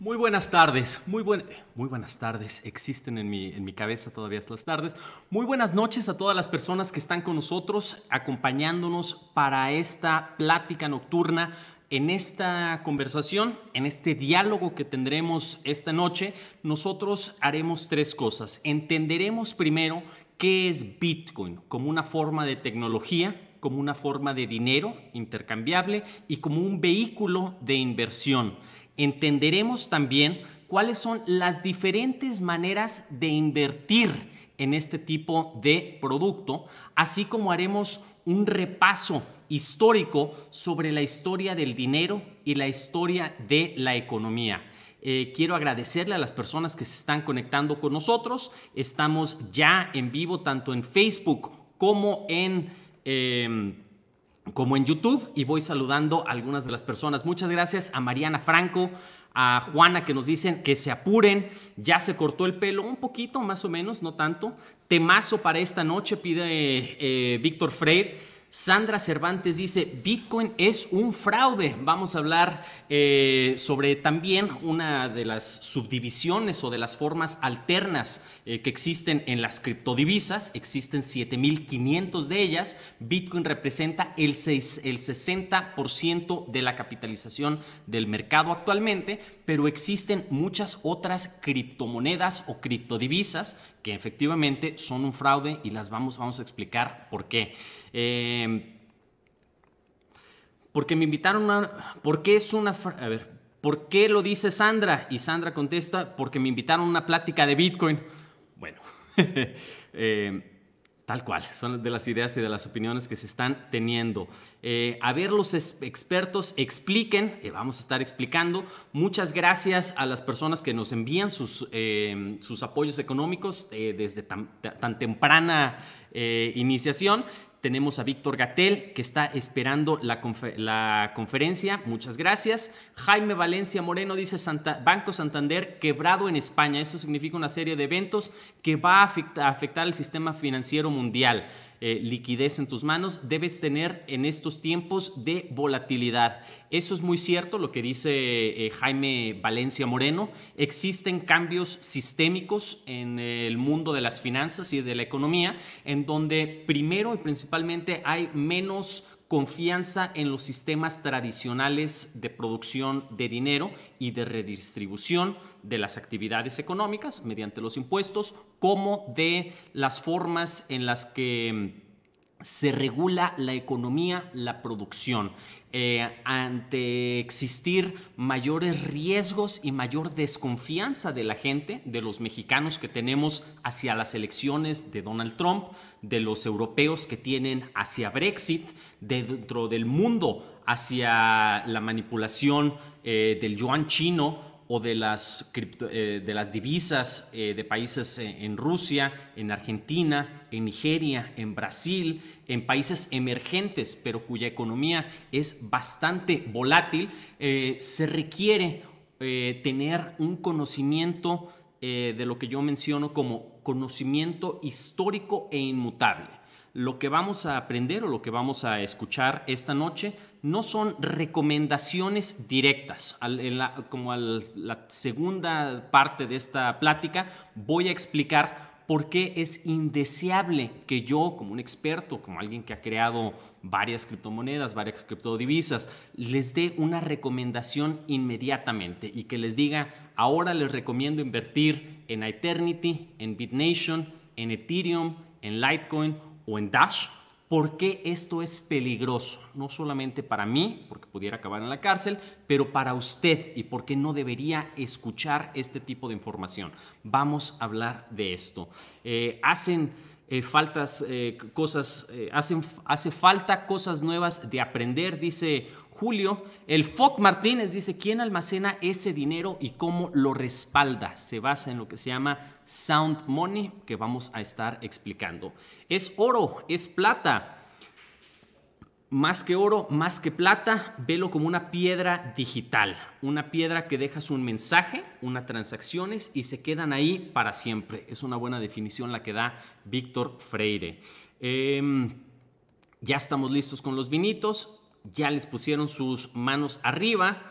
Muy buenas tardes, muy, muy buenas tardes, existen en mi, en mi cabeza todavía estas tardes. Muy buenas noches a todas las personas que están con nosotros, acompañándonos para esta plática nocturna, en esta conversación, en este diálogo que tendremos esta noche, nosotros haremos tres cosas. Entenderemos primero qué es Bitcoin como una forma de tecnología, como una forma de dinero intercambiable y como un vehículo de inversión entenderemos también cuáles son las diferentes maneras de invertir en este tipo de producto, así como haremos un repaso histórico sobre la historia del dinero y la historia de la economía. Eh, quiero agradecerle a las personas que se están conectando con nosotros. Estamos ya en vivo tanto en Facebook como en... Em, como en YouTube y voy saludando a algunas de las personas. Muchas gracias a Mariana Franco, a Juana que nos dicen que se apuren, ya se cortó el pelo un poquito más o menos, no tanto. Temazo para esta noche, pide eh, Víctor Freire. Sandra Cervantes dice, Bitcoin es un fraude. Vamos a hablar eh, sobre también una de las subdivisiones o de las formas alternas eh, que existen en las criptodivisas. Existen 7.500 de ellas. Bitcoin representa el, 60% de la capitalización del mercado actualmente, pero existen muchas otras criptomonedas o criptodivisas que efectivamente son un fraude y las vamos, vamos a explicar por qué. Em, porque me invitaron a... ¿Por qué es una... A ver, ¿por qué lo dice Sandra? Y Sandra contesta, porque me invitaron a una plática de Bitcoin. Bueno, em, tal cual, son de las ideas y de las opiniones que se están teniendo. Eh, a ver, los expertos expliquen, vamos a estar explicando. Muchas gracias a las personas que nos envían sus, em, sus apoyos económicos eh, desde tan temprana eh, iniciación. Tenemos a Víctor Gatel, que está esperando la, conferencia. Muchas gracias. Jaime Valencia Moreno dice Banco Santander quebrado en España. Eso significa una serie de eventos que va a afectar al sistema financiero mundial. Eh, liquidez en tus manos debes tener en estos tiempos de volatilidad. Eso es muy cierto, lo que dice eh, Jaime Valencia Moreno. Existen cambios sistémicos en el mundo de las finanzas y de la economía, en donde primero y principalmente hay menos confianza en los sistemas tradicionales de producción de dinero y de redistribución de las actividades económicas mediante los impuestos, como de las formas en las que mm, se regula la economía, la producción. Eh, ante existir mayores riesgos y mayor desconfianza de la gente, de los mexicanos que tenemos hacia las elecciones de Donald Trump, de los europeos que tienen hacia Brexit, dentro del mundo hacia la manipulación eh, del yuan chino, o de las, eh, de las divisas eh, de países en Rusia, en Argentina, en Nigeria, en Brasil, en países emergentes, pero cuya economía es bastante volátil, eh, se requiere tener un conocimiento de lo que yo menciono como conocimiento histórico e inmutable lo que vamos a aprender o lo que vamos a escuchar esta noche no son recomendaciones directas. en como a la segunda parte de esta plática, voy a explicar por qué es indeseable que yo, como un experto, como alguien que ha creado varias criptomonedas, varias criptodivisas, les dé una recomendación inmediatamente y que les diga, ahora les recomiendo invertir en Eternity, en BitNation, en Ethereum, en Litecoin o en Dash, por qué esto es peligroso, no solamente para mí, porque pudiera acabar en la cárcel, pero para usted y por qué no debería escuchar este tipo de información. Vamos a hablar de esto. Eh, hacen eh, faltas, eh, cosas, hacen, hace falta cosas nuevas de aprender, dice julio, el Foc Martínez dice, ¿quién almacena ese dinero y cómo lo respalda? Se basa en lo que se llama sound money, que vamos a estar explicando. Es oro, es plata. Más que oro, más que plata, velo como una piedra digital, una piedra que dejas un mensaje, unas transacciones y se quedan ahí para siempre. Es una buena definición la que da Víctor Freire. Em, ya estamos listos con los vinitos ya les pusieron sus manos arriba.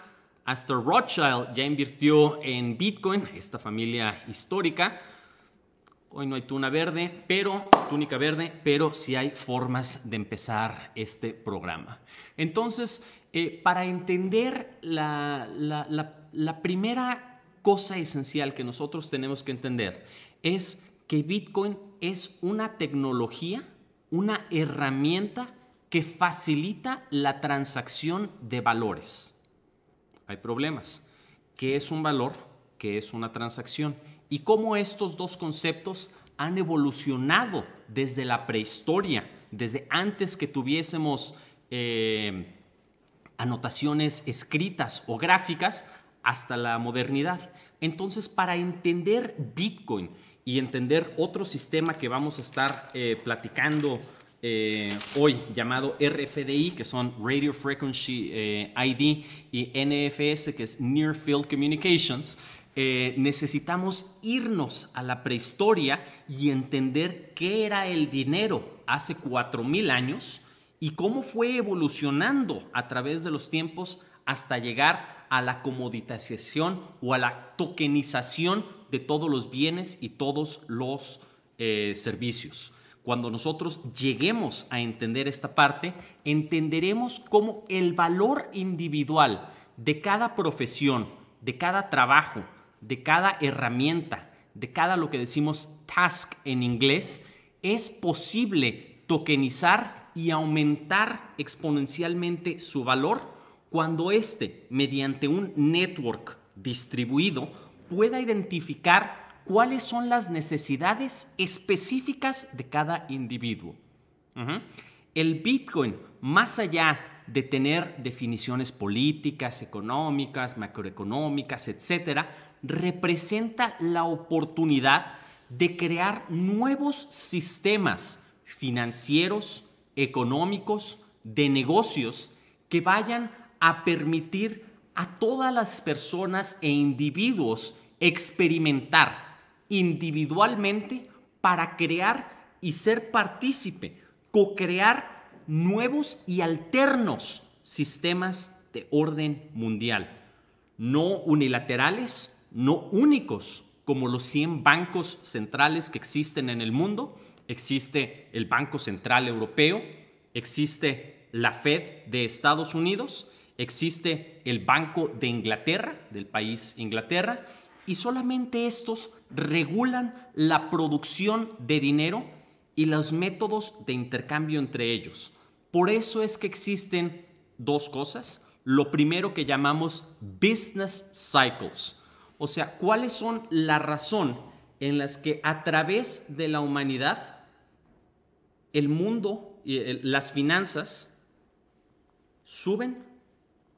Hasta Rothschild ya invirtió en Bitcoin, esta familia histórica. Hoy no hay tuna verde, pero túnica verde, pero sí hay formas de empezar este programa. Entonces, eh, para entender la primera cosa esencial que nosotros tenemos que entender es que Bitcoin es una tecnología, una herramienta que facilita la transacción de valores. Hay problemas. ¿Qué es un valor? ¿Qué es una transacción? Y cómo estos dos conceptos han evolucionado desde la prehistoria, desde antes que tuviésemos eh, anotaciones escritas o gráficas hasta la modernidad. Entonces, para entender Bitcoin y entender otro sistema que vamos a estar eh, platicando eh, hoy llamado RFDI, que son Radio Frequency eh, ID, y NFS, que es Near Field Communications, eh, necesitamos irnos a la prehistoria y entender qué era el dinero hace 4.000 años y cómo fue evolucionando a través de los tiempos hasta llegar a la comoditización o a la tokenización de todos los bienes y todos los servicios. Cuando nosotros lleguemos a entender esta parte, entenderemos cómo el valor individual de cada profesión, de cada trabajo, de cada herramienta, de cada lo que decimos task en inglés, es posible tokenizar y aumentar exponencialmente su valor cuando éste, mediante un network distribuido, pueda identificar cuáles son las necesidades específicas de cada individuo. El Bitcoin, más allá de tener definiciones políticas, económicas, macroeconómicas, etc. representa la oportunidad de crear nuevos sistemas financieros, económicos, de negocios que vayan a permitir a todas las personas e individuos experimentar individualmente para crear y ser partícipe, co-crear nuevos y alternos sistemas de orden mundial, no unilaterales, no únicos, como los 100 bancos centrales que existen en el mundo. Existe el Banco Central Europeo, existe la Fed de Estados Unidos, existe el Banco de Inglaterra, del país Inglaterra, y solamente estos regulan la producción de dinero y los métodos de intercambio entre ellos. Por eso es que existen dos cosas. Lo primero que llamamos business cycles, o sea, cuáles son la razón en las que a través de la humanidad el mundo y eh, las finanzas suben.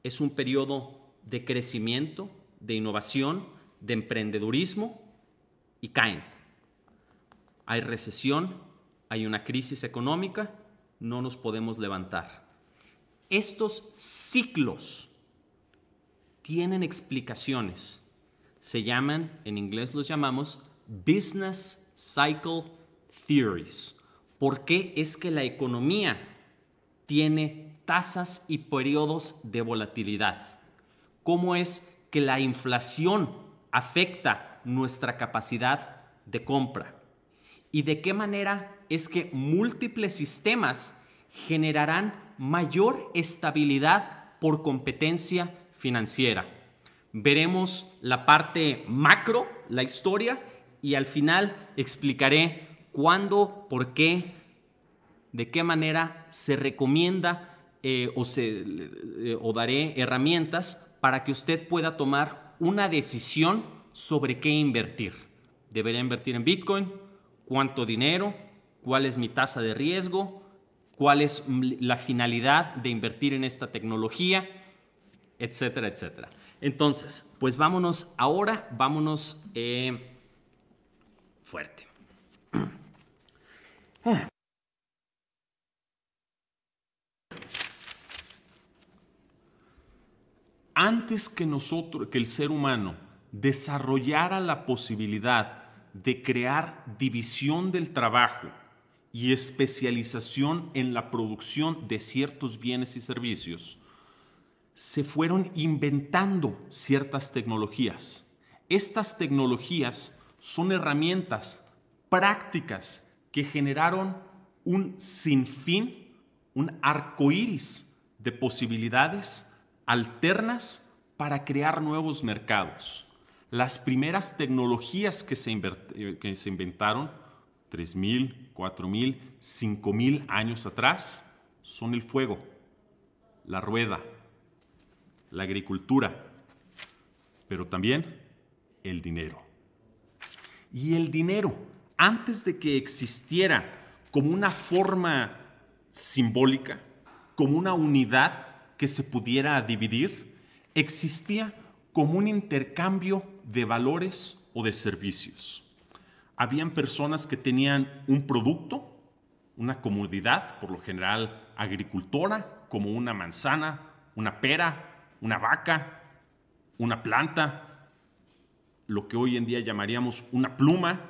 Es un periodo de crecimiento, de innovación, de emprendedurismo y caen. Hay recesión, hay una crisis económica, no nos podemos levantar. Estos ciclos tienen explicaciones. Se llaman, en inglés los llamamos Business Cycle Theories. ¿Por qué es que la economía tiene tasas y periodos de volatilidad? ¿Cómo es que la inflación afecta nuestra capacidad de compra y de qué manera es que múltiples sistemas generarán mayor estabilidad por competencia financiera. Veremos la parte macro, la historia, y al final explicaré cuándo, por qué, de qué manera se recomienda eh, o, se, eh, o daré herramientas para que usted pueda tomar una decisión sobre qué invertir. ¿Debería invertir en Bitcoin? ¿Cuánto dinero? ¿Cuál es mi tasa de riesgo? ¿Cuál es la finalidad de invertir en esta tecnología? Etcétera, etcétera. Entonces, pues vámonos ahora, vámonos eh, fuerte. Ah, antes que nosotros, que el ser humano desarrollara la posibilidad de crear división del trabajo y especialización en la producción de ciertos bienes y servicios, se fueron inventando ciertas tecnologías. Estas tecnologías son herramientas prácticas que generaron un sinfín, un arco de posibilidades alternas para crear nuevos mercados. Las primeras tecnologías que se, eh, que se inventaron 3.000, 4.000, 5.000 años atrás son el fuego, la rueda, la agricultura, pero también el dinero. Y el dinero, antes de que existiera como una forma simbólica, como una unidad, que se pudiera dividir, existía como un intercambio de valores o de servicios. Habían personas que tenían un producto, una comodidad, por lo general agricultora, como una manzana, una pera, una vaca, una planta, lo que hoy en día llamaríamos una pluma.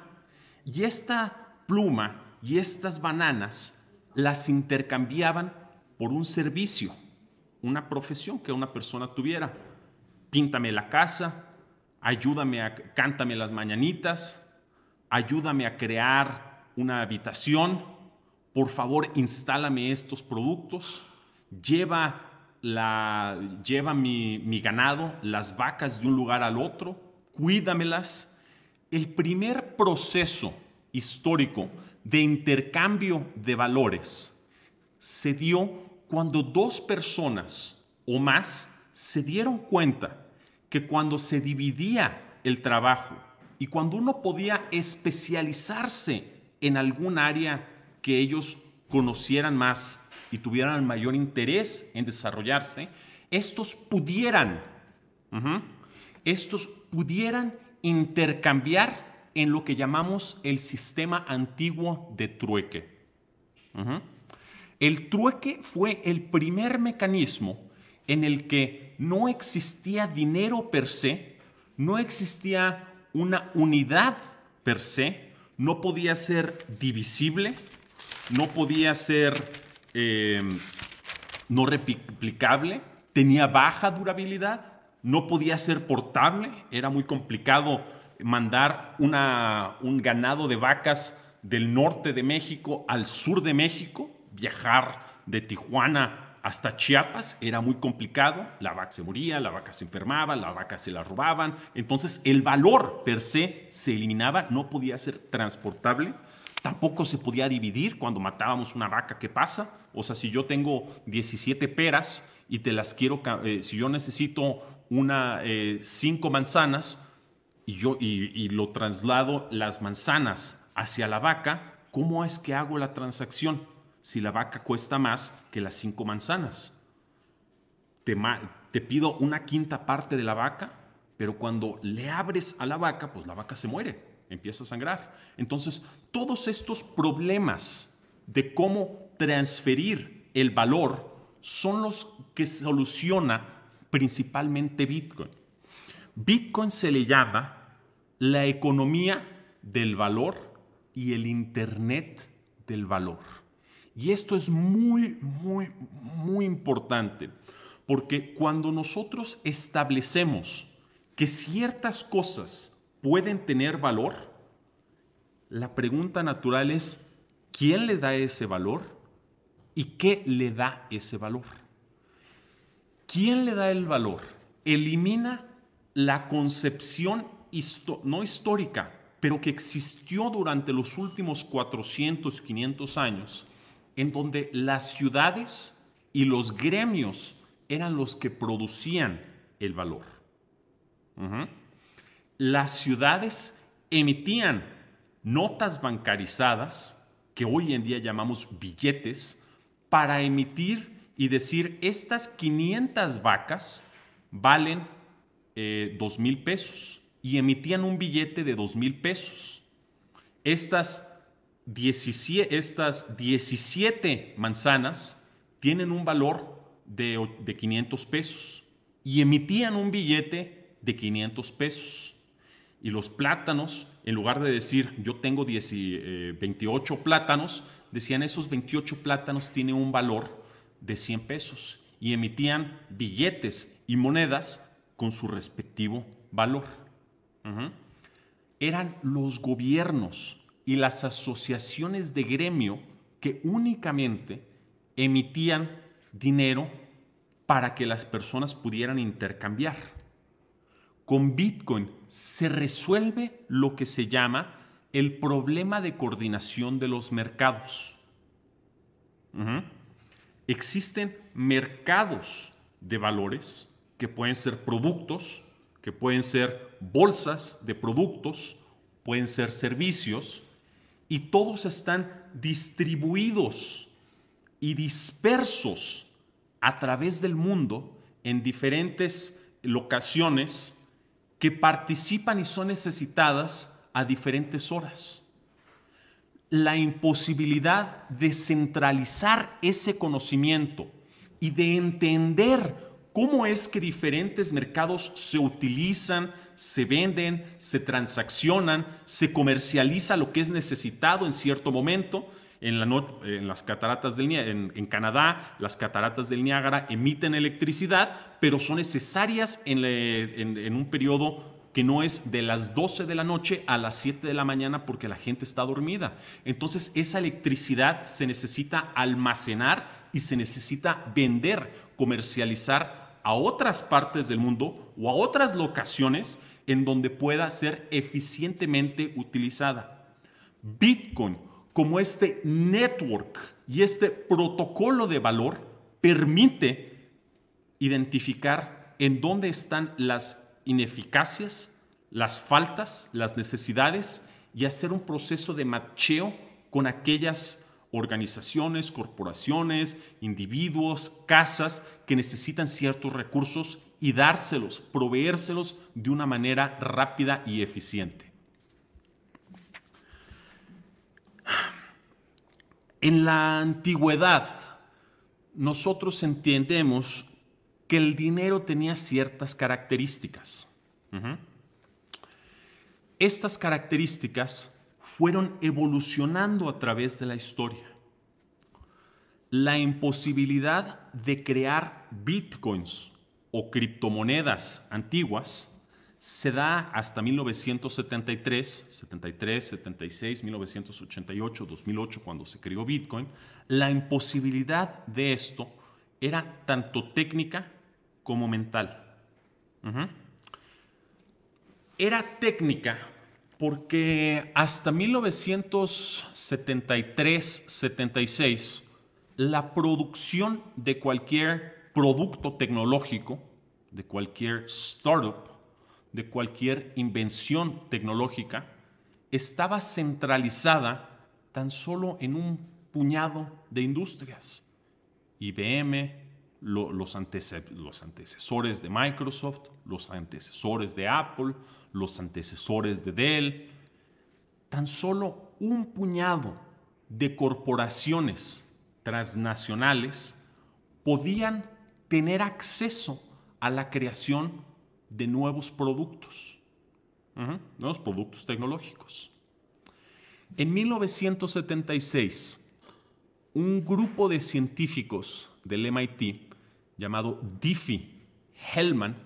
Y esta pluma y estas bananas las intercambiaban por un servicio una profesión que una persona tuviera. Píntame la casa, ayúdame a, cántame las mañanitas, ayúdame a crear una habitación, por favor instálame estos productos, lleva, la, lleva mi, mi ganado, las vacas de un lugar al otro, cuídamelas. El primer proceso histórico de intercambio de valores se dio cuando dos personas o más se dieron cuenta que cuando se dividía el trabajo y cuando uno podía especializarse en algún área que ellos conocieran más y tuvieran el mayor interés en desarrollarse, estos pudieran, estos pudieran intercambiar en lo que llamamos el sistema antiguo de trueque. El trueque fue el primer mecanismo en el que no existía dinero per se, no existía una unidad per se, no podía ser divisible, no podía ser em, no replicable, tenía baja durabilidad, no podía ser portable, era muy complicado mandar una, un ganado de vacas del norte de México al sur de México, viajar de Tijuana hasta Chiapas era muy complicado, la vaca se moría, la vaca se enfermaba, la vaca se la robaban, entonces el valor per se se eliminaba, no podía ser transportable, tampoco se podía dividir cuando matábamos una vaca, que pasa? O sea, si yo tengo 17 peras y te las quiero, eh, si yo necesito una, eh, cinco manzanas y yo y, y lo traslado las manzanas hacia la vaca, ¿cómo es que hago la transacción? si la vaca cuesta más que las cinco manzanas. Te, pido una quinta parte de la vaca, pero cuando le abres a la vaca, pues la vaca se muere, empieza a sangrar. Entonces, todos estos problemas de cómo transferir el valor son los que soluciona principalmente Bitcoin. Bitcoin se le llama la economía del valor y el Internet del valor. Y esto es muy, muy, muy importante, porque cuando nosotros establecemos que ciertas cosas pueden tener valor, la pregunta natural es, ¿quién le da ese valor? ¿Y qué le da ese valor? ¿Quién le da el valor? Elimina la concepción no histórica, pero que existió durante los últimos 400, 500 años en donde las ciudades y los gremios eran los que producían el valor. Las ciudades emitían notas bancarizadas, que hoy en día llamamos billetes, para emitir y decir, estas 500 vacas valen eh, dos mil pesos y emitían un billete de 2 mil pesos. Estas 17, estas 17 manzanas tienen un valor de, 500 pesos y emitían un billete de 500 pesos. Y los plátanos, en lugar de decir yo tengo 28 eh, plátanos, decían esos 28 plátanos tienen un valor de 100 pesos y emitían billetes y monedas con su respectivo valor. Eran los gobiernos y las asociaciones de gremio que únicamente emitían dinero para que las personas pudieran intercambiar. Con Bitcoin se resuelve lo que se llama el problema de coordinación de los mercados. Existen mercados de valores que pueden ser productos, que pueden ser bolsas de productos, pueden ser servicios, y todos están distribuidos y dispersos a través del mundo en diferentes locaciones que participan y son necesitadas a diferentes horas. La imposibilidad de centralizar ese conocimiento y de entender cómo es que diferentes mercados se utilizan, se venden, se transaccionan, se comercializa lo que es necesitado en cierto momento. En, las cataratas del Canadá, las cataratas del Niágara emiten electricidad, pero son necesarias en, en un periodo que no es de las 12 de la noche a las 7 de la mañana porque la gente está dormida. Entonces esa electricidad se necesita almacenar y se necesita vender, comercializar a otras partes del mundo o a otras locaciones en donde pueda ser eficientemente utilizada. Bitcoin, como este network y este protocolo de valor, permite identificar en dónde están las ineficacias, las faltas, las necesidades y hacer un proceso de macheo con aquellas organizaciones, corporaciones, individuos, casas que necesitan ciertos recursos y dárselos, proveérselos de una manera rápida y eficiente. En la antigüedad, nosotros entendemos que el dinero tenía ciertas características. Estas características fueron evolucionando a través de la historia. La imposibilidad de crear bitcoins o criptomonedas antiguas se da hasta 1973, 73, 76, 1988, 2008, cuando se creó Bitcoin. La imposibilidad de esto era tanto técnica como mental. Era técnica porque hasta 1973-76 la producción de cualquier producto tecnológico, de cualquier startup, de cualquier invención tecnológica, estaba centralizada tan solo en un puñado de industrias. IBM, los, los antecesores de Microsoft, los antecesores de Apple, los antecesores de Dell, tan solo un puñado de corporaciones transnacionales podían tener acceso a la creación de nuevos productos, nuevos productos tecnológicos. En 1976, un grupo de científicos del MIT llamado Diffie Hellman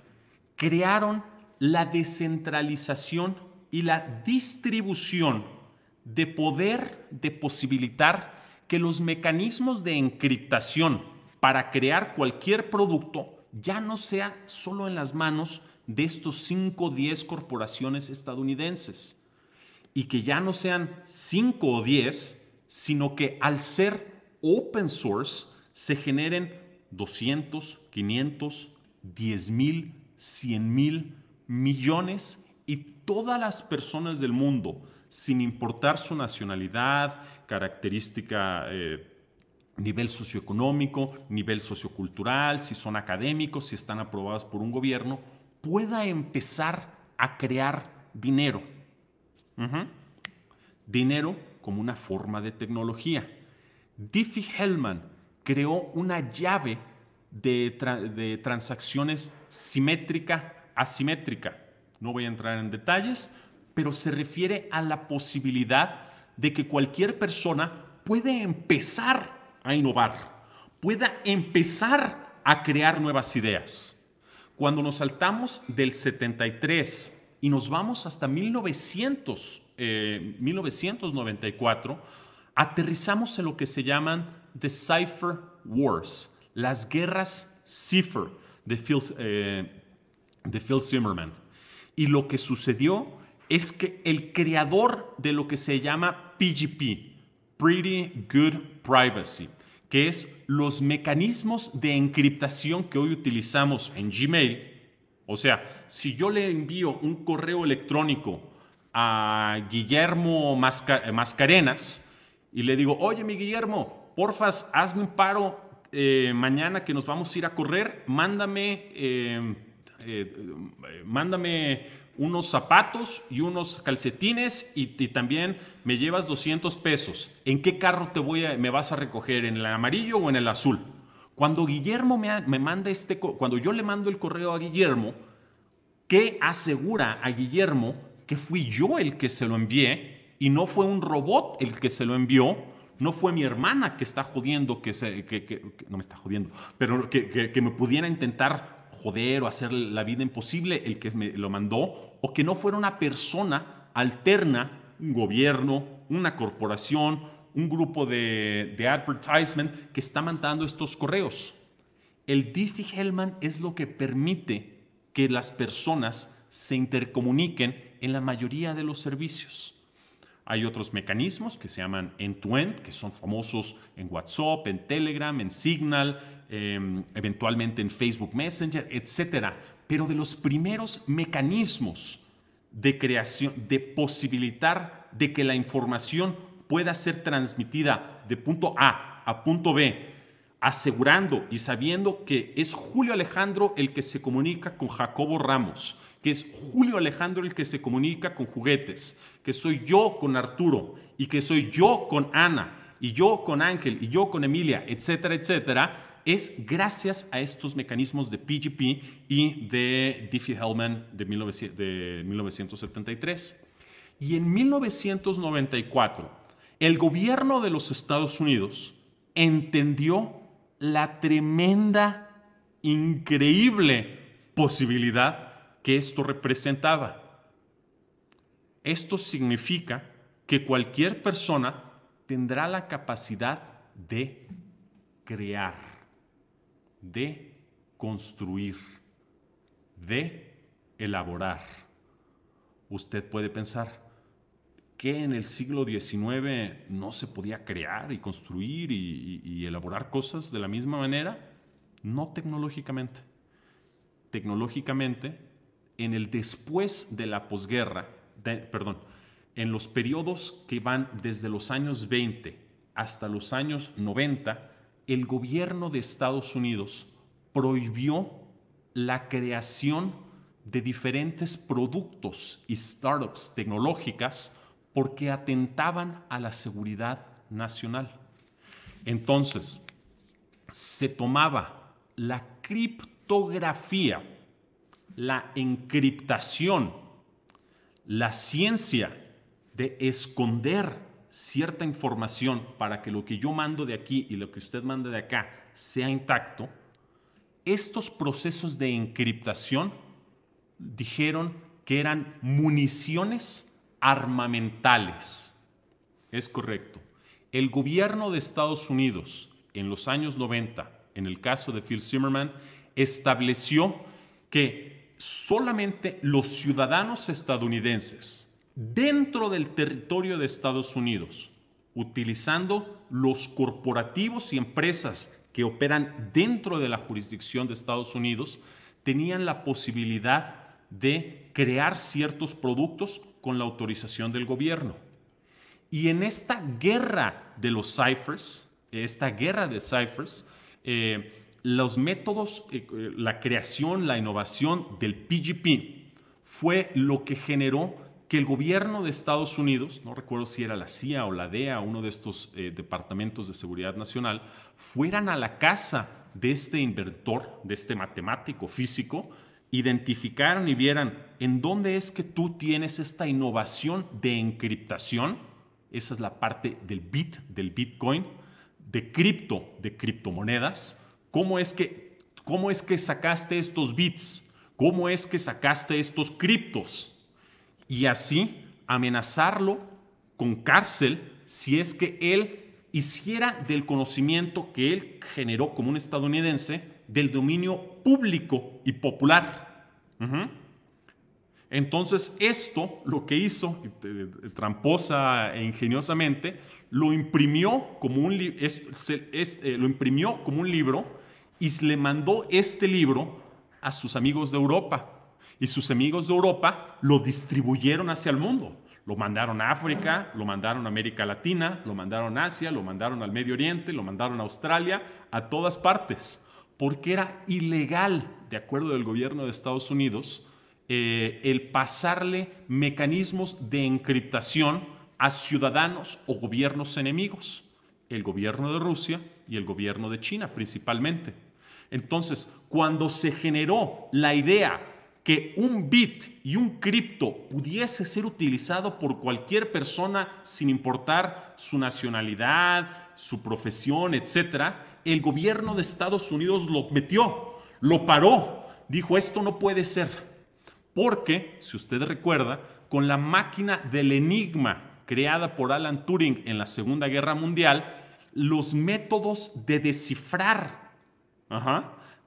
crearon la descentralización y la distribución de poder de posibilitar que los mecanismos de encriptación para crear cualquier producto ya no sea solo en las manos de estos 5 o 10 corporaciones estadounidenses y que ya no sean 5 o 10, sino que al ser open source se generen 200, 500, 10 mil, 100 mil millones y todas las personas del mundo, sin importar su nacionalidad, característica... Eh, nivel socioeconómico, nivel sociocultural, si son académicos, si están aprobados por un gobierno, pueda empezar a crear dinero. Dinero como una forma de tecnología. Diffie Hellman creó una llave de, de transacciones simétrica asimétrica. No voy a entrar en detalles, pero se refiere a la posibilidad de que cualquier persona puede empezar a innovar, pueda empezar a crear nuevas ideas. Cuando nos saltamos del 73 y nos vamos hasta 1900, 1994, eh, aterrizamos en lo que se llaman The Cipher Wars, las guerras cipher de eh, de Phil Zimmerman. Y lo que sucedió es que el creador de lo que se llama PGP, Pretty Good Privacy, es los mecanismos de encriptación que hoy utilizamos en Gmail. O sea, si yo le envío un correo electrónico a Guillermo eh, Mascarenas y le digo, oye mi Guillermo, porfas, hazme un paro eh, mañana que nos vamos a ir a correr, mándame, eh, mándame unos zapatos y unos calcetines y, también me llevas 200 pesos. ¿En qué carro te voy a, me vas a recoger? ¿En el amarillo o en el azul? Cuando Guillermo me, manda este, cuando yo le mando el correo a Guillermo, ¿qué asegura a Guillermo que fui yo el que se lo envié y no fue un robot el que se lo envió? No fue mi hermana que está jodiendo, que, se, no me está jodiendo, pero que, que me pudiera intentar joder o hacer la vida imposible el que me lo mandó, o que no fuera una persona alterna, un gobierno, una corporación, un grupo de, de advertisement que está mandando estos correos. El Diffie-Hellman es lo que permite que las personas se intercomuniquen en la mayoría de los servicios. Hay otros mecanismos que se llaman end to -end, que son famosos en WhatsApp, en Telegram, en Signal, Em, eventualmente en Facebook Messenger, etcétera. Pero de los primeros mecanismos de creación, de posibilitar de que la información pueda ser transmitida de punto A a punto B, asegurando y sabiendo que es Julio Alejandro el que se comunica con Jacobo Ramos, que es Julio Alejandro el que se comunica con juguetes, que soy yo con Arturo y que soy yo con Ana y yo con Ángel y yo con Emilia, etcétera, etcétera, es gracias a estos mecanismos de PGP y de Diffie-Hellman de, 1973. Y en 1994, el gobierno de los Estados Unidos entendió la tremenda, increíble posibilidad que esto representaba. Esto significa que cualquier persona tendrá la capacidad de crear de construir, de elaborar. Usted puede pensar que en el siglo XIX no se podía crear y construir y, elaborar cosas de la misma manera, no tecnológicamente. Tecnológicamente, en el después de la posguerra, perdón, en los periodos que van desde los años 20 hasta los años 90, el gobierno de Estados Unidos prohibió la creación de diferentes productos y startups tecnológicas porque atentaban a la seguridad nacional. Entonces, se tomaba la criptografía, la encriptación, la ciencia de esconder cierta información para que lo que yo mando de aquí y lo que usted manda de acá sea intacto, estos procesos de encriptación dijeron que eran municiones armamentales. Es correcto. El gobierno de Estados Unidos en los años 90, en el caso de Phil Zimmerman, estableció que solamente los ciudadanos estadounidenses dentro del territorio de Estados Unidos, utilizando los corporativos y empresas que operan dentro de la jurisdicción de Estados Unidos, tenían la posibilidad de crear ciertos productos con la autorización del gobierno. Y en esta guerra de los ciphers, esta guerra de ciphers, eh, los métodos, eh, la creación, la innovación del PGP fue lo que generó que el gobierno de Estados Unidos, no recuerdo si era la CIA o la DEA, uno de estos eh, departamentos de seguridad nacional, fueran a la casa de este inventor, de este matemático físico, identificaran y vieran en dónde es que tú tienes esta innovación de encriptación, esa es la parte del bit, del Bitcoin, de cripto, de criptomonedas, cómo es que, cómo es que sacaste estos bits, cómo es que sacaste estos criptos y así amenazarlo con cárcel si es que él hiciera del conocimiento que él generó como un estadounidense del dominio público y popular. Entonces esto lo que hizo, tramposa e ingeniosamente, lo imprimió como un, eh, lo imprimió como un libro y le mandó este libro a sus amigos de Europa y sus amigos de Europa lo distribuyeron hacia el mundo. Lo mandaron a África, lo mandaron a América Latina, lo mandaron a Asia, lo mandaron al Medio Oriente, lo mandaron a Australia, a todas partes, porque era ilegal, de acuerdo del gobierno de Estados Unidos, eh, el pasarle mecanismos de encriptación a ciudadanos o gobiernos enemigos, el gobierno de Rusia y el gobierno de China principalmente. Entonces, cuando se generó la idea que un bit y un cripto pudiese ser utilizado por cualquier persona sin importar su nacionalidad, su profesión, etcétera, el gobierno de Estados Unidos lo metió, lo paró, dijo esto no puede ser, porque si usted recuerda, con la máquina del enigma creada por Alan Turing en la Segunda Guerra Mundial, los métodos de descifrar,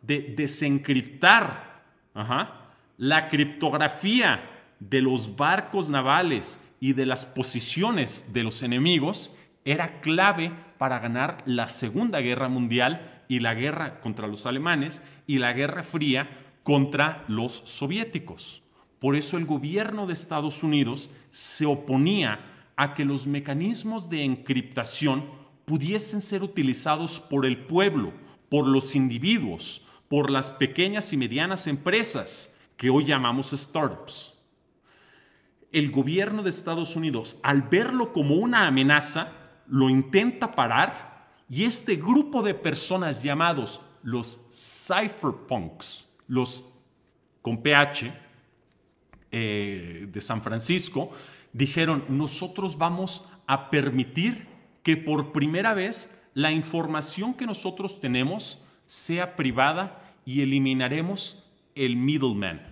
de desencriptar, ajá, la criptografía de los barcos navales y de las posiciones de los enemigos era clave para ganar la Segunda Guerra Mundial y la guerra contra los alemanes y la Guerra Fría contra los soviéticos. Por eso el gobierno de Estados Unidos se oponía a que los mecanismos de encriptación pudiesen ser utilizados por el pueblo, por los individuos, por las pequeñas y medianas empresas, que hoy llamamos startups. El gobierno de Estados Unidos, al verlo como una amenaza, lo intenta parar y este grupo de personas llamados los cypherpunks, los con PH eh, de San Francisco, dijeron, nosotros vamos a permitir que por primera vez la información que nosotros tenemos sea privada y eliminaremos el middleman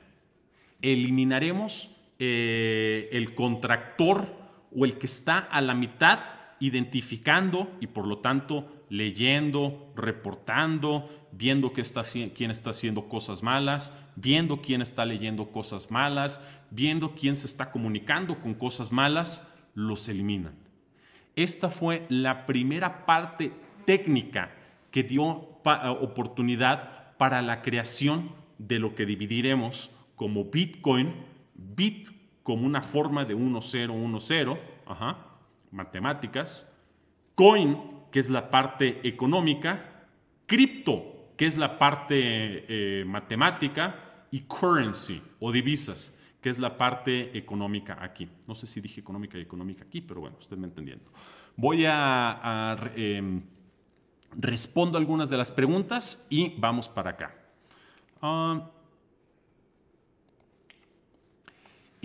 eliminaremos eh, el contractor o el que está a la mitad identificando y por lo tanto leyendo, reportando, viendo está, quién está haciendo cosas malas, viendo quién está leyendo cosas malas, viendo quién se está comunicando con cosas malas, los eliminan. Esta fue la primera parte técnica que dio oportunidad para la creación de lo que dividiremos como Bitcoin, Bit como una forma de 1010, ajá, matemáticas, coin, que es la parte económica, cripto, que es la parte eh, matemática, y currency o divisas, que es la parte económica aquí. No sé si dije económica y económica aquí, pero bueno, usted me entendiendo. Voy a, em, respondo algunas de las preguntas y vamos para acá. Ah,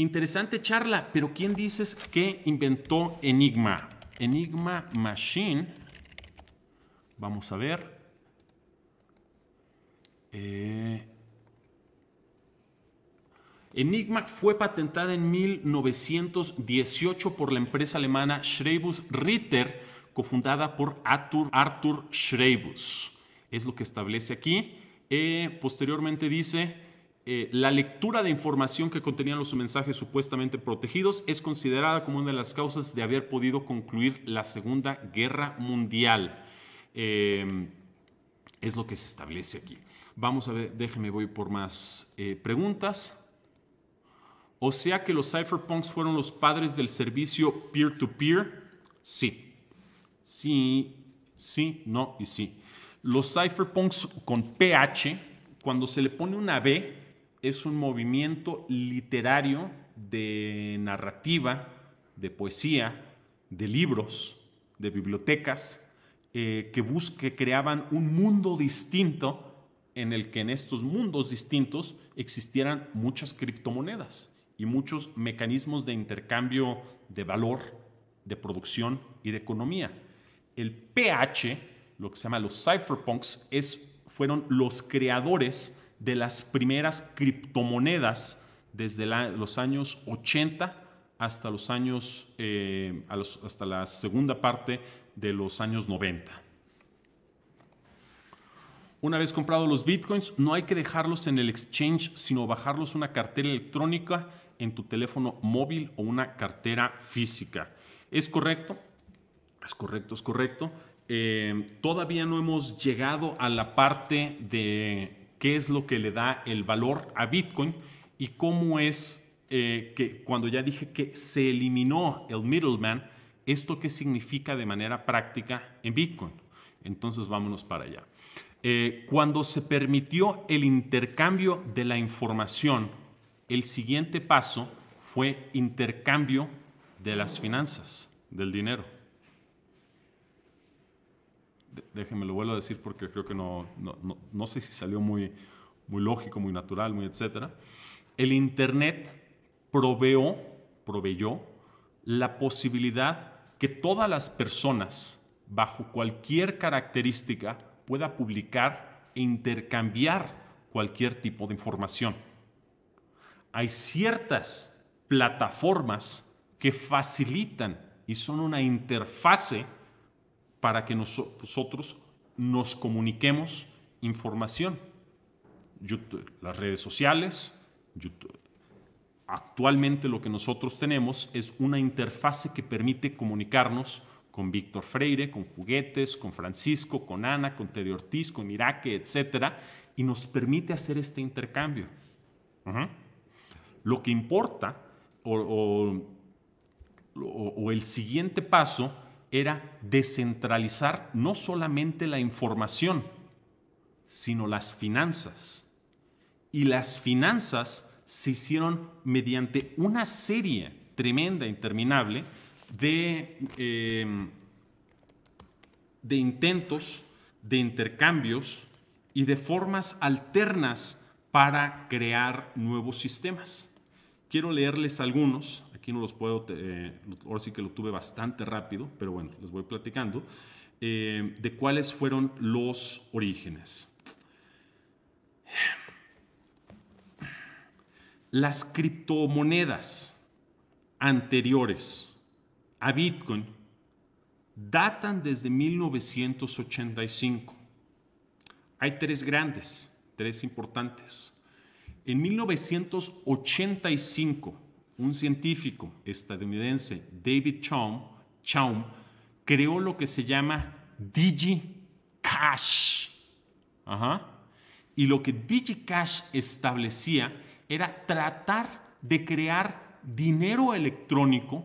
Interesante charla, pero ¿quién dices que inventó Enigma? Enigma Machine. Vamos a ver. Eh, Enigma fue patentada en 1918 por la empresa alemana Schreibus Ritter, cofundada por Arthur, Arthur Schreibus. Es lo que establece aquí. Eh, posteriormente dice eh, la lectura de información que contenían los mensajes supuestamente protegidos es considerada como una de las causas de haber podido concluir la Segunda Guerra Mundial. Em, es lo que se establece aquí. Vamos a ver, déjeme, voy por más eh, preguntas. O sea que los cypherpunks fueron los padres del servicio peer-to-peer. -peer. Sí, sí, sí, no y sí. Los cypherpunks con PH, cuando se le pone una B, es un movimiento literario de narrativa, de poesía, de libros, de bibliotecas, eh, que, busque, creaban un mundo distinto en el que en estos mundos distintos existieran muchas criptomonedas y muchos mecanismos de intercambio de valor, de producción y de economía. El PH, lo que se llama los cypherpunks, es, fueron los creadores de las primeras criptomonedas desde los años 80 hasta los años, eh, hasta la segunda parte de los años 90. Una vez comprado los bitcoins, no hay que dejarlos en el exchange, sino bajarlos una cartera electrónica en tu teléfono móvil o una cartera física. ¿Es correcto? Es correcto, es correcto. Eh, todavía no hemos llegado a la parte de qué es lo que le da el valor a Bitcoin y cómo es eh, que cuando ya dije que se eliminó el middleman, esto qué significa de manera práctica en Bitcoin. Entonces vámonos para allá. Eh, cuando se permitió el intercambio de la información, el siguiente paso fue intercambio de las finanzas, del dinero déjenme lo vuelvo a decir porque creo que no, no, sé si salió muy, muy lógico, muy natural, muy etcétera. El Internet proveó, proveyó la posibilidad que todas las personas, bajo cualquier característica, pueda publicar e intercambiar cualquier tipo de información. Hay ciertas plataformas que facilitan y son una interfase para que nosotros nos comuniquemos información. las redes sociales, YouTube. Actualmente lo que nosotros tenemos es una interfase que permite comunicarnos con Víctor Freire, con Juguetes, con Francisco, con Ana, con Terry Ortiz, con Iraque, etc. y nos permite hacer este intercambio. Lo que importa o, o el siguiente paso era descentralizar no solamente la información, sino las finanzas. Y las finanzas se hicieron mediante una serie tremenda, interminable, de, em, de intentos, de intercambios y de formas alternas para crear nuevos sistemas. Quiero leerles algunos Aquí no los puedo, eh, ahora sí que lo tuve bastante rápido, pero bueno, les voy platicando, eh, de cuáles fueron los orígenes. Las criptomonedas anteriores a Bitcoin datan desde 1985. Hay tres grandes, tres importantes. En 1985, un científico estadounidense, David Chaum, Chaum creó lo que se llama DigiCash. Y lo que DigiCash establecía era tratar de crear dinero electrónico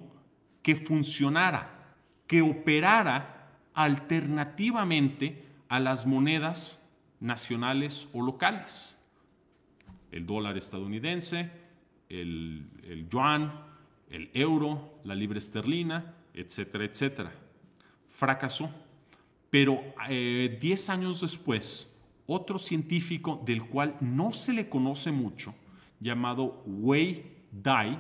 que funcionara, que operara alternativamente a las monedas nacionales o locales. El dólar estadounidense, el, yuan, el euro, la libra esterlina, etcétera, etcétera. Fracasó. Pero 10 eh, años después, otro científico del cual no se le conoce mucho, llamado Wei Dai,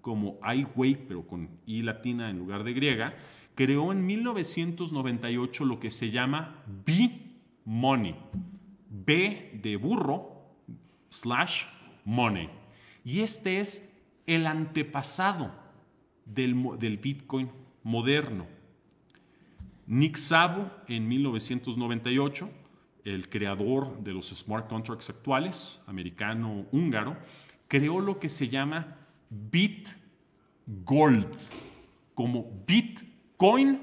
como Ai Wei, pero con I latina en lugar de griega, creó en 1998 lo que se llama B-Money. B de burro slash money. Y este es el antepasado del, Bitcoin moderno. Nick Szabo, en 1998, el creador de los smart contracts actuales, americano-húngaro, creó lo que se llama BitGold, como Bitcoin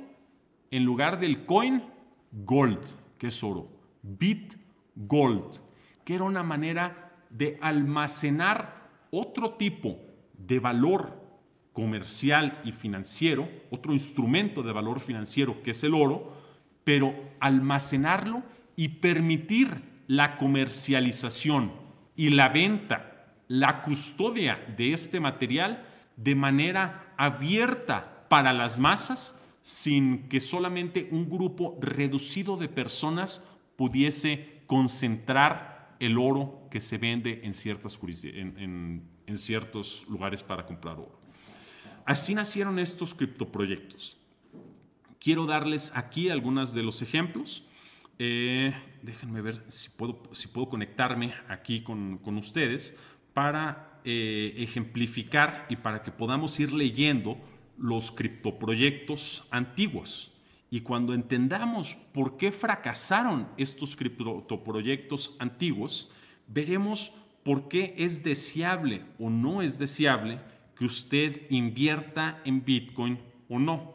en lugar del coin, gold, que es oro. BitGold, que era una manera de almacenar otro tipo de valor comercial y financiero, otro instrumento de valor financiero que es el oro, pero almacenarlo y permitir la comercialización y la venta, la custodia de este material de manera abierta para las masas, sin que solamente un grupo reducido de personas pudiese concentrar el oro que se vende en, ciertas en, ciertos lugares para comprar oro. Así nacieron estos criptoproyectos. Quiero darles aquí algunos de los ejemplos. Eh, déjenme ver si puedo, si puedo conectarme aquí con, ustedes para eh, ejemplificar y para que podamos ir leyendo los criptoproyectos antiguos. Y cuando entendamos por qué fracasaron estos criptoproyectos antiguos, veremos por qué es deseable o no es deseable que usted invierta en Bitcoin o no,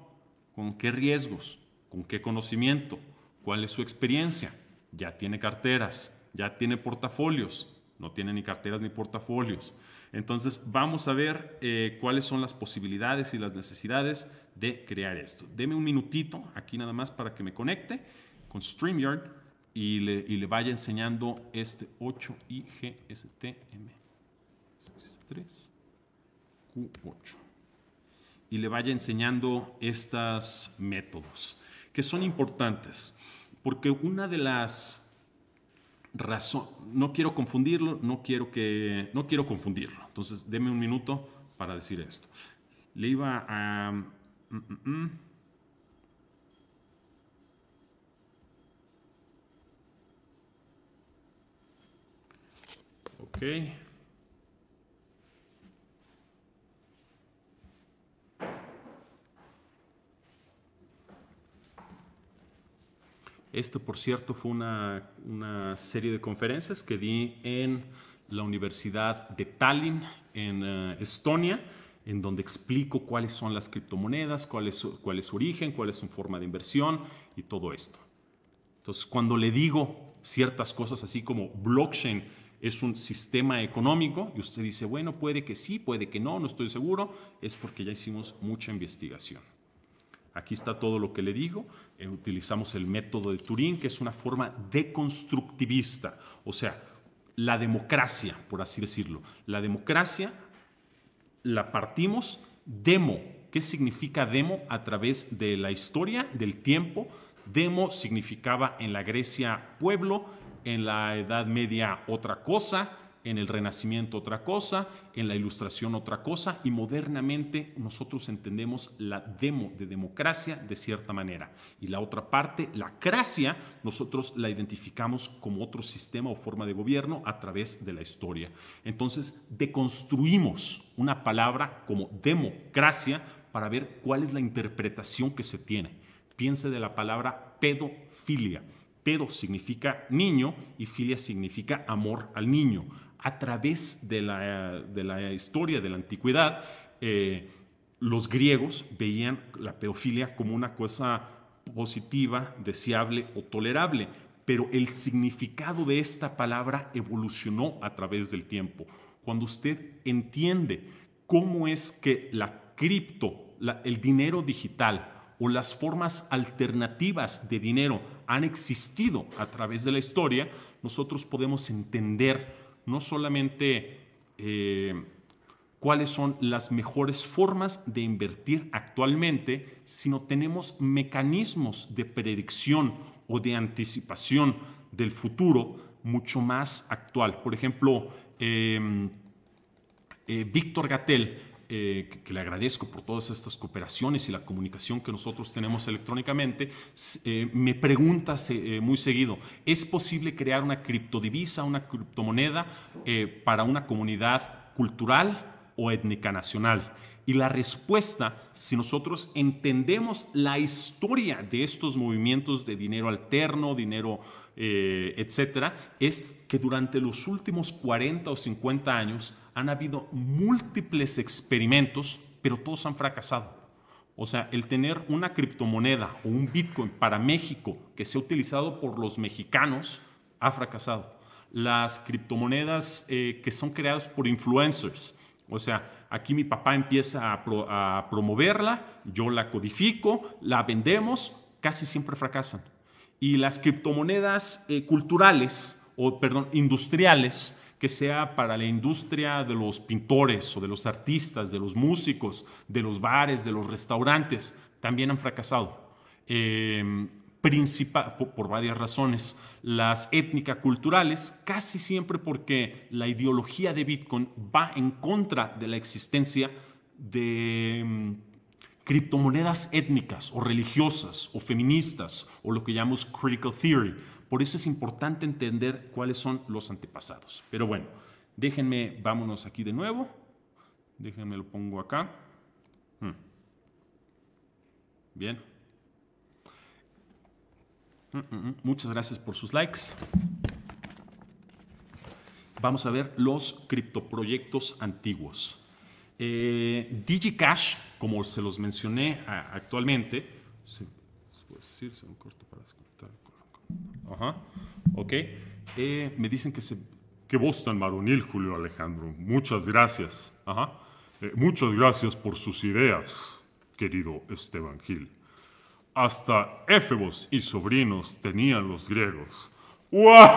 con qué riesgos, con qué conocimiento, cuál es su experiencia. Ya tiene carteras, ya tiene portafolios, no tiene ni carteras ni portafolios. Entonces vamos a ver eh, cuáles son las posibilidades y las necesidades de crear esto. Deme un minutito aquí nada más para que me conecte con StreamYard y le, y le vaya enseñando este 8IGSTM3Q8 y le vaya enseñando estos métodos que son importantes porque una de las razón, no quiero confundirlo, no quiero, que, no quiero confundirlo. Entonces, deme un minuto para decir esto. Le iba a... Mm, mm, mm. Ok. Esto, por cierto, fue una, serie de conferencias que di en la Universidad de Tallinn, en eh, Estonia, en donde explico cuáles son las criptomonedas, cuál es, cuál es su origen, cuál es su forma de inversión y todo esto. Entonces, cuando le digo ciertas cosas así como blockchain es un sistema económico y usted dice, bueno, puede que sí, puede que no, no estoy seguro, es porque ya hicimos mucha investigación. Aquí está todo lo que le digo. Eh, utilizamos el método de Turín, que es una forma deconstructivista, o sea, la democracia, por así decirlo. La democracia la partimos demo. ¿Qué significa demo? A través de la historia, del tiempo. Demo significaba en la Grecia pueblo, en la Edad Media otra cosa, en el Renacimiento otra cosa, en la Ilustración otra cosa, y modernamente nosotros entendemos la demo de democracia de cierta manera. Y la otra parte, la cracia, nosotros la identificamos como otro sistema o forma de gobierno a través de la historia. Entonces, deconstruimos una palabra como democracia para ver cuál es la interpretación que se tiene. Piense de la palabra pedofilia. Pedo significa niño y filia significa amor al niño a través de la, historia de la antigüedad, eh, los griegos veían la pedofilia como una cosa positiva, deseable o tolerable, pero el significado de esta palabra evolucionó a través del tiempo. Cuando usted entiende cómo es que la cripto, el dinero digital o las formas alternativas de dinero han existido a través de la historia, nosotros podemos entender no solamente eh, cuáles son las mejores formas de invertir actualmente, sino tenemos mecanismos de predicción o de anticipación del futuro mucho más actual. Por ejemplo, em, eh, Víctor Gatel eh, que, le agradezco por todas estas cooperaciones y la comunicación que nosotros tenemos electrónicamente, eh, me pregunta eh, muy seguido, ¿es posible crear una criptodivisa, una criptomoneda para una comunidad cultural o étnica nacional? Y la respuesta, si nosotros entendemos la historia de estos movimientos de dinero alterno, dinero, eh, etcétera, es que durante los últimos 40 o 50 años han habido múltiples experimentos, pero todos han fracasado. O sea, el tener una criptomoneda o un Bitcoin para México que sea utilizado por los mexicanos ha fracasado. Las criptomonedas eh, que son creadas por influencers. O sea, aquí mi papá empieza a, promoverla, yo la codifico, la vendemos, casi siempre fracasan. Y las criptomonedas eh, culturales, o perdón, industriales, que sea para la industria de los pintores o de los artistas, de los músicos, de los bares, de los restaurantes, también han fracasado. Em, por varias razones. Las étnicas culturales, casi siempre porque la ideología de Bitcoin va en contra de la existencia de em, criptomonedas étnicas o religiosas o feministas o lo que llamamos critical theory, por eso es importante entender cuáles son los antepasados. Pero bueno, déjenme, vámonos aquí de nuevo. Déjenme lo pongo acá. Hmm. Bien. Hmm, hmm, Muchas gracias por sus likes. Vamos a ver los criptoproyectos antiguos. Eh, DigiCash, como se los mencioné actualmente, Ajá. Ok. Eh, me dicen que, se, que vos tan varonil, Julio Alejandro. Muchas gracias. Eh, muchas gracias por sus ideas, querido Esteban Gil. Hasta éfebos y sobrinos tenían los griegos.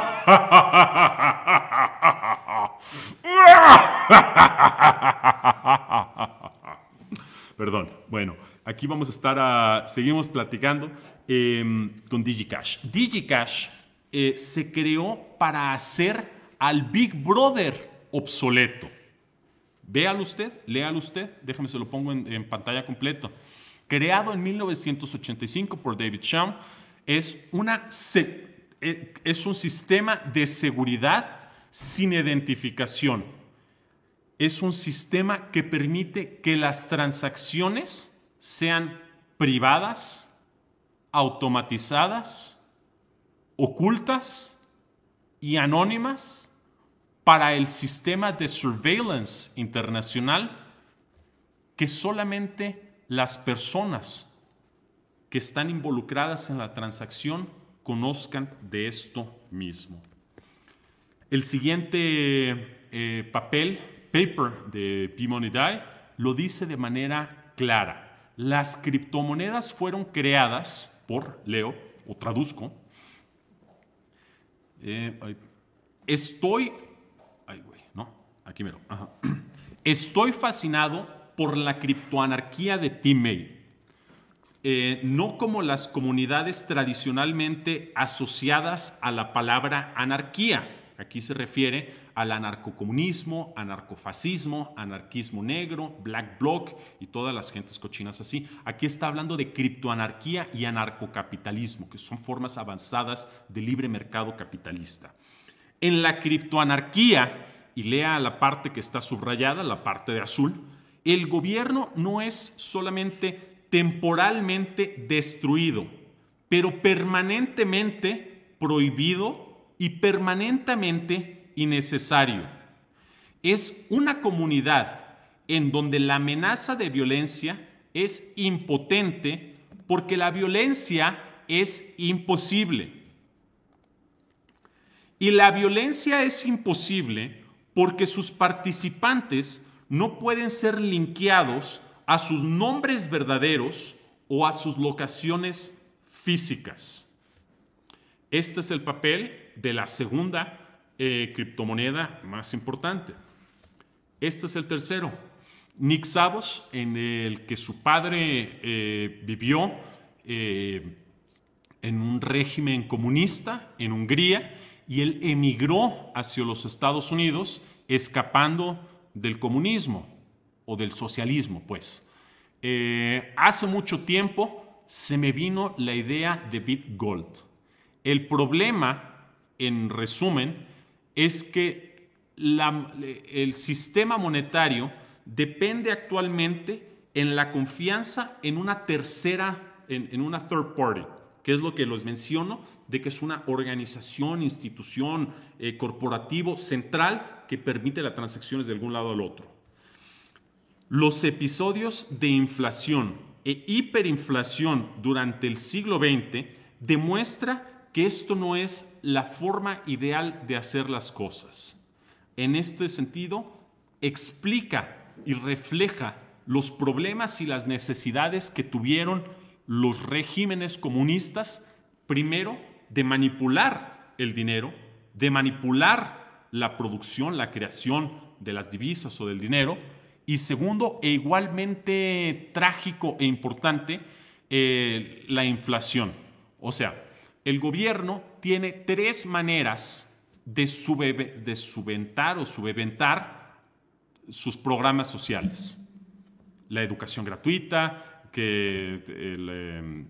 Perdón, bueno. Aquí vamos a estar, a, seguimos platicando em, con DigiCash. DigiCash eh, se creó para hacer al Big Brother obsoleto. Véalo usted, léalo usted, déjame se lo pongo en, pantalla completo. Creado en 1985 por David Shum, es, una, eh, es un sistema de seguridad sin identificación. Es un sistema que permite que las transacciones sean privadas, automatizadas, ocultas y anónimas para el sistema de surveillance internacional que solamente las personas que están involucradas en la transacción conozcan de esto mismo. El siguiente eh, papel, paper de Pimonidae, lo dice de manera clara las criptomonedas fueron creadas por Leo, o traduzco. Eh, estoy. Estoy fascinado por la criptoanarquía de Timei. Eh, no como las comunidades tradicionalmente asociadas a la palabra anarquía Aquí se refiere al anarcocomunismo, anarcofascismo, anarquismo negro, black bloc y todas las gentes cochinas así. Aquí está hablando de criptoanarquía y anarcocapitalismo, que son formas avanzadas de libre mercado capitalista. En la criptoanarquía, y lea la parte que está subrayada, la parte de azul, el gobierno no es solamente temporalmente destruido, pero permanentemente prohibido y permanentemente innecesario. Es una comunidad en donde la amenaza de violencia es impotente porque la violencia es imposible. Y la violencia es imposible porque sus participantes no pueden ser linkeados a sus nombres verdaderos o a sus locaciones físicas. Este es el papel de la segunda eh, criptomoneda más importante. Este es el tercero. Nick Savos, en el que su padre eh, vivió eh, en un régimen comunista en Hungría y él emigró hacia los Estados Unidos escapando del comunismo o del socialismo, pues. hace mucho tiempo se me vino la idea de BitGold. El problema en resumen, es que el sistema monetario depende actualmente en la confianza en una tercera, en, una third party, que es lo que les menciono, de que es una organización, institución, eh, corporativo central que permite las transacciones de algún lado al otro. Los episodios de inflación e hiperinflación durante el siglo XX demuestra que esto no es la forma ideal de hacer las cosas. En este sentido, explica y refleja los problemas y las necesidades que tuvieron los regímenes comunistas, primero, de manipular el dinero, de manipular la producción, la creación de las divisas o del dinero, y segundo, e igualmente trágico e importante, eh, la inflación. O sea, el gobierno tiene tres maneras de, subentar subventar o subventar sus programas sociales. La educación gratuita, que el, eh,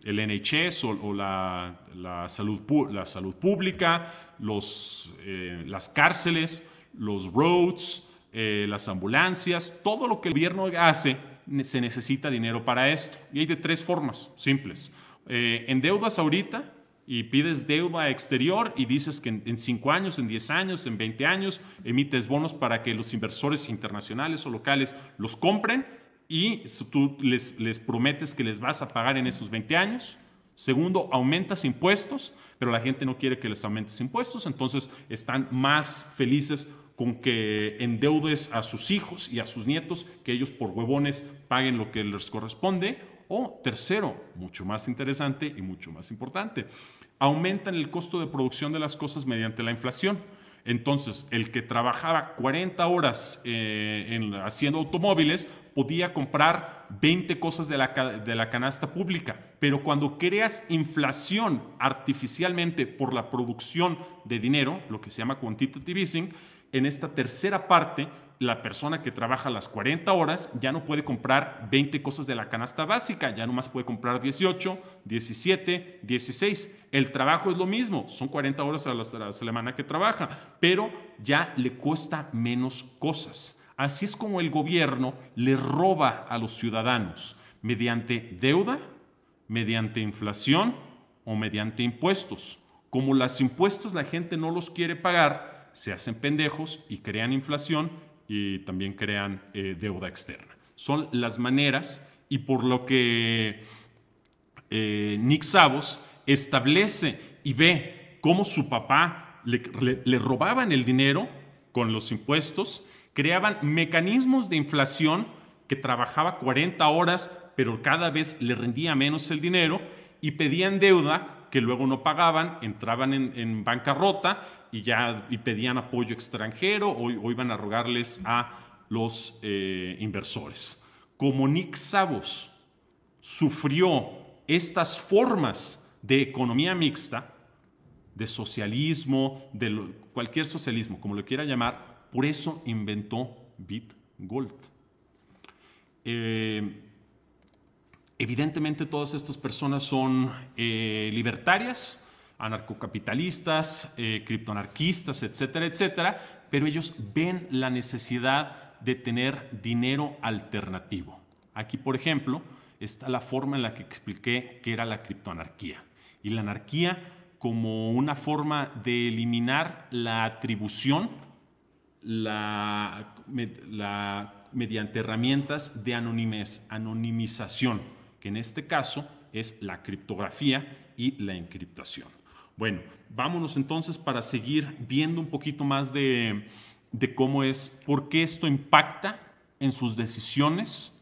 NHS o, la, salud, la, salud, pública, los, eh, las cárceles, los roads, eh, las ambulancias, todo lo que el gobierno hace se necesita dinero para esto. Y hay de tres formas simples. endeudas ahorita, y pides deuda exterior y dices que en 5 años, en 10 años, en 20 años, emites bonos para que los inversores internacionales o locales los compren y tú les, prometes que les vas a pagar en esos 20 años. Segundo, aumentas impuestos, pero la gente no quiere que les aumentes impuestos, entonces están más felices con que endeudes a sus hijos y a sus nietos, que ellos por huevones paguen lo que les corresponde o tercero, mucho más interesante y mucho más importante, aumentan el costo de producción de las cosas mediante la inflación. Entonces, el que trabajaba 40 horas eh, haciendo automóviles podía comprar 20 cosas de la canasta pública, pero cuando creas inflación artificialmente por la producción de dinero, lo que se llama quantitative easing, en esta tercera parte la persona que trabaja las 40 horas ya no puede comprar 20 cosas de la canasta básica, ya no más puede comprar 18, 17, 16. El trabajo es lo mismo, son 40 horas a la, a la semana que trabaja, pero ya le cuesta menos cosas. Así es como el gobierno le roba a los ciudadanos mediante deuda, mediante inflación o mediante impuestos. Como los impuestos la gente no los quiere pagar, se hacen pendejos y crean inflación y también crean eh, deuda externa. Son las maneras y por lo que eh, Nick Sabos establece y ve cómo su papá le, le robaban el dinero con los impuestos, creaban mecanismos de inflación que trabajaba 40 horas, pero cada vez le rendía menos el dinero y pedían deuda que luego no pagaban, entraban en, bancarrota y ya y pedían apoyo extranjero o, iban a rogarles a los eh, inversores. Como Nick Savos sufrió estas formas de economía mixta, de socialismo, de cualquier socialismo, como lo quiera llamar, por eso inventó BitGold. Eh, Evidentemente todas estas personas son eh, libertarias, anarcocapitalistas, eh, criptoanarquistas, etcétera, etcétera, pero ellos ven la necesidad de tener dinero alternativo. Aquí, por ejemplo, está la forma en la que expliqué que era la criptoanarquía. Y la anarquía como una forma de eliminar la atribución mediante herramientas de anonimización que en este caso es la criptografía y la encriptación. Bueno, vámonos entonces para seguir viendo un poquito más de, cómo es, por qué esto impacta en sus decisiones.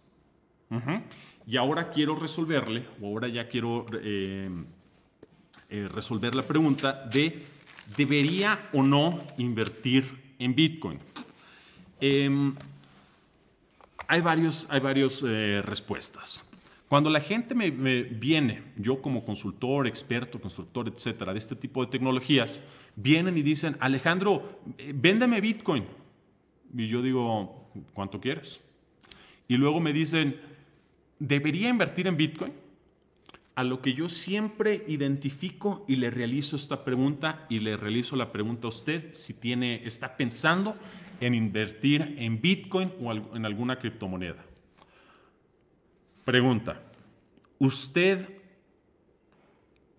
Y ahora quiero resolverle, o ahora ya quiero eh, eh, resolver la pregunta de, ¿debería o no invertir en Bitcoin? Em, hay, varios, hay varias eh, respuestas. Cuando la gente me, viene, yo como consultor, experto, constructor, etcétera, de este tipo de tecnologías, vienen y dicen, Alejandro, eh, véndeme Bitcoin. Y yo digo, ¿cuánto quieres? Y luego me dicen, ¿debería invertir en Bitcoin? A lo que yo siempre identifico y le realizo esta pregunta y le realizo la pregunta a usted si tiene, está pensando en invertir en Bitcoin o en alguna criptomoneda. Pregunta, ¿usted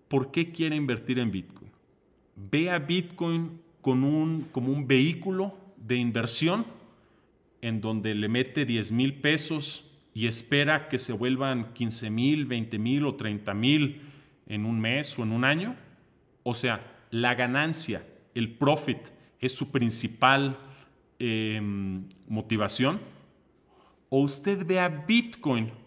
por qué quiere invertir en Bitcoin? ¿Ve a Bitcoin con un, como un vehículo de inversión en donde le mete 10 mil pesos y espera que se vuelvan 15 mil, 20 mil o 30 mil en un mes o en un año? O sea, la ganancia, el profit, es su principal em, motivación. ¿O usted ve a Bitcoin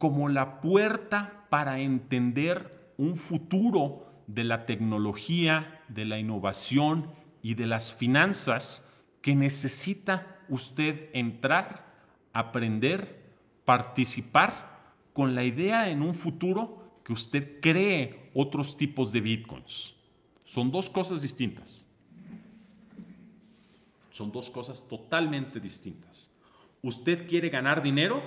como la puerta para entender un futuro de la tecnología, de la innovación y de las finanzas que necesita usted entrar, aprender, participar con la idea en un futuro que usted cree otros tipos de bitcoins. Son dos cosas distintas. Son dos cosas totalmente distintas. Usted quiere ganar dinero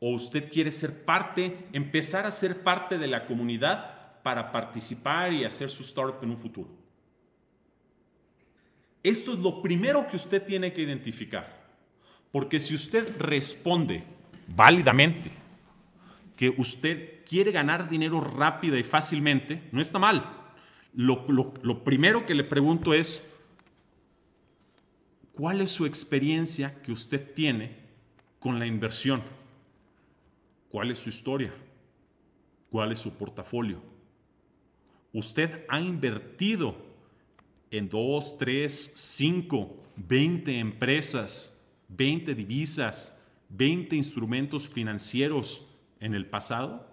o usted quiere ser parte, empezar a ser parte de la comunidad para participar y hacer su startup en un futuro. Esto es lo primero que usted tiene que identificar, porque si usted responde válidamente que usted quiere ganar dinero rápida y fácilmente, no está mal. Lo, lo primero que le pregunto es, ¿cuál es su experiencia que usted tiene con la inversión? ¿Cuál es su historia? ¿Cuál es su portafolio? Usted ha invertido en 2, 3, 5, 20 empresas, 20 divisas, 20 instrumentos financieros en el pasado.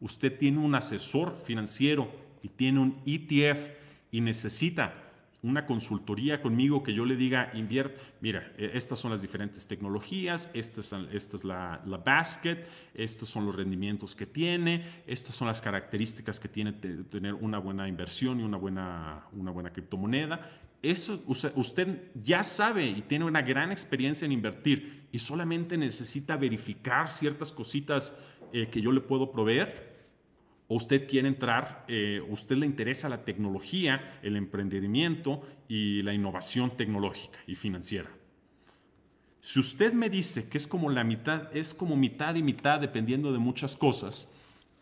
Usted tiene un asesor financiero y tiene un ETF y necesita una consultoría conmigo que yo le diga, invierte, mira, e, estas son las diferentes tecnologías, esta es, esta la, basket, estos son los rendimientos que tiene, estas son las características que tiene tener una buena inversión y una buena, una buena criptomoneda. Eso usted ya sabe y tiene una gran experiencia en invertir y solamente necesita verificar ciertas cositas eh, que yo le puedo proveer usted quiere entrar, eh, usted le interesa la tecnología, el emprendimiento y la innovación tecnológica y financiera. Si usted me dice que es como la mitad, es como mitad y mitad, dependiendo de muchas cosas,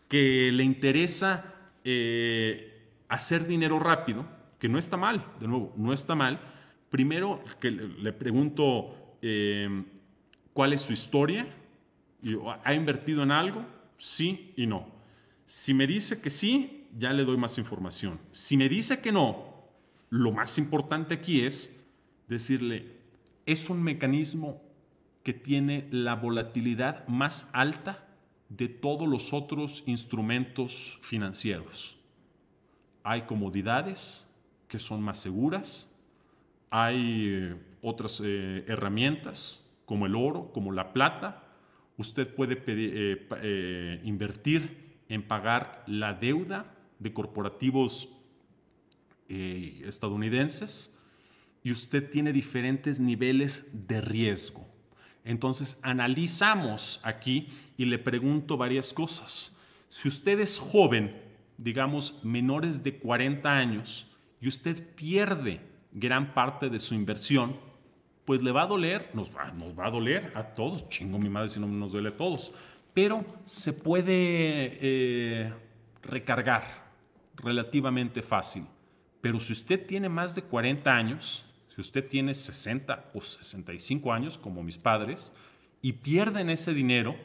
que le interesa eh, hacer dinero rápido, que no está mal, de nuevo, no está mal, primero que le pregunto em, cuál es su historia, ¿ha invertido en algo? Sí y no. Si me dice que sí, ya le doy más información. Si me dice que no, lo más importante aquí es decirle, es un mecanismo que tiene la volatilidad más alta de todos los otros instrumentos financieros. Hay comodidades que son más seguras, hay eh, otras eh, herramientas como el oro, como la plata. Usted puede eh, invertir en pagar la deuda de corporativos eh, estadounidenses y usted tiene diferentes niveles de riesgo. Entonces analizamos aquí y le pregunto varias cosas. Si usted es joven, digamos menores de 40 años, y usted pierde gran parte de su inversión, pues le va a doler, nos nos va a doler a todos, chingo mi madre si no nos duele a todos, pero se puede eh, recargar relativamente fácil. Pero si usted tiene más de 40 años, si usted tiene 60 o 65 años, como mis padres, y pierden ese dinero,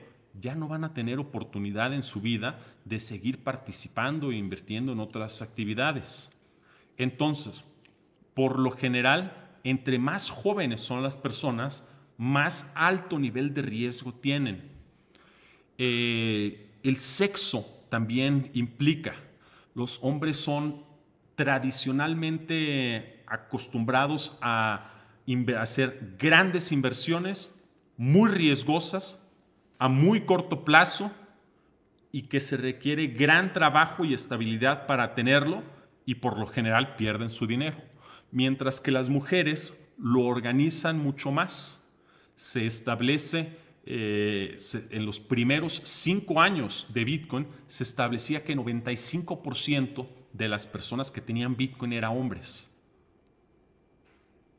ya no van a tener oportunidad en su vida de seguir participando e invirtiendo en otras actividades. Entonces, por lo general, entre más jóvenes son las personas, más alto nivel de riesgo tienen. Eh, el sexo también implica. Los hombres son tradicionalmente acostumbrados a hacer grandes inversiones muy riesgosas a muy corto plazo y que se requiere gran trabajo y estabilidad para tenerlo y por lo general pierden su dinero. Mientras que las mujeres lo organizan mucho más. Se establece eh, en los primeros cinco años de Bitcoin, se establecía que 95% de las personas que tenían Bitcoin eran hombres.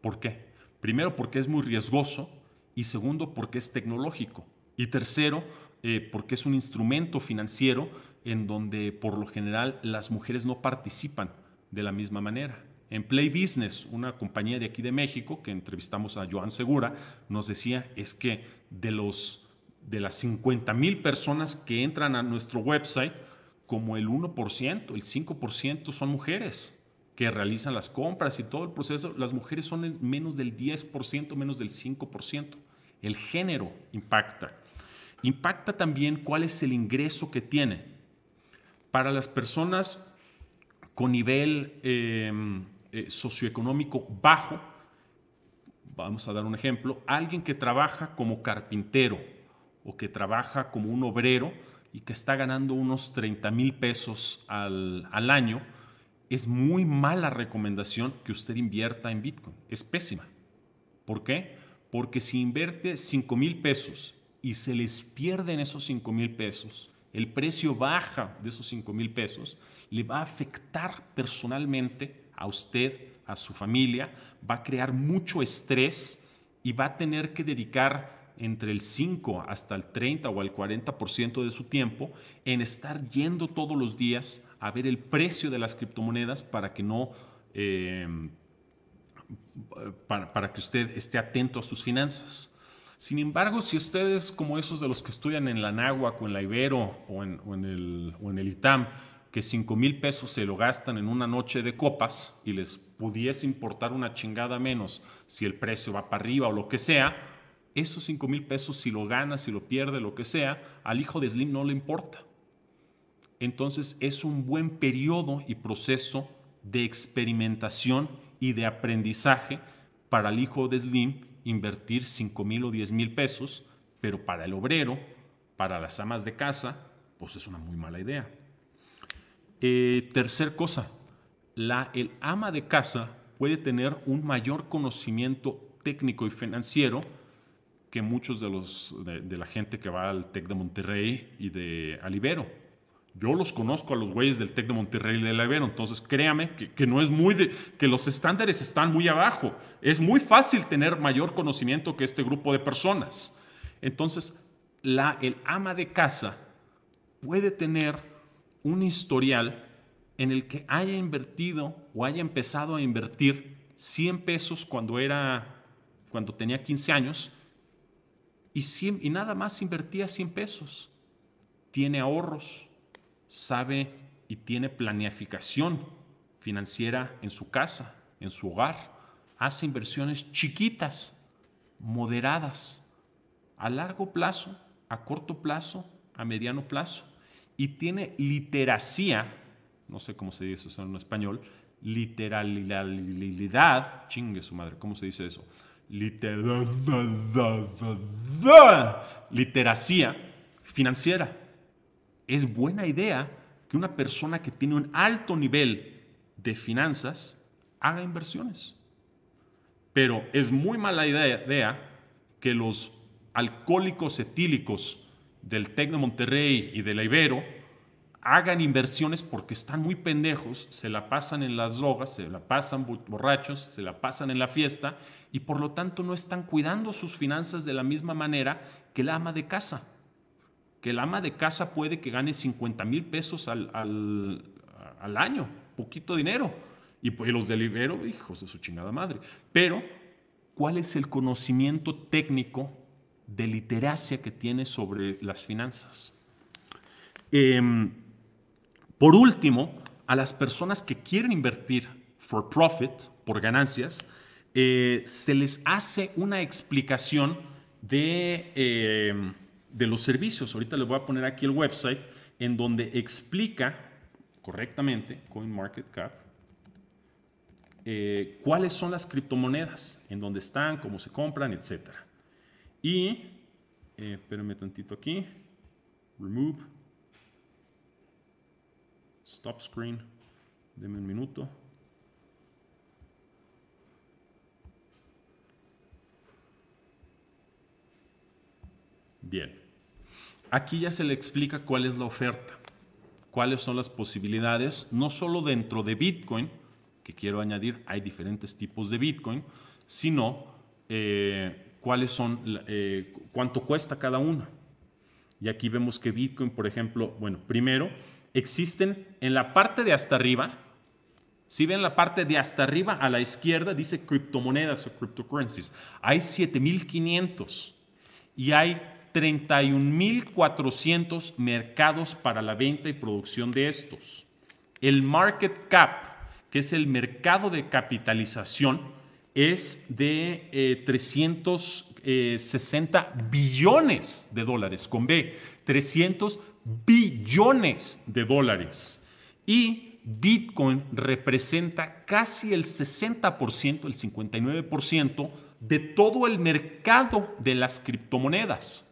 ¿Por qué? Primero, porque es muy riesgoso y segundo, porque es tecnológico. Y tercero, eh, porque es un instrumento financiero en donde por lo general las mujeres no participan de la misma manera. En Play Business, una compañía de aquí de México que entrevistamos a Joan Segura, nos decía es que de, los, de las 50 mil personas que entran a nuestro website, como el 1%, el 5% son mujeres que realizan las compras y todo el proceso. Las mujeres son menos del 10%, menos del 5%. El género impacta. Impacta también cuál es el ingreso que tiene. Para las personas con nivel em, eh, socioeconómico bajo, vamos a dar un ejemplo, alguien que trabaja como carpintero o que trabaja como un obrero y que está ganando unos 30 mil pesos al, año, es muy mala recomendación que usted invierta en Bitcoin. Es pésima. ¿Por qué? Porque si invierte 5 mil pesos y se les pierden esos 5 mil pesos, el precio baja de esos 5 mil pesos, le va a afectar personalmente a usted, a su familia, va a crear mucho estrés y va a tener que dedicar entre el 5 hasta el 30 o el 40% de su tiempo en estar yendo todos los días a ver el precio de las criptomonedas para que no... Em, para, que usted esté atento a sus finanzas. Sin embargo, si ustedes, como esos de los que estudian en la nagua con en la Ibero o en, en, el, o en el ITAM, que 5 mil pesos se lo gastan en una noche de copas y les pudiese importar una chingada menos si el precio va para arriba o lo que sea, esos 5 mil pesos, si lo gana, si lo pierde, lo que sea, al hijo de Slim no le importa. Entonces es un buen periodo y proceso de experimentación y de aprendizaje para el hijo de Slim invertir 5 mil o 10 mil pesos, pero para el obrero, para las amas de casa, pues es una muy mala idea. Eh, tercer cosa, el ama de casa puede tener un mayor conocimiento técnico y financiero que muchos de, los, de, la gente que va al TEC de Monterrey y de Alibero. Yo los conozco a los güeyes del TEC de Monterrey y de Alibero, entonces créame que, que, no es muy de, que los estándares están muy abajo. Es muy fácil tener mayor conocimiento que este grupo de personas. Entonces, la, el ama de casa puede tener un historial en el que haya invertido o haya empezado a invertir 100 pesos cuando era cuando tenía 15 años y, y nada más invertía 100 pesos. Tiene ahorros, sabe y tiene planificación financiera en su casa, en su hogar. Hace inversiones chiquitas, moderadas, a largo plazo, a corto plazo, a mediano plazo. Y tiene literacia no sé cómo se dice eso en español, literalidad, chingue su madre, ¿cómo se dice eso? Literacia financiera. Es buena idea que una persona que tiene un alto nivel de finanzas haga inversiones. Pero es muy mala idea que los alcohólicos etílicos del Tecno Monterrey y del Ibero hagan inversiones porque están muy pendejos, se la pasan en las drogas, se la pasan borrachos, se la pasan en la fiesta y por lo tanto no están cuidando sus finanzas de la misma manera que la ama de casa. Que el ama de casa puede que gane 50 mil pesos al, al, año, poquito dinero. Y pues los delibero, hijos de su chingada madre. Pero, ¿cuál es el conocimiento técnico de literacia que tiene sobre las finanzas? Em, por último, a las personas que quieren invertir for profit, por ganancias, eh, se les hace una explicación de, eh, de los servicios. Ahorita les voy a poner aquí el website en donde explica correctamente CoinMarketCap eh, cuáles son las criptomonedas, en dónde están, cómo se compran, etc. Y, espérenme tantito aquí, remove. Stop screen. Deme un minuto. Bien. Aquí ya se le explica cuál es la oferta, cuáles son las posibilidades, no solo dentro de Bitcoin, que quiero añadir, hay diferentes tipos de Bitcoin, sino eh, cuáles son, eh, cuánto cuesta cada una. Y aquí vemos que Bitcoin, por ejemplo, bueno, primero existen en la parte de hasta arriba. Si ven la parte de hasta arriba a la izquierda, dice criptomonedas o cryptocurrencies. Hay 7.500 y hay 31.400 mercados para la venta y producción de estos. El market cap, que es el mercado de capitalización, es de 360 eh, eh, billones de dólares, con B, 300 billones billones de dólares y Bitcoin representa casi el 60%, el 59% de todo el mercado de las criptomonedas.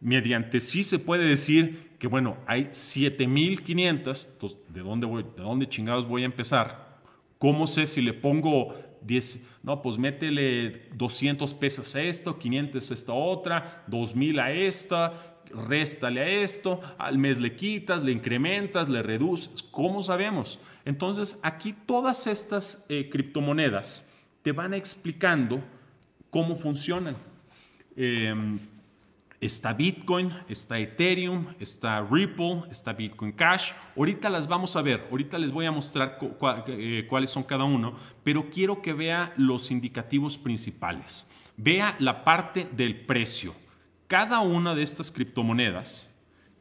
Mediante sí se puede decir que, bueno, hay 7.500, entonces, ¿de dónde, voy, ¿de dónde chingados voy a empezar? ¿Cómo sé si le pongo 10, no, pues métele 200 pesos a esto, 500 a esta otra, 2000 a esta, réstale a esto, al mes le quitas, le incrementas, le reduces, ¿cómo sabemos? Entonces aquí todas estas eh, criptomonedas te van explicando cómo funcionan. Em, está Bitcoin, está Ethereum, está Ripple, está Bitcoin Cash. Ahorita las vamos a ver, ahorita les voy a mostrar eh, cuáles son cada uno, pero quiero que vea los indicativos principales. Vea la parte del precio cada una de estas criptomonedas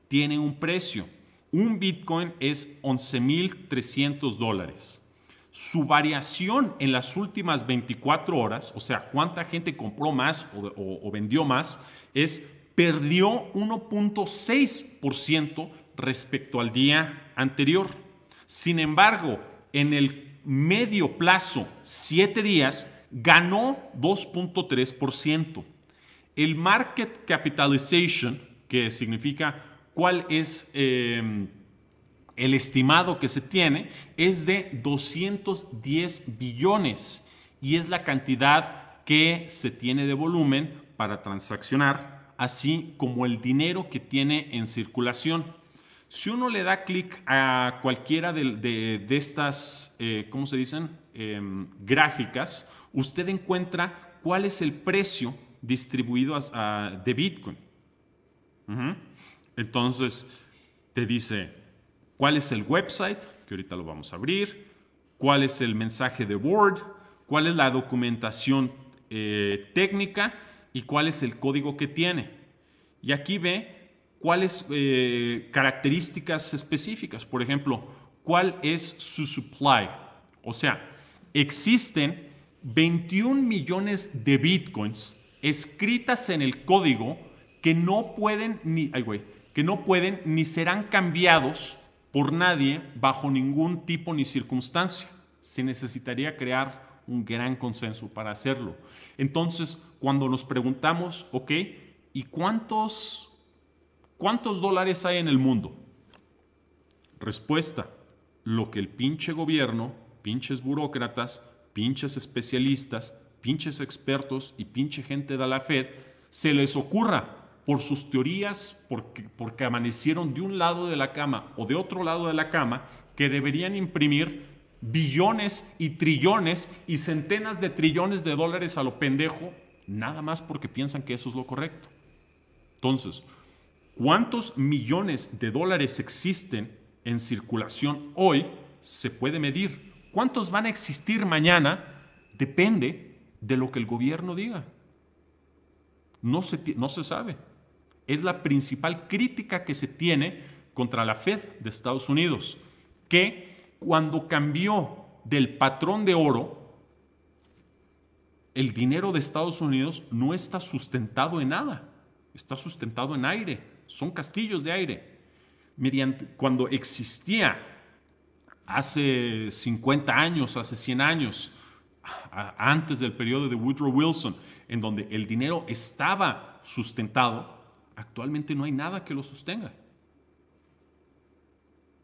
tiene un precio. Un Bitcoin es 11.300 dólares. Su variación en las últimas 24 horas, o sea, cuánta gente compró más o, vendió más, es perdió 1.6% respecto al día anterior. Sin embargo, en el medio plazo, 7 días, ganó 2.3%. El market capitalization, que significa cuál es em, el estimado que se tiene, es de 210 billones y es la cantidad que se tiene de volumen para transaccionar, así como el dinero que tiene en circulación. Si uno le da clic a cualquiera de, estas, eh, ¿cómo se dicen? Em, gráficas, usted encuentra cuál es el precio distribuido a, de Bitcoin. Entonces, te dice cuál es el website, que ahorita lo vamos a abrir, cuál es el mensaje de Word, cuál es la documentación eh, técnica y cuál es el código que tiene. Y aquí ve cuáles eh, características específicas, por ejemplo, cuál es su supply. O sea, existen 21 millones de bitcoins escritas en el código que no pueden ni, que no pueden ni serán cambiados por nadie bajo ningún tipo ni circunstancia. Se necesitaría crear un gran consenso para hacerlo. Entonces, cuando nos preguntamos, ok, ¿y cuántos, cuántos dólares hay en el mundo? Respuesta, lo que el pinche gobierno, pinches burócratas, pinches especialistas, pinches expertos y pinche gente de la Fed se les ocurra por sus teorías, porque, porque amanecieron de un lado de la cama o de otro lado de la cama, que deberían imprimir billones y trillones y centenas de trillones de dólares a lo pendejo, nada más porque piensan que eso es lo correcto. Entonces, ¿cuántos millones de dólares existen en circulación hoy? Se puede medir. ¿Cuántos van a existir mañana? Depende de lo que el gobierno diga. No se, no se sabe. Es la principal crítica que se tiene contra la Fed de Estados Unidos, que cuando cambió del patrón de oro, el dinero de Estados Unidos no está sustentado en nada, está sustentado en aire, son castillos de aire. cuando existía hace 50 años, hace 100 años, antes del periodo de Woodrow Wilson, en donde el dinero estaba sustentado, actualmente no hay nada que lo sostenga.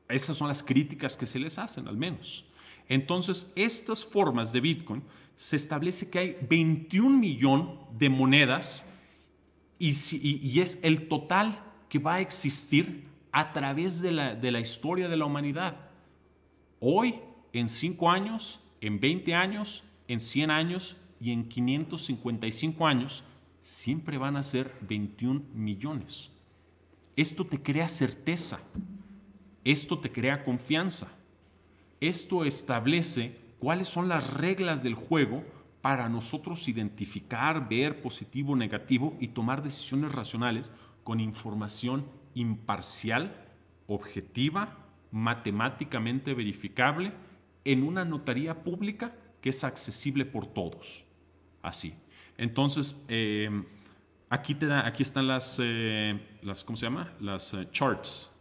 Esas son las críticas que se les hacen, al menos. Entonces, estas formas de Bitcoin, se establece que hay 21 millones de monedas y, es el total que va a existir a través de la, de la historia de la humanidad. Hoy, en 5 años, en 20 años, en 100 años y en 555 años, siempre van a ser 21 millones. Esto te crea certeza, esto te crea confianza, esto establece cuáles son las reglas del juego para nosotros identificar, ver positivo, negativo y tomar decisiones racionales con información imparcial, objetiva, matemáticamente verificable en una notaría pública que es accesible por todos. Así. Entonces, eh, aquí, te da, aquí están las, eh, las, ¿cómo se llama? Las eh, charts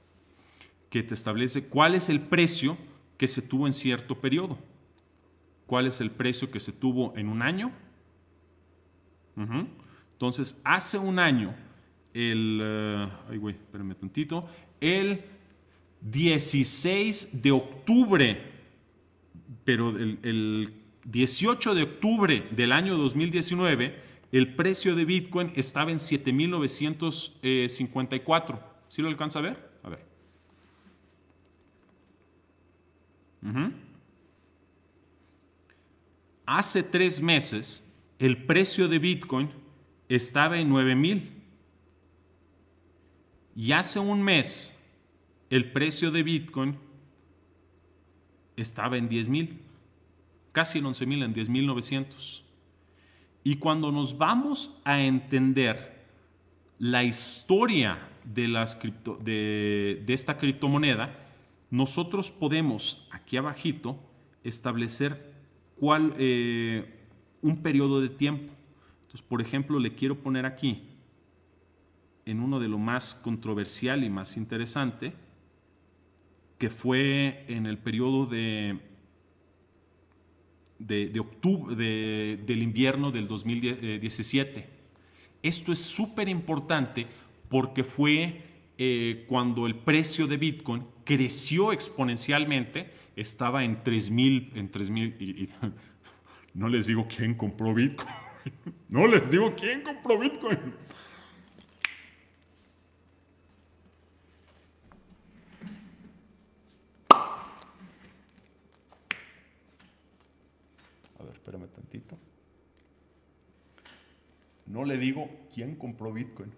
que te establece cuál es el precio que se tuvo en cierto periodo. ¿Cuál es el precio que se tuvo en un año? Entonces, hace un año, el, ay, el 16 de octubre, pero el 18 de octubre del año 2019, el precio de Bitcoin estaba en 7.954. ¿Sí lo alcanza a ver? A ver. Hace tres meses, el precio de Bitcoin estaba en 9.000. Y hace un mes, el precio de Bitcoin estaba en 10.000 casi en 11.000, en 10.900. Y cuando nos vamos a entender la historia de, de, esta criptomoneda, nosotros podemos aquí abajito establecer cuál, eh, un periodo de tiempo. Entonces, por ejemplo, le quiero poner aquí, en uno de lo más controversial y más interesante, que fue en el periodo de de, octubre, del invierno del 2017. Esto es súper importante porque fue eh, cuando el precio de Bitcoin creció exponencialmente, estaba en 3.000, en no les digo quién compró Bitcoin, no les digo quién compró Bitcoin, No le digo quién compró Bitcoin.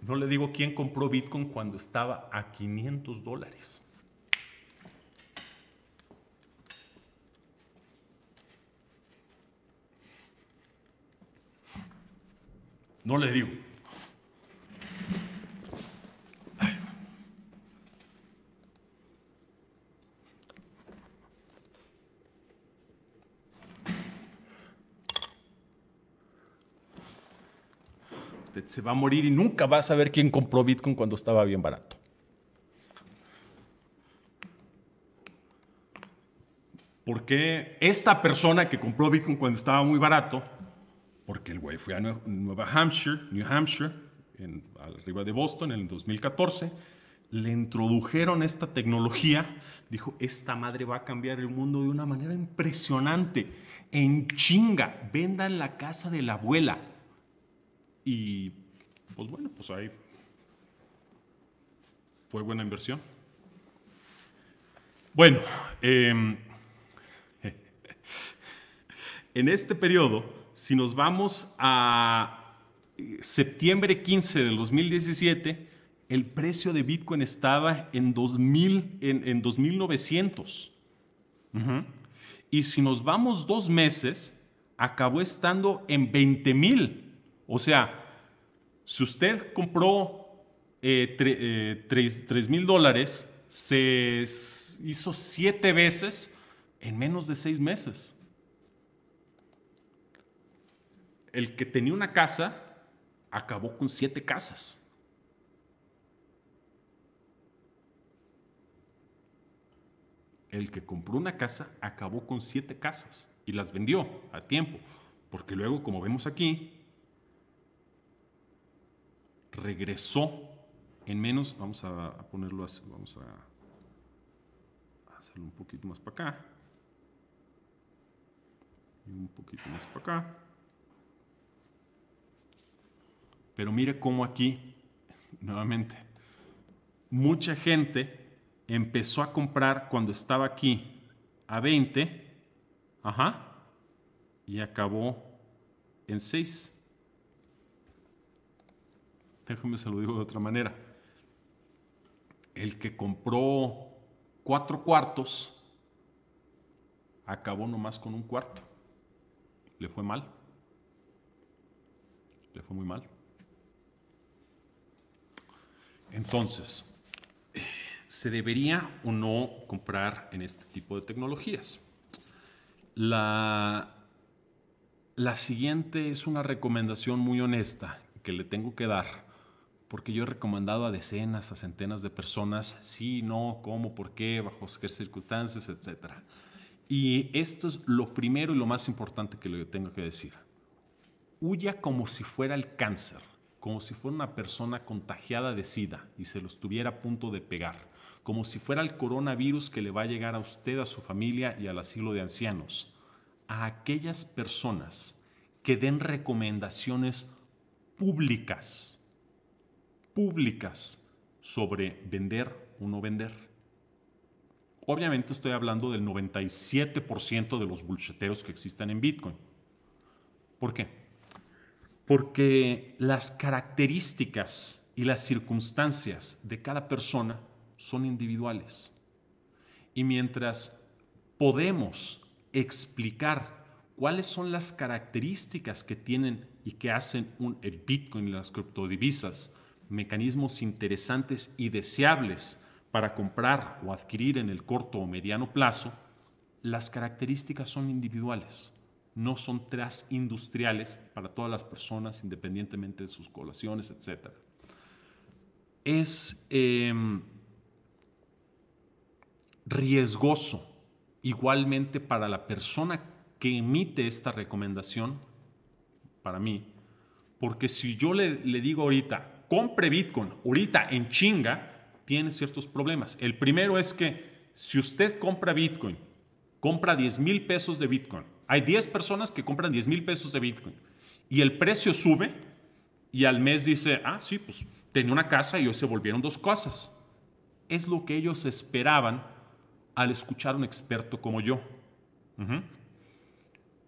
No le digo quién compró Bitcoin cuando estaba a 500 dólares. No le digo. Usted se va a morir y nunca va a saber quién compró Bitcoin cuando estaba bien barato. Porque esta persona que compró Bitcoin cuando estaba muy barato porque el güey fue a Nueva Hampshire, New Hampshire, arriba de Boston en el 2014, le introdujeron esta tecnología, dijo, esta madre va a cambiar el mundo de una manera impresionante, en chinga, vendan la casa de la abuela. Y pues bueno, pues ahí fue buena inversión. Bueno, em, en este periodo si nos vamos a septiembre 15 del 2017, el precio de Bitcoin estaba en, en 2.900. Y si nos vamos dos meses, acabó estando en 20.000. O sea, si usted compró 3,000 eh, eh, dólares, se hizo siete veces en menos de seis meses. el que tenía una casa acabó con siete casas. El que compró una casa acabó con siete casas y las vendió a tiempo, porque luego, como vemos aquí, regresó en menos, vamos a, ponerlo así, vamos a, a hacerlo un poquito más para acá y un poquito más para acá. Pero mire cómo aquí, nuevamente, mucha gente empezó a comprar cuando estaba aquí a 20, ajá, y acabó en 6. Déjame se lo digo de otra manera. El que compró cuatro cuartos acabó nomás con un cuarto. Le fue mal. Le fue muy mal. Entonces, ¿se debería o no comprar en este tipo de tecnologías? La, siguiente es una recomendación muy honesta que le tengo que dar, porque yo he recomendado a decenas, a centenas de personas, sí, no, cómo, por qué, bajo qué circunstancias, etc. Y esto es lo primero y lo más importante que le tengo que decir. Huya como si fuera el cáncer como si fuera una persona contagiada de SIDA y se lo estuviera a punto de pegar, como si fuera el coronavirus que le va a llegar a usted, a su familia y al asilo de ancianos. A aquellas personas que den recomendaciones públicas, públicas sobre vender o no vender. Obviamente estoy hablando del 97% de los bulcheteros que existen en Bitcoin. ¿Por qué? porque las características y las circunstancias de cada persona son individuales. Y mientras podemos explicar cuáles son las características que tienen y que hacen un, el Bitcoin y las criptodivisas mecanismos interesantes y deseables para comprar o adquirir en el corto o mediano plazo, las características son individuales no son tras industriales para todas las personas, independientemente de sus colaciones, etc. Es em, riesgoso igualmente para la persona que emite esta recomendación, para mí, porque si yo le, le digo ahorita, compre Bitcoin, ahorita en chinga, tiene ciertos problemas. El primero es que si usted compra Bitcoin, compra 10 mil pesos de Bitcoin, hay 10 personas que compran 10 mil pesos de Bitcoin y el precio sube y al mes dice, ah, sí, pues tenía una casa y hoy se volvieron dos cosas. Es lo que ellos esperaban al escuchar a un experto como yo.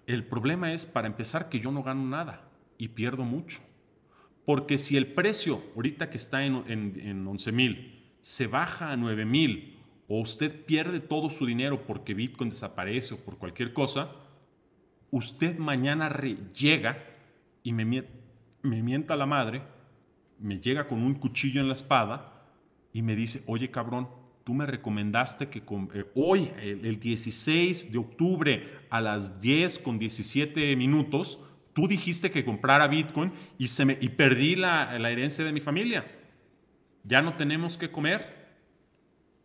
El problema es, para empezar, que yo no gano nada y pierdo mucho. Porque si el precio, ahorita que está en, en, en 11 mil, se baja a 9 mil, o usted pierde todo su dinero porque Bitcoin desaparece o por cualquier cosa, usted mañana llega y me, mienta la madre, me llega con un cuchillo en la espada y me dice, oye cabrón, tú me recomendaste que eh, hoy, el, 16 de octubre, a las 10 con 17 minutos, tú dijiste que comprara Bitcoin y, se me, y perdí la, herencia de mi familia. Ya no tenemos que comer.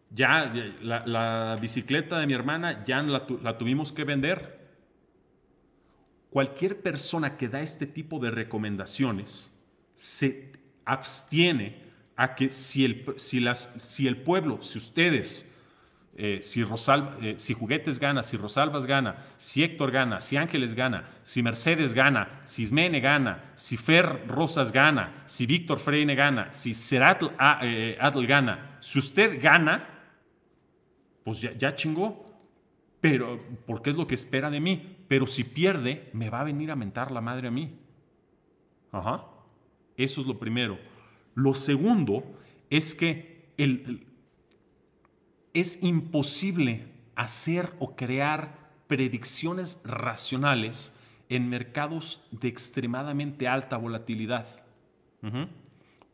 Ya la, bicicleta de mi hermana ya la, la tuvimos que vender cualquier persona que da este tipo de recomendaciones se abstiene a que si el, si las, si el pueblo, si ustedes, eh, si, Rosal, eh, si Juguetes gana, si Rosalvas gana, si Héctor gana, si Ángeles gana, si Mercedes gana, si Ismene gana, si Fer Rosas gana, si Víctor Freyne gana, si Seratl eh, gana, si usted gana, pues ya, chingó, pero porque es lo que espera de mí. Pero si pierde, me va a venir a mentar la madre a mí. Ajá. Eso es lo primero. Lo segundo es que es imposible hacer o crear predicciones racionales en mercados de extremadamente alta volatilidad.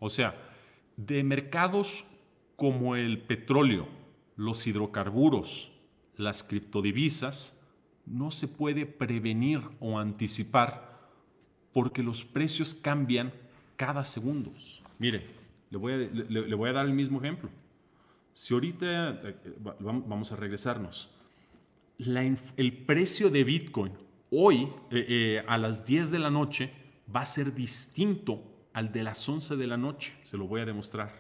O sea, de mercados como el petróleo, los hidrocarburos, las criptodivisas, no se puede prevenir o anticipar porque los precios cambian cada segundo. Mire, le voy, a, dar el mismo ejemplo. Si ahorita, eh, eh, vamos a regresarnos, el precio de Bitcoin hoy eh, a las 10 de la noche va a ser distinto al de las 11 de la noche. Se lo voy a demostrar.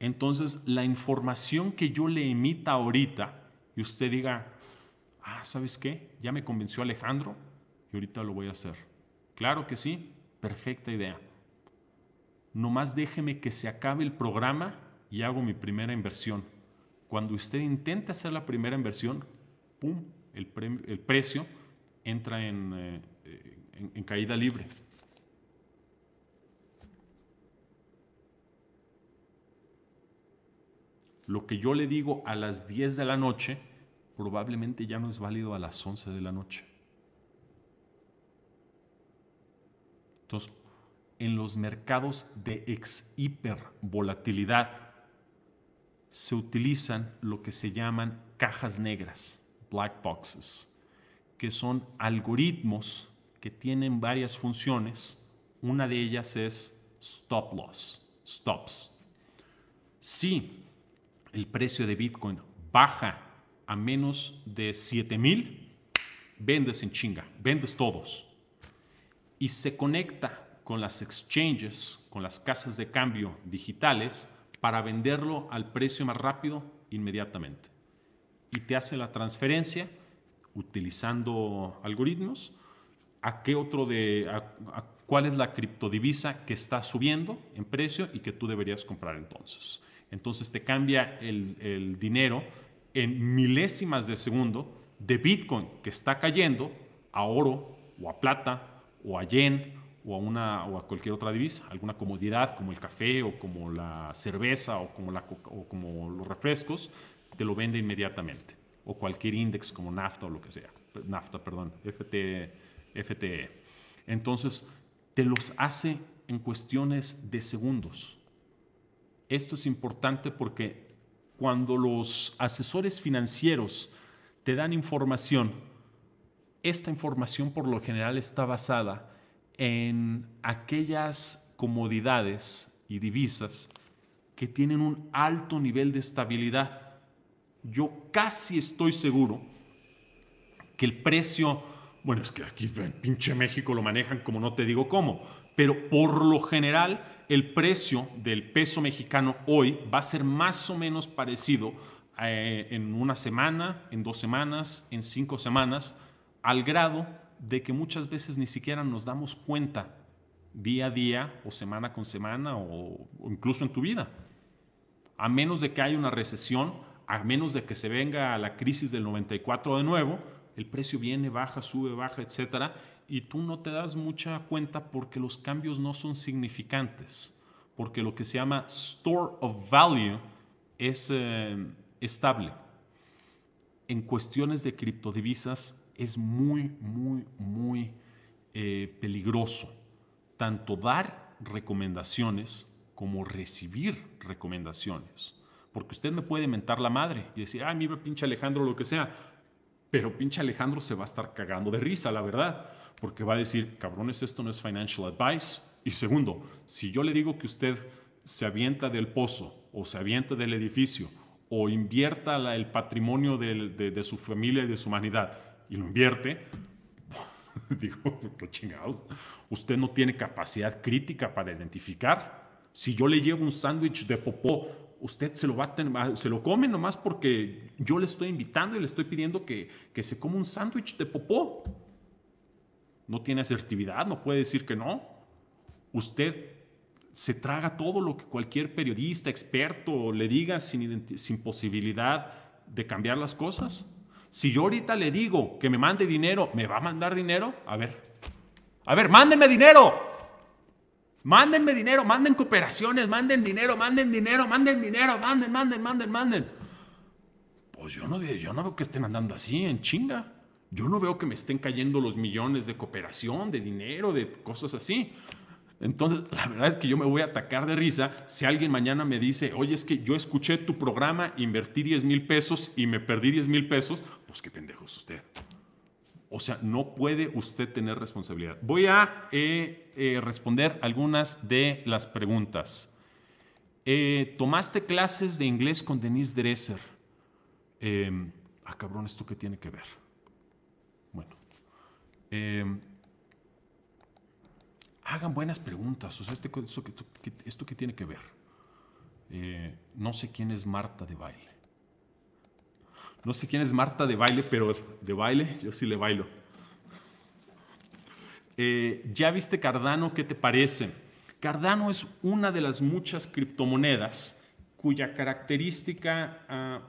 Entonces, la información que yo le emita ahorita y usted diga, ah, ¿sabes qué? Ya me convenció Alejandro y ahorita lo voy a hacer. Claro que sí, perfecta idea. Nomás déjeme que se acabe el programa y hago mi primera inversión. Cuando usted intenta hacer la primera inversión, ¡pum!, el, precio entra eh, en caída libre. Lo que yo le digo a las 10 de la noche probablemente ya no es válido a las 11 de la noche. Entonces, en los mercados de ex hipervolatilidad se utilizan lo que se llaman cajas negras, black boxes, que son algoritmos que tienen varias funciones. Una de ellas es stop loss, stops. Si el precio de Bitcoin baja a menos de $7,000, vendes en chinga, vendes todos. Y se conecta con las exchanges, con las casas de cambio digitales, para venderlo al precio más rápido inmediatamente. Y te hace la transferencia utilizando algoritmos a qué otro de cuál es la criptodivisa que está subiendo en precio y que tú deberías comprar entonces. Entonces te cambia el, el dinero en milésimas de segundo de Bitcoin que está cayendo a oro o a plata o a yen o a, una, o a cualquier otra divisa, alguna comodidad como el café o como la cerveza o como, los refrescos, te lo vende inmediatamente. O cualquier índice como NAFTA o lo que sea. NAFTA, perdón, FT, FTE. Entonces, te los hace en cuestiones de segundos. Esto es importante porque cuando los asesores financieros te dan información, esta información por lo general está basada en aquellas comodidades y divisas que tienen un alto nivel de estabilidad. Yo casi estoy seguro que el precio, bueno, es que aquí en pinche México lo manejan como no te digo cómo, pero por lo general el precio del peso mexicano hoy va a ser más o menos parecido eh, en una semana, en dos semanas, en cinco semanas, al grado de que muchas veces ni siquiera nos damos cuenta día a día o semana con semana o, incluso en tu vida. A menos de que haya una recesión, a menos de que se venga la crisis del 94 de nuevo, el precio viene, baja, sube, baja, etcétera, y tú no te das mucha cuenta porque los cambios no son significantes, porque lo que se llama store of value es eh, estable. En cuestiones de criptodivisas es muy, muy, muy eh, peligroso tanto dar recomendaciones como recibir recomendaciones. Porque usted me puede mentar la madre y decir, ah, mira, pinche Alejandro, lo que sea. Pero pinche Alejandro se va a estar cagando de risa, la verdad porque va a decir, cabrones, esto no es financial advice. Y segundo, si yo le digo que usted se avienta del pozo o se avienta del edificio o invierta el patrimonio de, su familia y de su humanidad y lo invierte, digo, qué chingados, usted no tiene capacidad crítica para identificar. Si yo le llevo un sándwich de popó, usted se lo, va a tener, ah, se lo come nomás porque yo le estoy invitando y le estoy pidiendo que, que se coma un sándwich de popó no tiene asertividad, no puede decir que no. Usted se traga todo lo que cualquier periodista, experto le diga sin, sin posibilidad de cambiar las cosas. Si yo ahorita le digo que me mande dinero, ¿me va a mandar dinero? A ver, a ver, mándenme dinero. Mándenme dinero, manden cooperaciones, manden dinero, manden dinero, manden dinero, manden, manden, manden, manden. Pues yo no, yo no veo que estén andando así, en chinga yo no veo que me estén cayendo los millones de cooperación, de dinero, de cosas así. Entonces, la verdad es que yo me voy a atacar de risa si alguien mañana me dice, oye, es que yo escuché tu programa, invertí 10 mil pesos y me perdí 10 mil pesos. Pues qué pendejo es usted. O sea, no puede usted tener responsabilidad. Voy a eh, eh, responder algunas de las preguntas. Eh, ¿Tomaste clases de inglés con Denise Dresser? Em, ah, cabrón, ¿esto qué tiene que ver? Em, hagan buenas preguntas. O sea, este esto, que, tiene que ver. Eh, no sé quién es Marta de baile. No sé quién es Marta de baile, pero de baile yo sí le bailo. Eh, ¿Ya viste Cardano? ¿Qué te parece? Cardano es una de las muchas criptomonedas cuya característica... Ah,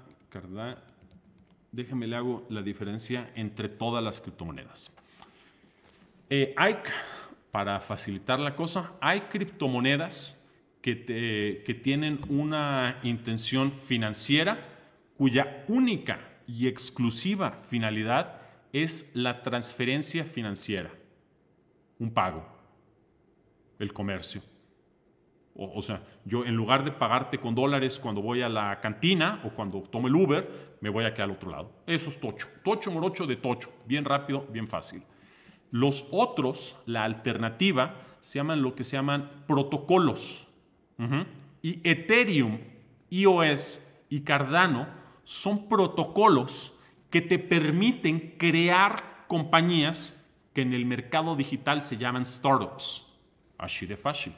déjame le hago la diferencia entre todas las criptomonedas. Eh, hay, para facilitar la cosa, hay criptomonedas que, tienen una intención financiera cuya única y exclusiva finalidad es la transferencia financiera, un pago, el comercio. O, o, sea, yo en lugar de pagarte con dólares cuando voy a la cantina o cuando tomo el Uber, me voy a quedar al otro lado. Eso es tocho. Tocho morocho de tocho. Bien rápido, bien fácil. Los otros, la alternativa, se llaman lo que se llaman protocolos. Y Ethereum, iOS y Cardano son protocolos que te permiten crear compañías que en el mercado digital se llaman startups. Así de fácil.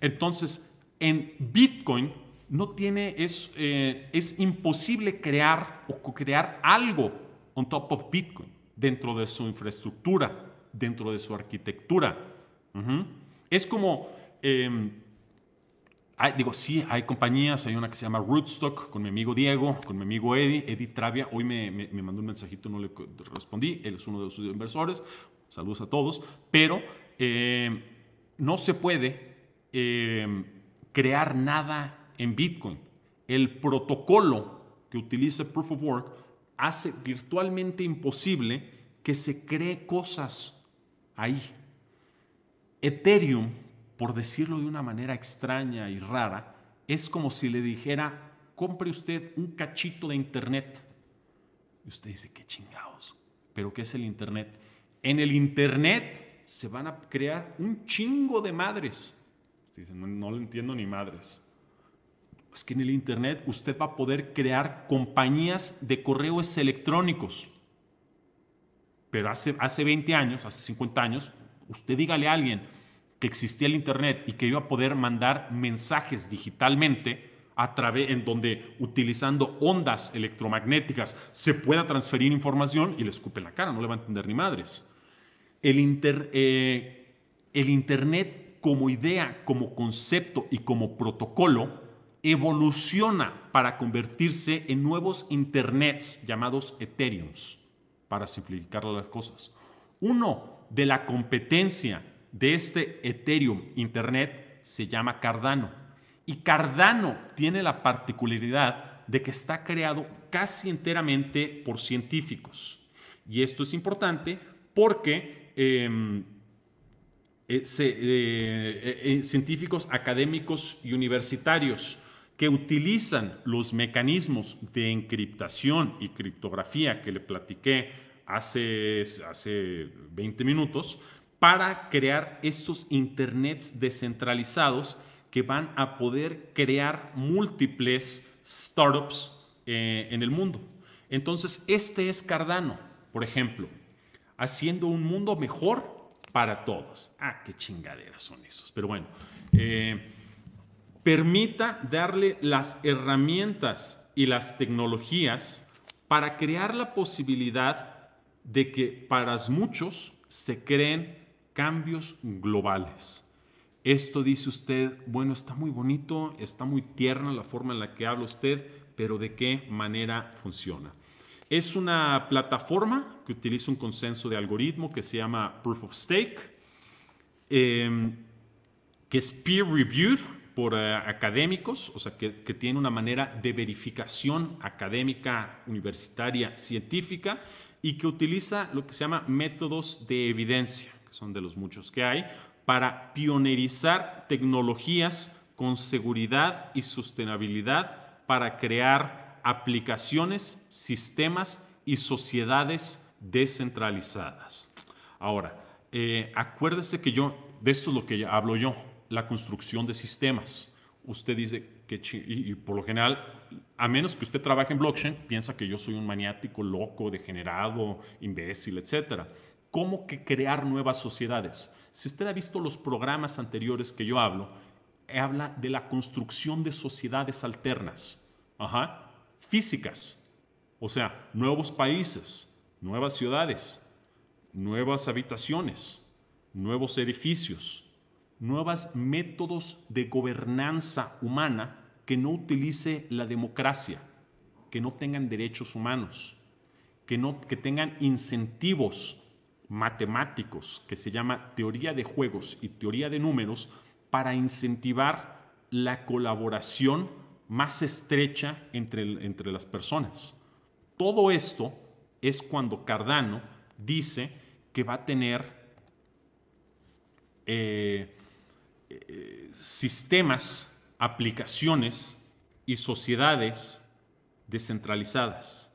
Entonces, en Bitcoin no tiene, es, eh, es imposible crear o crear algo on top of Bitcoin dentro de su infraestructura, dentro de su arquitectura. Es como, em, digo, sí, hay compañías, hay una que se llama Rootstock, con mi amigo Diego, con mi amigo Eddie, Eddie Travia, hoy me, me, mandó un mensajito, no le respondí, él es uno de sus inversores, saludos a todos, pero em, no se puede em, crear nada en Bitcoin. El protocolo que utiliza Proof of Work hace virtualmente imposible que se cree cosas ahí. Ethereum, por decirlo de una manera extraña y rara, es como si le dijera, compre usted un cachito de Internet. Y usted dice, qué chingados. Pero ¿qué es el Internet? En el Internet se van a crear un chingo de madres. Usted dice, no, no lo entiendo ni madres es que en el Internet usted va a poder crear compañías de correos electrónicos. Pero hace, hace 20 años, hace 50 años, usted dígale a alguien que existía el Internet y que iba a poder mandar mensajes digitalmente a través en donde utilizando ondas electromagnéticas se pueda transferir información y le escupe la cara, no le va a entender ni madres. el eh, Internet como idea, como concepto y como protocolo evoluciona para convertirse en nuevos internets llamados Ethereums, para simplificar las cosas. Uno de la competencia de este Ethereum Internet se llama Cardano. Y Cardano tiene la particularidad de que está creado casi enteramente por científicos. Y esto es importante porque em, eh, eh, eh, científicos académicos y universitarios que utilizan los mecanismos de encriptación y criptografía que le platiqué hace, hace 20 minutos para crear estos internets descentralizados que van a poder crear múltiples startups eh, en el mundo. Entonces, este es Cardano, por ejemplo, haciendo un mundo mejor para todos. Ah, qué chingaderas son esos. Pero bueno. Eh, permita darle las herramientas y las tecnologías para crear la posibilidad de que para muchos se creen cambios globales. Esto dice usted, bueno, está muy bonito, está muy tierna la forma en la que habla usted, pero ¿de qué manera funciona? Es una plataforma que utiliza un consenso de algoritmo que se llama Proof of Stake, eh, que es peer-reviewed, por eh, académicos, o sea, que, tiene una manera de verificación académica, universitaria, científica, y que utiliza lo que se llama métodos de evidencia, que son de los muchos que hay, para pionerizar tecnologías con seguridad y sostenibilidad para crear aplicaciones, sistemas y sociedades descentralizadas. Ahora, eh, acuérdese que yo, de esto es lo que hablo yo, la construcción de sistemas. Usted dice que, y, por lo general, a menos que usted trabaje en blockchain, piensa que yo soy un maniático, loco, degenerado, imbécil, etc. ¿Cómo que crear nuevas sociedades? Si usted ha visto los programas anteriores que yo hablo, habla de la construcción de sociedades alternas, Ajá. físicas, o sea, nuevos países, nuevas ciudades, nuevas habitaciones, nuevos edificios, nuevos métodos de gobernanza humana que no utilice la democracia, que no tengan derechos humanos, que, no, que tengan incentivos matemáticos, que se llama teoría de juegos y teoría de números, para incentivar la colaboración más estrecha entre, entre las personas. Todo esto es cuando Cardano dice que va a tener eh, sistemas, aplicaciones y sociedades descentralizadas.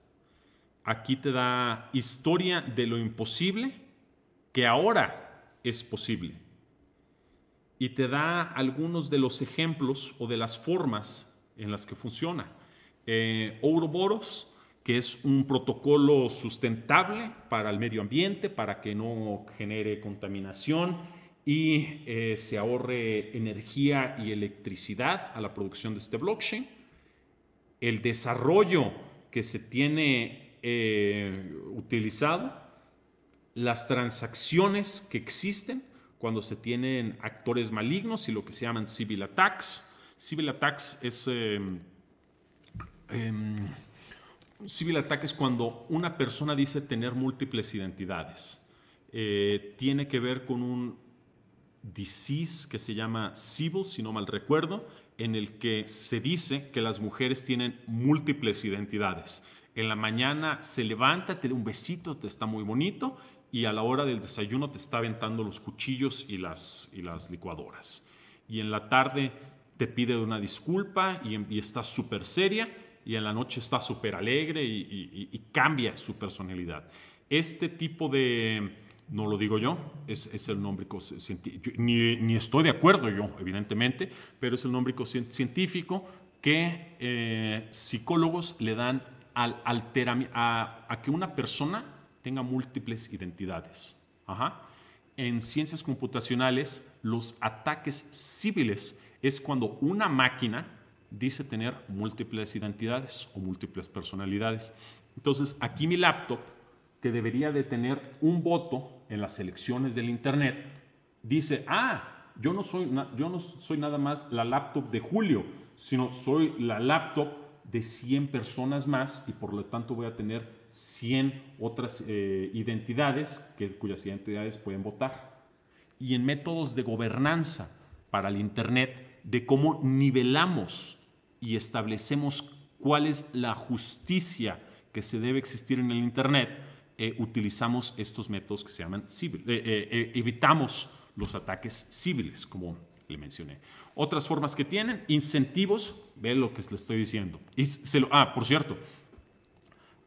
Aquí te da historia de lo imposible que ahora es posible. Y te da algunos de los ejemplos o de las formas en las que funciona. Eh, Ouroboros, que es un protocolo sustentable para el medio ambiente, para que no genere contaminación, y eh, se ahorre energía y electricidad a la producción de este blockchain. El desarrollo que se tiene eh, utilizado, las transacciones que existen cuando se tienen actores malignos y lo que se llaman civil attacks. Civil attacks es... Em, em, civil attack es cuando una persona dice tener múltiples identidades. Eh, tiene que ver con un disease que se llama Sibyl, si no mal recuerdo, en el que se dice que las mujeres tienen múltiples identidades. En la mañana se levanta, te da un besito, te está muy bonito, y a la hora del desayuno te está aventando los cuchillos y las, y las licuadoras. Y en la tarde te pide una disculpa y, em, está súper seria, y en la noche está súper alegre y cambia su personalidad. Este tipo de no lo digo yo, es, el nombre científico. Ni, estoy de acuerdo yo, evidentemente, pero es el nombre científico que eh, psicólogos le dan al a, que una persona tenga múltiples identidades. Ajá. En ciencias computacionales, los ataques civiles es cuando una máquina dice tener múltiples identidades o múltiples personalidades. Entonces, aquí mi laptop que debería de tener un voto en las elecciones del Internet, dice, ah, yo no soy, yo no soy nada más la laptop de Julio, sino soy la laptop de 100 personas más y por lo tanto voy a tener 100 otras eh, identidades que, cuyas identidades pueden votar. Y en métodos de gobernanza para el Internet, de cómo nivelamos y establecemos cuál es la justicia que se debe existir en el Internet, eh, utilizamos estos métodos que se llaman civiles, eh, eh, evitamos los ataques civiles, como le mencioné. Otras formas que tienen, incentivos, ve lo que les estoy diciendo. Y se lo, ah, por cierto,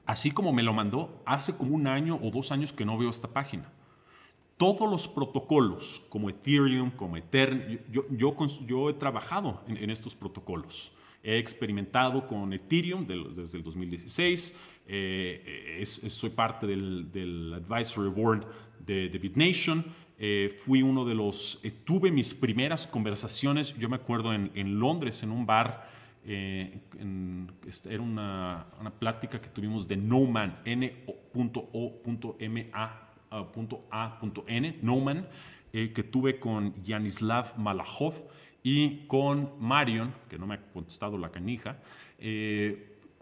así como me lo mandó, hace como un año o dos años que no veo esta página. Todos los protocolos, como Ethereum, como Ether, yo, yo, yo he trabajado en, en, estos protocolos. He experimentado con Ethereum desde el 2016, eh, soy parte del, Advisory Board de, de BitNation. Eh, fui uno de los, eh, tuve mis primeras conversaciones, yo me acuerdo en, Londres, en un bar, este, era una, plática que tuvimos de No Man, n No Man, que tuve con Yanislav Malahov y con Marion, que no me ha contestado la canija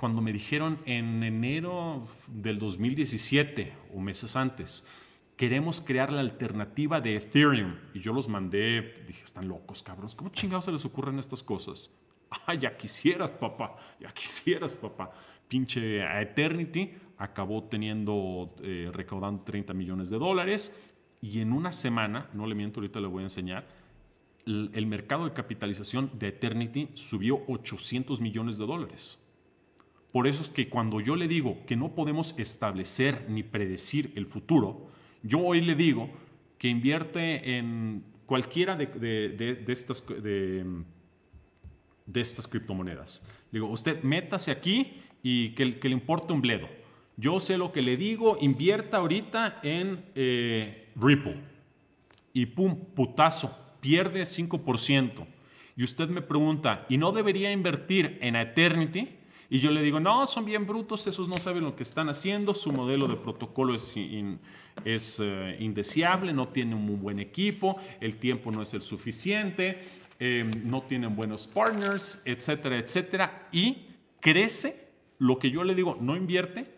cuando me dijeron en enero del 2017 o meses antes, queremos crear la alternativa de Ethereum. Y yo los mandé, dije, están locos, cabros, ¿cómo chingados se les ocurren estas cosas? Ah, ya quisieras, papá, ya quisieras, papá. Pinche Eternity acabó teniendo, eh, recaudando 30 millones de dólares y en una semana, no le miento, ahorita le voy a enseñar, el mercado de capitalización de Eternity subió 800 millones de dólares. Por eso es que cuando yo le digo que no podemos establecer ni predecir el futuro, yo hoy le digo que invierte en cualquiera de, estas, de, estas criptomonedas. Le digo, usted métase aquí y que, le importe un bledo. Yo sé lo que le digo, invierta ahorita en eh, Ripple. Y pum, putazo, pierde 5%. Y usted me pregunta, ¿y no debería invertir en Eternity? y yo le digo, no, son bien brutos, esos no saben lo que están haciendo, su modelo de protocolo es, es eh, indeseable, no tiene un buen equipo, el tiempo no es el suficiente, em, no tienen buenos partners, etcétera, etcétera, y crece, lo que yo le digo, no invierte,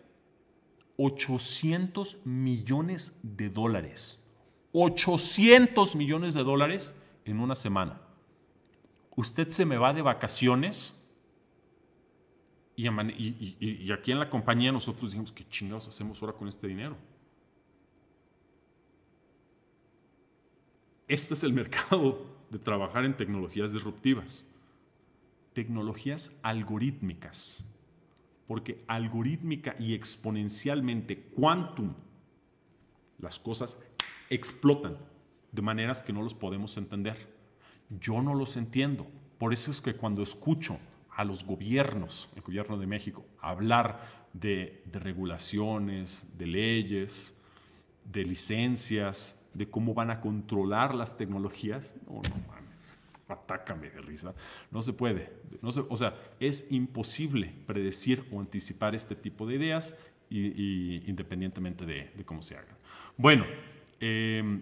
800 millones de dólares. 800 millones de dólares en una semana. Usted se me va de vacaciones y, aquí en la compañía nosotros dijimos, ¿qué chingados hacemos ahora con este dinero? Este es el mercado de trabajar en tecnologías disruptivas, tecnologías algorítmicas, porque algorítmica y exponencialmente quantum, las cosas explotan de maneras que no los podemos entender. Yo no los entiendo, por eso es que cuando escucho a los gobiernos, el gobierno de México, hablar de, regulaciones, de leyes, de licencias, de cómo van a controlar las tecnologías, no, no mames, atácame de risa. No se puede. No se, o sea, es imposible predecir o anticipar este tipo de ideas y, independientemente de, cómo se hagan. Bueno, sus em,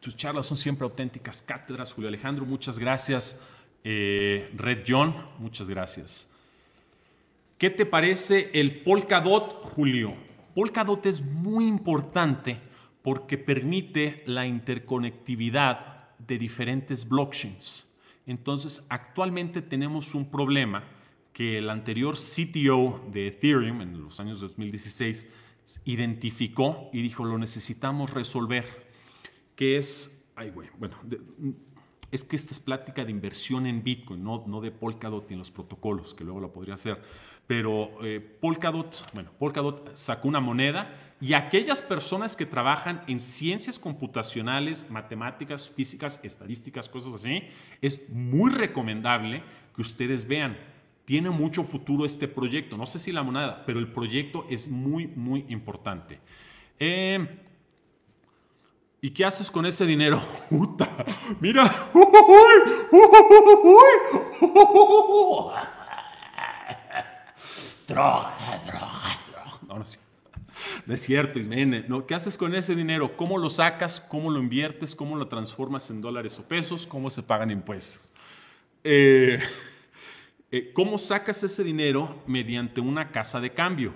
tus charlas son siempre auténticas cátedras, Julio Alejandro. Muchas gracias eh, Red John, muchas gracias. ¿Qué te parece el Polkadot, Julio? Polkadot es muy importante porque permite la interconectividad de diferentes blockchains. Entonces, actualmente tenemos un problema que el anterior CTO de Ethereum en los años 2016 identificó y dijo lo necesitamos resolver, que es, bueno, es que esta es plática de inversión en Bitcoin, no, de Polkadot y en los protocolos, que luego lo podría hacer. Pero eh, Polkadot, bueno, Polkadot sacó una moneda y aquellas personas que trabajan en ciencias computacionales, matemáticas, físicas, estadísticas, cosas así, es muy recomendable que ustedes vean. Tiene mucho futuro este proyecto. No sé si la moneda, pero el proyecto es muy, muy importante. Eh, ¿Y qué haces con ese dinero? ¡Puta! ¡Mira! ¡Droga, droga, droga! No, no es cierto. No es cierto, Ismene. No, ¿Qué haces con ese dinero? ¿Cómo lo sacas? ¿Cómo lo inviertes? ¿Cómo lo transformas en dólares o pesos? ¿Cómo se pagan impuestos? Eh, eh, ¿Cómo sacas ese dinero mediante una casa de cambio?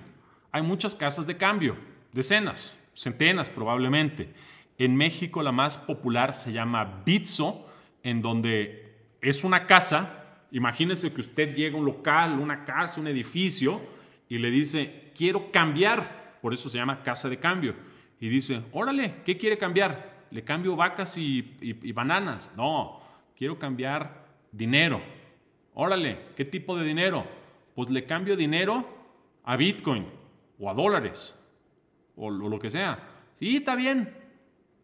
Hay muchas casas de cambio, decenas, centenas probablemente. En México la más popular se llama Bitso, en donde es una casa. Imagínese que usted llega a un local, una casa, un edificio y le dice, quiero cambiar. Por eso se llama casa de cambio. Y dice, órale, ¿qué quiere cambiar? ¿Le cambio vacas y, bananas? No, quiero cambiar dinero. Órale, ¿qué tipo de dinero? Pues le cambio dinero a Bitcoin o a dólares o, o lo que sea. Sí, está bien,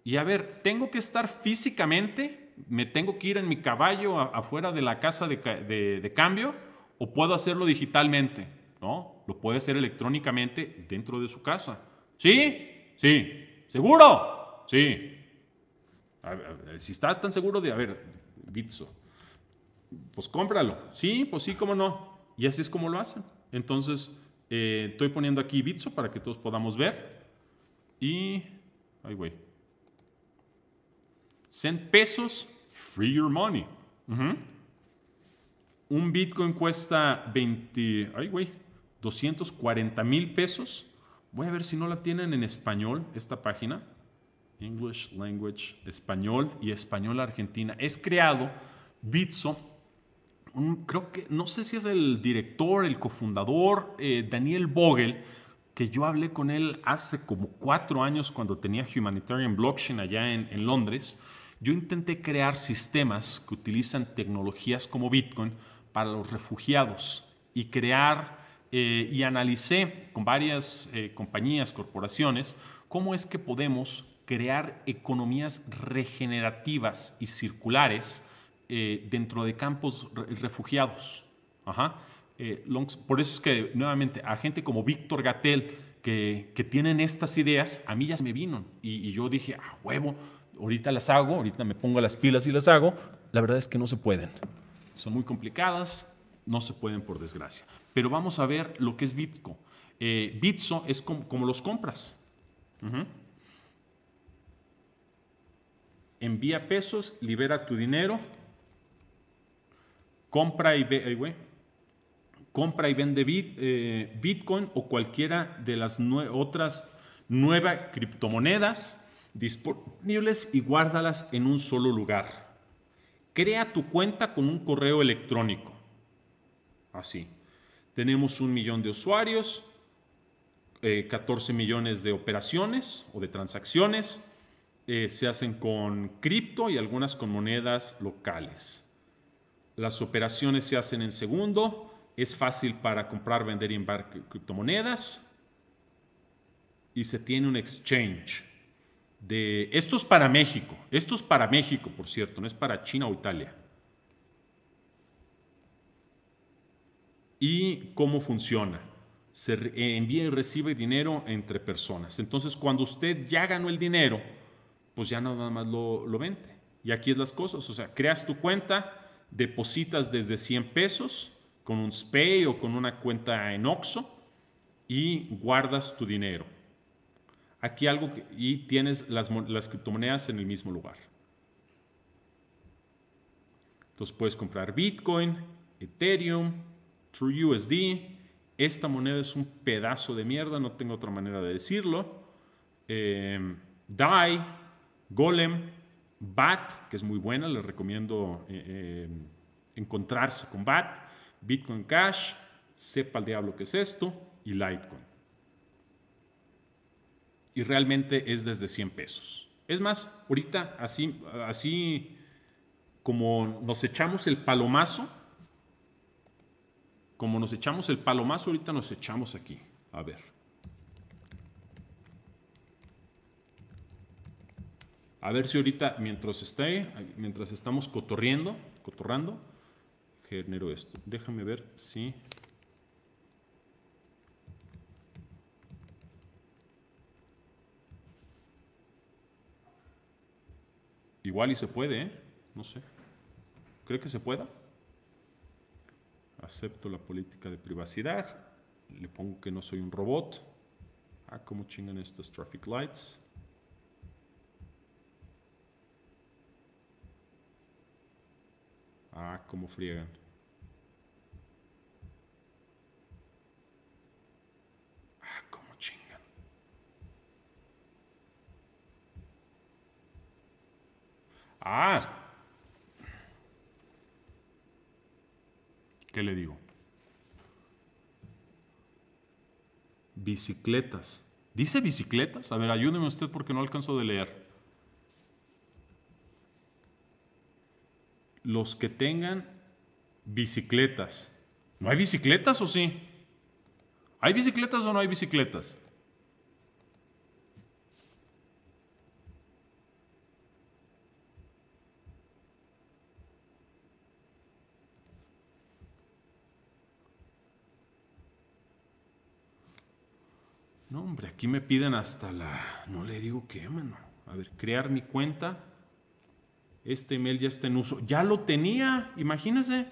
y a ver, tengo que estar físicamente, me tengo que ir en mi caballo afuera de la casa de, cambio o puedo hacerlo digitalmente, ¿no? Lo puede hacer electrónicamente dentro de su casa. ¿Sí? Sí. ¿Seguro? Sí. si estás tan seguro de, a ver, Bitso, pues cómpralo. Sí, pues sí, cómo no. Y así es como lo hacen. Entonces, eh, estoy poniendo aquí Bitso para que todos podamos ver. Y... Ay, güey. 100 pesos, free your money. Un Bitcoin cuesta 20, ay 240 mil pesos. Voy a ver si no la tienen en español esta página. English Language Español y Español Argentina. Es creado Bitso, creo que, no sé si es el director, el cofundador, eh, Daniel Vogel, que yo hablé con él hace como cuatro años cuando tenía Humanitarian Blockchain allá en Londres yo intenté crear sistemas que utilizan tecnologías como Bitcoin para los refugiados y crear eh, y analicé con varias eh, compañías, corporaciones, cómo es que podemos crear economías regenerativas y circulares eh, dentro de campos refugiados. por eso es que, nuevamente, a gente como Víctor Gatel, que, que, tienen estas ideas, a mí ya me vino y, yo dije, a ah, huevo, ahorita las hago, ahorita me pongo las pilas y las hago, la verdad es que no se pueden. Son muy complicadas, no se pueden por desgracia. Pero vamos a ver lo que es Bitcoin. Eh, Bitso es como, los compras. Envía pesos, libera tu dinero, compra y, ve, compra y vende eh, Bitcoin o cualquiera de las otras nuevas criptomonedas disponibles y guárdalas en un solo lugar. Crea tu cuenta con un correo electrónico. Así. Tenemos un millón de usuarios, 14 eh, millones de operaciones o de transacciones. Eh, se hacen con cripto y algunas con monedas locales. Las operaciones se hacen en segundo. Es fácil para comprar, vender y embarcar criptomonedas. Y se tiene un exchange esto es para México, esto es para México, por cierto, no es para China o Italia. ¿Y cómo funciona? Se eh, envía y recibe dinero entre personas. Entonces, cuando usted ya ganó el dinero, pues ya nada más lo, vende. Y aquí es las cosas, o sea, creas tu cuenta, depositas desde 100 pesos con un SPAY o con una cuenta en OXO y guardas tu dinero aquí algo y tienes las, criptomonedas en el mismo lugar. Entonces puedes comprar Bitcoin, Ethereum, TrueUSD. Esta moneda es un pedazo de mierda, no tengo otra manera de decirlo. Em, DAI, Golem, BAT, que es muy buena, les recomiendo eh, em, encontrarse con BAT, Bitcoin Cash, sepa el diablo qué es esto, y Litecoin y realmente es desde 100 pesos. Es más, ahorita así, así como nos echamos el palomazo, como nos echamos el palomazo, ahorita nos echamos aquí. A ver. A ver si ahorita, mientras esté, mientras estamos cotorriendo, cotorrando, genero esto. Déjame ver si... Igual y se puede, ¿eh? No sé. ¿Cree que se pueda? Acepto la política de privacidad. Le pongo que no soy un robot. Ah, cómo chingan estos traffic lights. Ah, cómo friegan. Ah. ¿Qué le digo? Bicicletas. ¿Dice bicicletas? A ver, ayúdeme usted porque no alcanzo de leer. Los que tengan bicicletas. ¿No hay bicicletas o sí? ¿Hay bicicletas o no hay bicicletas? aquí me piden hasta la... No le digo qué, mano. A ver, crear mi cuenta. Este email ya está en uso. Ya lo tenía, imagínense.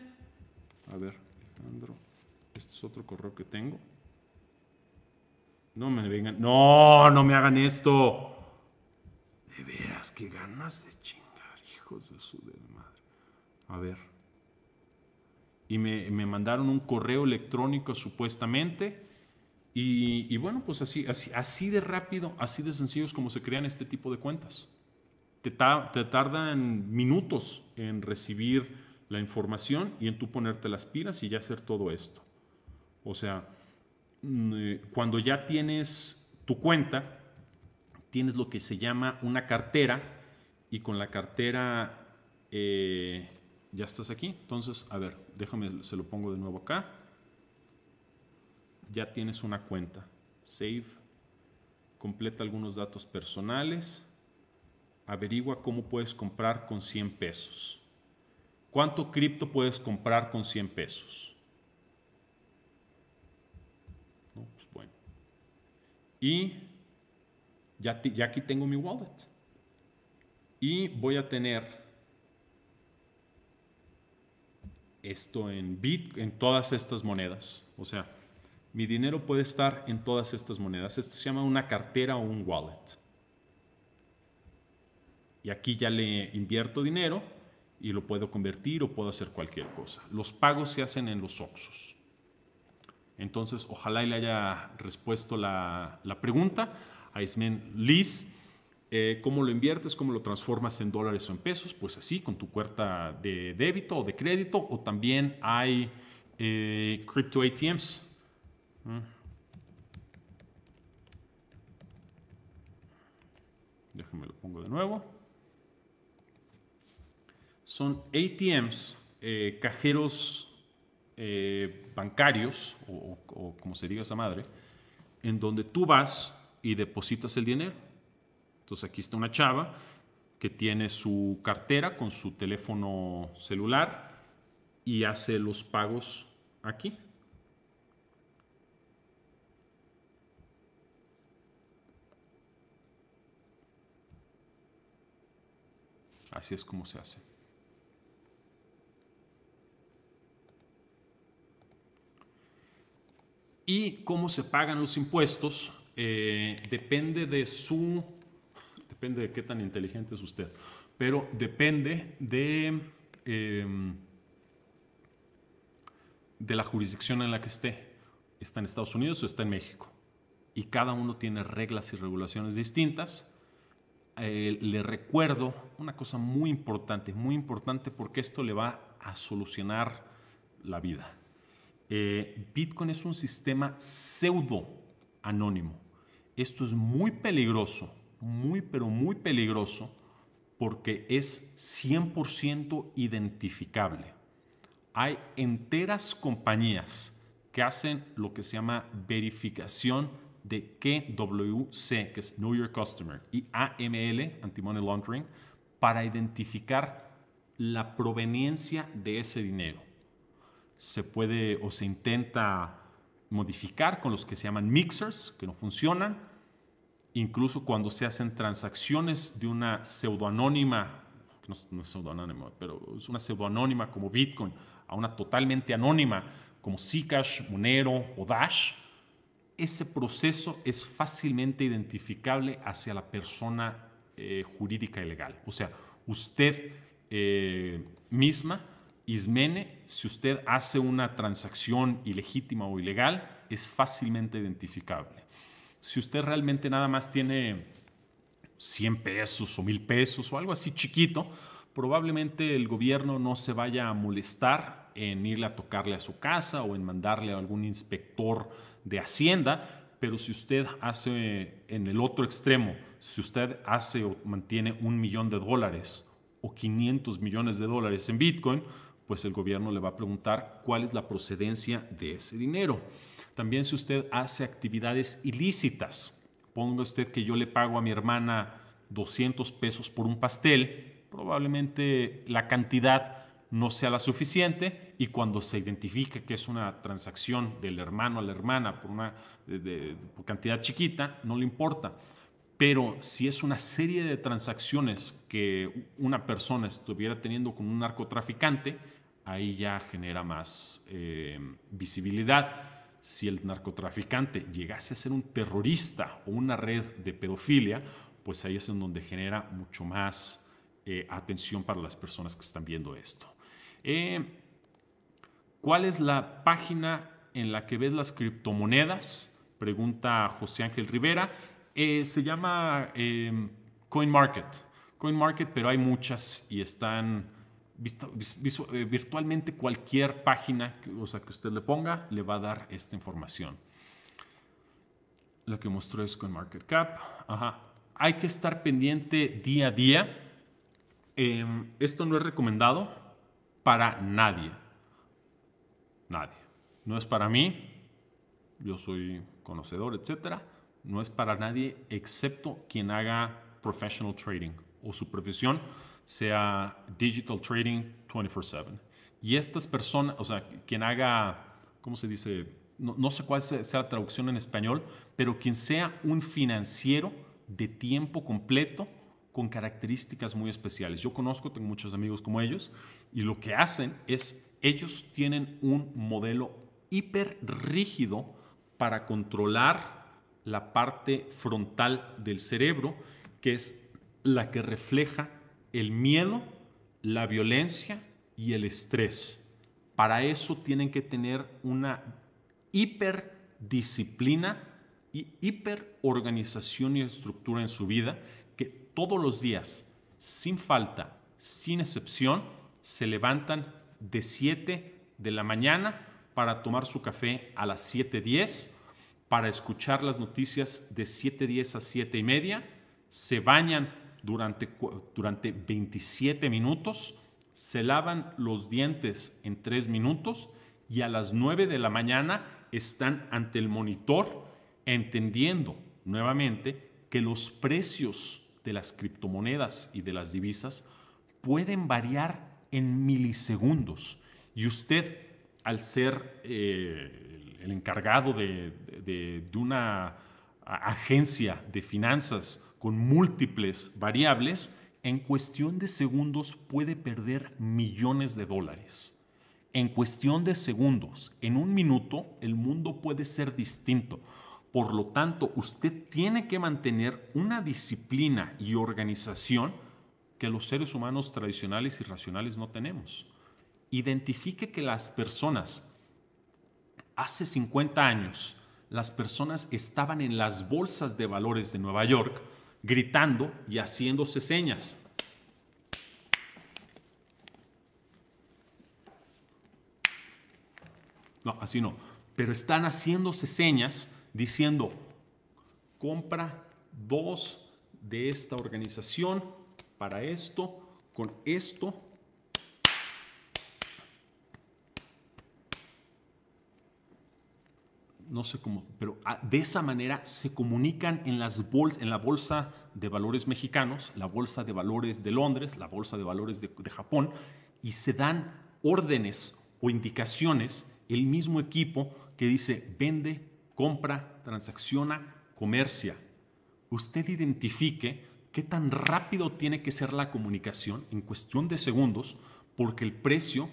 A ver, Alejandro. Este es otro correo que tengo. No me vengan. No, no me hagan esto. De veras, qué ganas de chingar, hijos de su madre. A ver. Y me mandaron un correo electrónico supuestamente y, bueno, pues así, así, así de rápido, así de sencillo es como se crean este tipo de cuentas. Te, tardan minutos en recibir la información y en tú ponerte las pilas y ya hacer todo esto. O sea, mm, eh, cuando ya tienes tu cuenta, tienes lo que se llama una cartera y con la cartera eh, ya estás aquí. Entonces, a ver, déjame, se lo pongo de nuevo acá ya tienes una cuenta. Save, completa algunos datos personales, averigua cómo puedes comprar con 100 pesos. ¿Cuánto cripto puedes comprar con 100 pesos? Pues bueno. Y ya, ya aquí tengo mi wallet. Y voy a tener esto en bit en todas estas monedas. O sea, mi dinero puede estar en todas estas monedas. Esto se llama una cartera o un wallet. Y aquí ya le invierto dinero y lo puedo convertir o puedo hacer cualquier cosa. Los pagos se hacen en los Oxos. Entonces, ojalá y le haya respuesto la, pregunta a Ismen Liz. Eh, ¿Cómo lo inviertes? ¿Cómo lo transformas en dólares o en pesos? Pues así, con tu cuenta de débito o de crédito. O también hay eh, crypto ATMs Mm. Déjenme lo pongo de nuevo. Son ATMs, eh, cajeros eh, bancarios, o, o como se diga esa madre, en donde tú vas y depositas el dinero. Entonces aquí está una chava que tiene su cartera con su teléfono celular y hace los pagos aquí. Así es como se hace. Y cómo se pagan los impuestos eh, depende de su... Depende de qué tan inteligente es usted. Pero depende de... Em, de la jurisdicción en la que esté. ¿Está en Estados Unidos o está en México? Y cada uno tiene reglas y regulaciones distintas eh, le recuerdo una cosa muy importante, muy importante porque esto le va a solucionar la vida. Eh, Bitcoin es un sistema pseudo anónimo. Esto es muy peligroso, muy pero muy peligroso porque es 100% identificable. Hay enteras compañías que hacen lo que se llama verificación de KWC, que es Know Your Customer, y AML, Anti-Money Laundering, para identificar la proveniencia de ese dinero. Se puede o se intenta modificar con los que se llaman mixers, que no funcionan. Incluso cuando se hacen transacciones de una pseudoanónima, no, no es pseudoanónima, pero es una pseudoanónima como Bitcoin, a una totalmente anónima como Zcash, Monero o Dash, ese proceso es fácilmente identificable hacia la persona eh, jurídica y legal. O sea, usted eh, misma, Ismene, si usted hace una transacción ilegítima o ilegal, es fácilmente identificable. Si usted realmente nada más tiene 100 pesos o 1000 pesos o algo así chiquito, probablemente el gobierno no se vaya a molestar en irle a tocarle a su casa o en mandarle a algún inspector de Hacienda, pero si usted hace en el otro extremo, si usted hace o mantiene un millón de dólares o 500 millones de dólares en Bitcoin, pues el gobierno le va a preguntar cuál es la procedencia de ese dinero. También si usted hace actividades ilícitas, ponga usted que yo le pago a mi hermana 200 pesos por un pastel, probablemente la cantidad no sea la suficiente y cuando se identifica que es una transacción del hermano a la hermana por una cantidad chiquita, no le importa. Pero si es una serie de transacciones que una persona estuviera teniendo con un narcotraficante, ahí ya genera más eh, visibilidad si el narcotraficante llegase a ser un terrorista o una red de pedofilia, pues ahí es en donde genera mucho más eh, atención para las personas que están viendo esto. Eh, ¿Cuál es la página en la que ves las criptomonedas? Pregunta José Ángel Rivera. Eh, se llama em, CoinMarket. CoinMarket, pero hay muchas y están eh, virtualmente cualquier página que, o sea, que usted le ponga le va a dar esta información. Lo que mostró es CoinMarketCap. Ajá. Hay que estar pendiente día a día. Em, esto no es recomendado, para nadie. Nadie. No es para mí, yo soy conocedor, etcétera. No es para nadie excepto quien haga professional trading o su profesión sea digital trading 24/7. Y estas personas, o sea, quien haga, ¿cómo se dice? No, no, sé cuál sea la traducción en español, pero quien sea un financiero de tiempo completo con características muy especiales. Yo conozco, tengo muchos amigos como ellos, y lo que hacen es, ellos tienen un modelo hiper rígido para controlar la parte frontal del cerebro, que es la que refleja el miedo, la violencia y el estrés. Para eso tienen que tener una hiperdisciplina y organización y estructura en su vida que todos los días, sin falta, sin excepción, se levantan de 7 de la mañana para tomar su café a las 7.10, para escuchar las noticias de 7.10 a 7.30, y media, se bañan durante, durante 27 minutos, se lavan los dientes en 3 minutos y a las 9 de la mañana están ante el monitor entendiendo nuevamente que los precios de las criptomonedas y de las divisas pueden variar en milisegundos. Y usted, al ser eh, el encargado de una agencia de finanzas con múltiples variables, en cuestión de segundos puede perder millones de dólares. En cuestión de segundos, en un minuto, el mundo puede ser distinto. Por lo tanto, usted tiene que mantener una disciplina y organización que los seres humanos tradicionales y racionales no tenemos. Identifique que las personas, hace 50 años, las personas estaban en las bolsas de valores de Nueva York gritando y haciéndose señas. No, así no. Pero están haciéndose señas diciendo, compra dos de esta organización para esto, con esto. No sé cómo, pero ah, de esa manera se comunican en, las en la bolsa de valores mexicanos, la bolsa de valores de Londres, la bolsa de valores de, de Japón, y se dan órdenes o indicaciones el mismo equipo que dice vende, compra, transacciona, comercia. Usted identifique qué tan rápido tiene que ser la comunicación en cuestión de segundos, porque el precio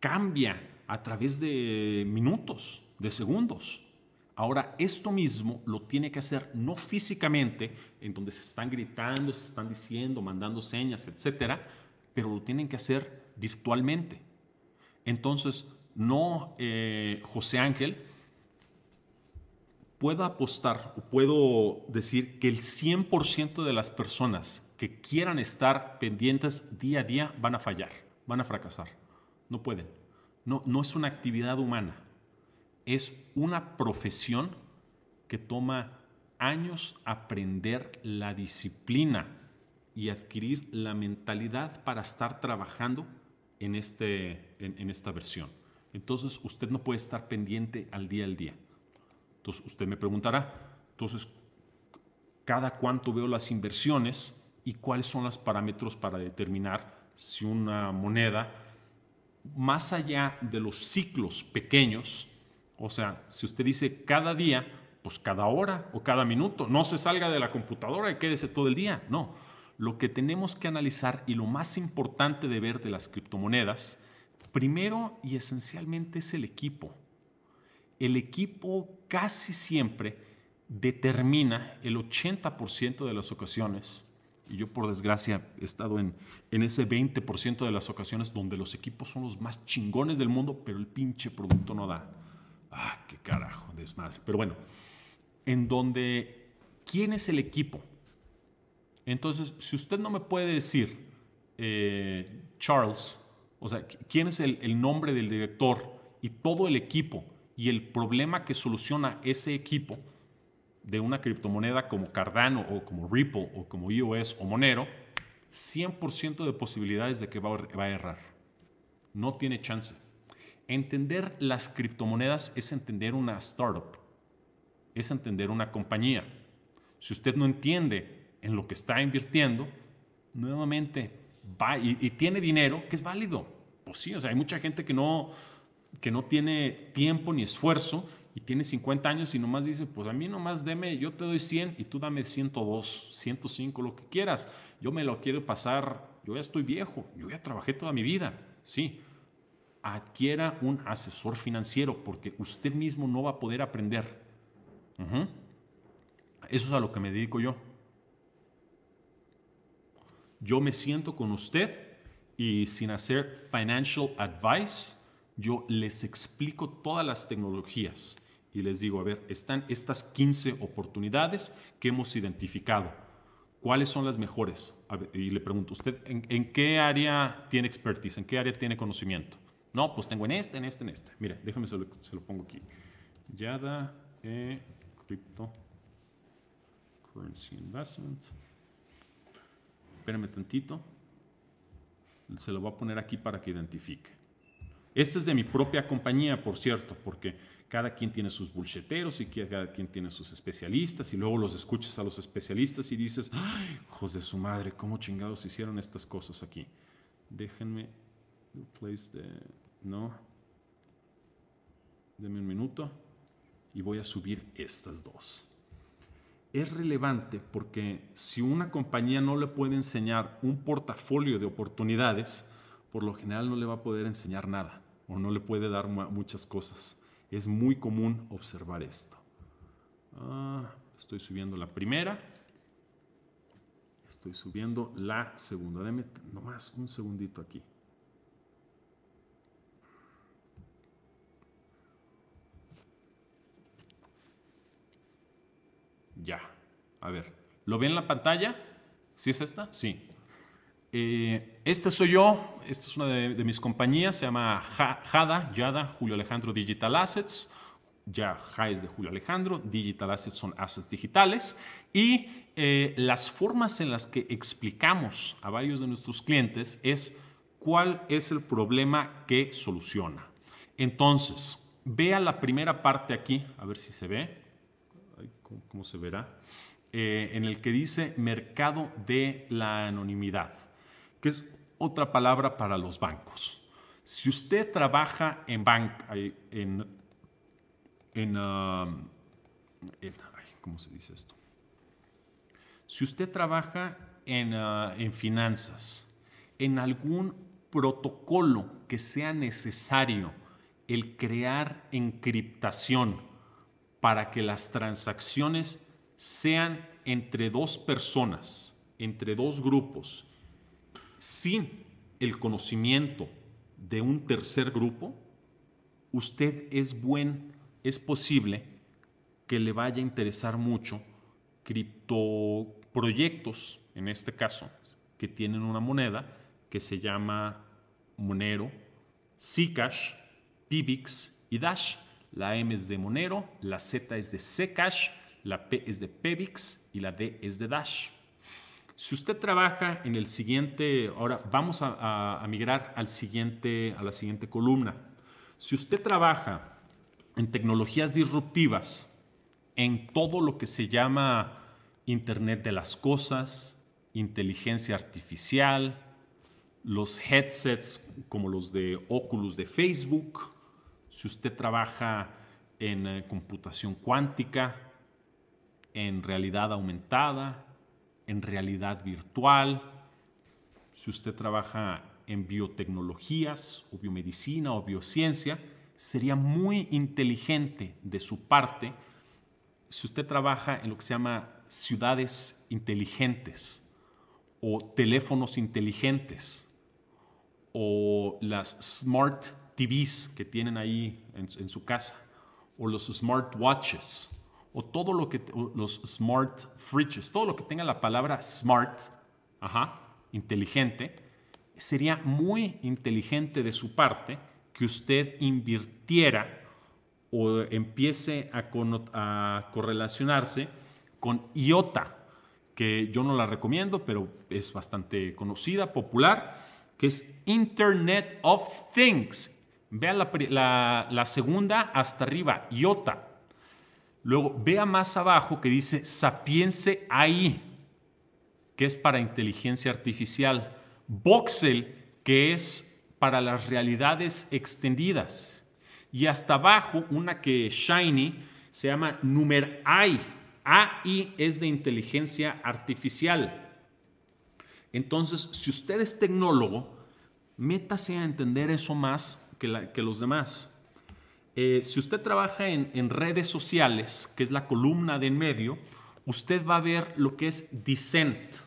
cambia a través de minutos, de segundos. Ahora, esto mismo lo tiene que hacer no físicamente, en donde se están gritando, se están diciendo, mandando señas, etcétera, pero lo tienen que hacer virtualmente. Entonces, no eh, José Ángel puedo apostar o puedo decir que el 100% de las personas que quieran estar pendientes día a día van a fallar, van a fracasar. No pueden. No, no es una actividad humana. Es una profesión que toma años aprender la disciplina y adquirir la mentalidad para estar trabajando en, este, en esta versión. Entonces usted no puede estar pendiente al día al día entonces usted me preguntará, entonces, ¿cada cuánto veo las inversiones y cuáles son los parámetros para determinar si una moneda, más allá de los ciclos pequeños, o sea, si usted dice cada día, pues cada hora o cada minuto, no se salga de la computadora y quédese todo el día, no. Lo que tenemos que analizar y lo más importante de ver de las criptomonedas, primero y esencialmente es el equipo el equipo casi siempre determina el 80% de las ocasiones. Y yo por desgracia he estado en, ese 20% de las ocasiones donde los equipos son los más chingones del mundo, pero el pinche producto no da. Ah, qué carajo, desmadre. Pero bueno, en donde, ¿quién es el equipo? Entonces, si usted no me puede decir, eh, Charles, o sea, ¿quién es el nombre del director y todo el equipo? y el problema que soluciona ese equipo de una criptomoneda como Cardano o como Ripple o como iOS o Monero, 100% de posibilidades de que er-, va a errar. No tiene chance. Entender las criptomonedas es entender una startup, es entender una compañía. Si usted no entiende en lo que está invirtiendo, nuevamente va y, y tiene dinero que es válido. Pues sí, o sea, hay mucha gente que no, que no tiene tiempo ni esfuerzo y tiene 50 años y nomás dice, pues a mí nomás deme, yo te doy 100 y tú dame 102, 105, lo que quieras. Yo me lo quiero pasar, yo ya estoy viejo, yo ya trabajé toda mi vida. Sí, adquiera un asesor financiero porque usted mismo no va a poder aprender. Eso es a lo que me dedico yo. Yo me siento con usted y sin hacer financial advice, yo les explico todas las tecnologías y les digo, a ver, están estas 15 oportunidades que hemos identificado. ¿Cuáles son las mejores? y le pregunto, ¿usted en, qué área tiene expertise? ¿En qué área tiene conocimiento? No, pues tengo en este, en este, en este. Mira, déjame, se lo, se lo pongo aquí. Yada, e Crypto Currency Investment. Espérame tantito. Se lo voy a poner aquí para que identifique. Este es de mi propia compañía, por cierto, porque cada quien tiene sus bulcheteros y cada quien tiene sus especialistas y luego los escuchas a los especialistas y dices, ¡Ay, hijos de su madre, cómo chingados hicieron estas cosas aquí. Déjenme, no, un minuto y voy a subir estas dos. Es relevante porque si una compañía no le puede enseñar un portafolio de oportunidades, por lo general no le va a poder enseñar nada o no le puede dar muchas cosas. Es muy común observar esto. Ah, estoy subiendo la primera. Estoy subiendo la segunda. Deme nomás un segundito aquí. Ya. A ver, ¿lo ven en la pantalla? ¿Sí es esta? Sí. Eh, este soy yo, esta es una de, mis compañías, se llama Jada, Jada, Julio Alejandro Digital Assets. Ya es de Julio Alejandro, Digital Assets son assets digitales. Y eh, las formas en las que explicamos a varios de nuestros clientes es cuál es el problema que soluciona. Entonces, vea la primera parte aquí, a ver si se ve, cómo, se verá, eh, en el que dice mercado de la anonimidad que es otra palabra para los bancos. Si usted trabaja en en, um, ¿cómo se dice esto? Si usted trabaja en, uh, en finanzas, en algún protocolo que sea necesario el crear encriptación para que las transacciones sean entre dos personas, entre dos grupos sin el conocimiento de un tercer grupo, usted es buen, es posible que le vaya a interesar mucho criptoproyectos, en este caso, que tienen una moneda que se llama Monero, Zcash, Pibix y Dash. La M es de Monero, la Z es de Zcash, la P es de Pibix y la D es de Dash. Si usted trabaja en el siguiente, ahora vamos a, migrar al siguiente, a la siguiente columna. Si usted trabaja en tecnologías disruptivas, en todo lo que se llama Internet de las Cosas, inteligencia artificial, los headsets como los de Oculus de Facebook, si usted trabaja en eh, computación cuántica, en realidad aumentada, en realidad virtual, si usted trabaja en biotecnologías o biomedicina o biociencia, sería muy inteligente de su parte si usted trabaja en lo que se llama ciudades inteligentes o teléfonos inteligentes o las smart TVs que tienen ahí en, su casa o los smart smartwatches o todo lo que, los smart fridges, todo lo que tenga la palabra smart, ajá, inteligente, sería muy inteligente de su parte que usted invirtiera o empiece a, correlacionarse con IOTA, que yo no la recomiendo, pero es bastante conocida, popular, que es Internet of Things. Vean la segunda hasta arriba, IOTA, Luego, vea más abajo que dice Sapiense AI, que es para inteligencia artificial. Voxel, que es para las realidades extendidas. Y hasta abajo, una que es Shiny, se llama Numer AI. AI es de inteligencia artificial. Entonces, si usted es tecnólogo, métase a entender eso más que, que los demás. Eh, si usted trabaja en, redes sociales, que es la columna de en medio, usted va a ver lo que es dissent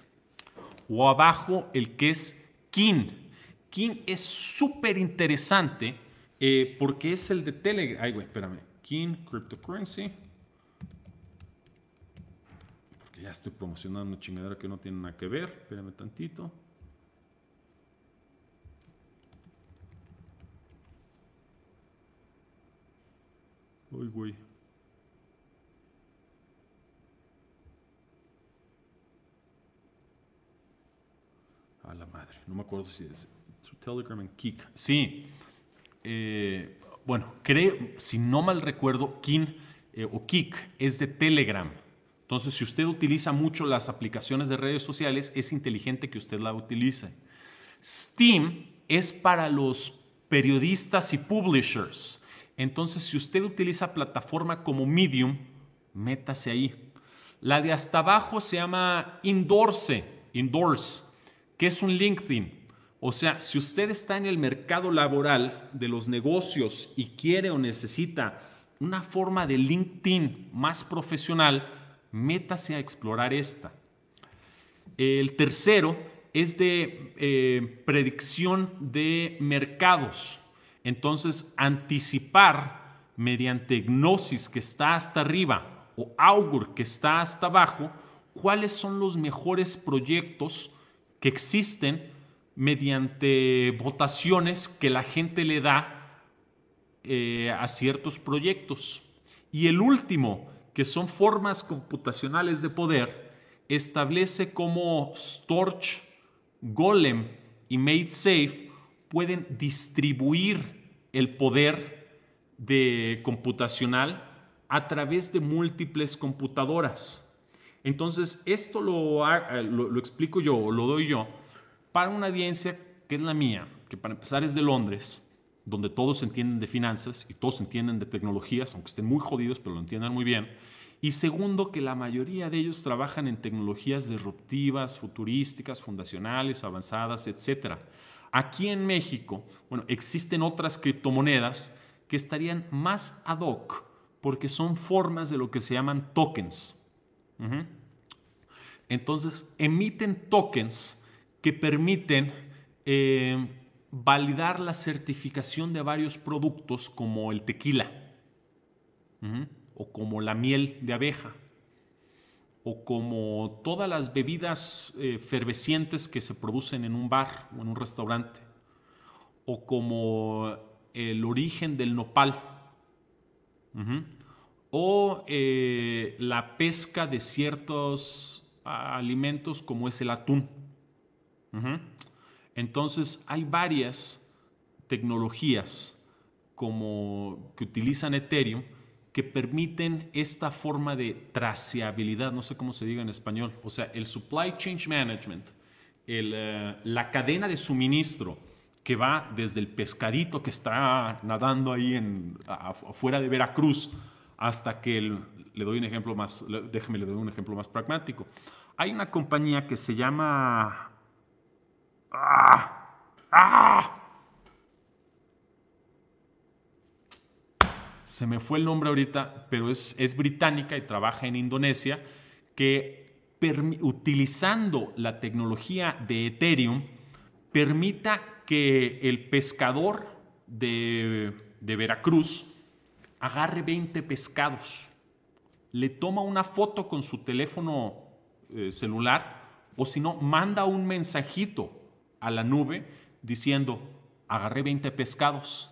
o abajo el que es kin. Kin es súper interesante eh, porque es el de Telegram. Ay, güey, espérame. Kin Cryptocurrency. Porque ya estoy promocionando una chingadera que no tiene nada que ver. Espérame tantito. A la madre. No me acuerdo si es Telegram en Kik. Sí. Eh, bueno, creo, si no mal recuerdo, Kin eh, o Kik es de Telegram. Entonces, si usted utiliza mucho las aplicaciones de redes sociales, es inteligente que usted la utilice. Steam es para los periodistas y publishers. Entonces, si usted utiliza plataforma como Medium, métase ahí. La de hasta abajo se llama Indorse, Endorse, que es un LinkedIn. O sea, si usted está en el mercado laboral de los negocios y quiere o necesita una forma de LinkedIn más profesional, métase a explorar esta. El tercero es de eh, predicción de mercados. Entonces, anticipar mediante gnosis que está hasta arriba o augur que está hasta abajo, cuáles son los mejores proyectos que existen mediante votaciones que la gente le da eh, a ciertos proyectos. Y el último, que son formas computacionales de poder, establece como Storch, Golem y made safe pueden distribuir el poder de computacional a través de múltiples computadoras. Entonces, esto lo, eh, explico yo, lo doy yo, para una audiencia que es la mía, que para empezar es de Londres, donde todos entienden de finanzas y todos entienden de tecnologías, aunque estén muy jodidos, pero lo entiendan muy bien. Y segundo, que la mayoría de ellos trabajan en tecnologías disruptivas, futurísticas, fundacionales, avanzadas, etcétera. Aquí en México, bueno, existen otras criptomonedas que estarían más ad hoc porque son formas de lo que se llaman tokens. Entonces, emiten tokens que permiten eh, validar la certificación de varios productos como el tequila o como la miel de abeja o como todas las bebidas eh, efervescientes que se producen en un bar o en un restaurante, o como el origen del nopal, o eh, la pesca de ciertos alimentos como es el atún. Entonces hay varias tecnologías como que utilizan Ethereum que permiten esta forma de traceabilidad, no sé cómo se diga en español, o sea, el supply chain management, eh, la cadena de suministro que va desde el pescadito que está nadando ahí en, afuera de Veracruz hasta que le doy un ejemplo más, déjeme le doy un ejemplo más pragmático. Hay una compañía que se llama... ¡Ah! ¡Ah! se me fue el nombre ahorita, pero es, británica y trabaja en Indonesia, que utilizando la tecnología de Ethereum permita que el pescador de, Veracruz agarre 20 pescados, le toma una foto con su teléfono eh, celular o si no, manda un mensajito a la nube diciendo, agarré 20 pescados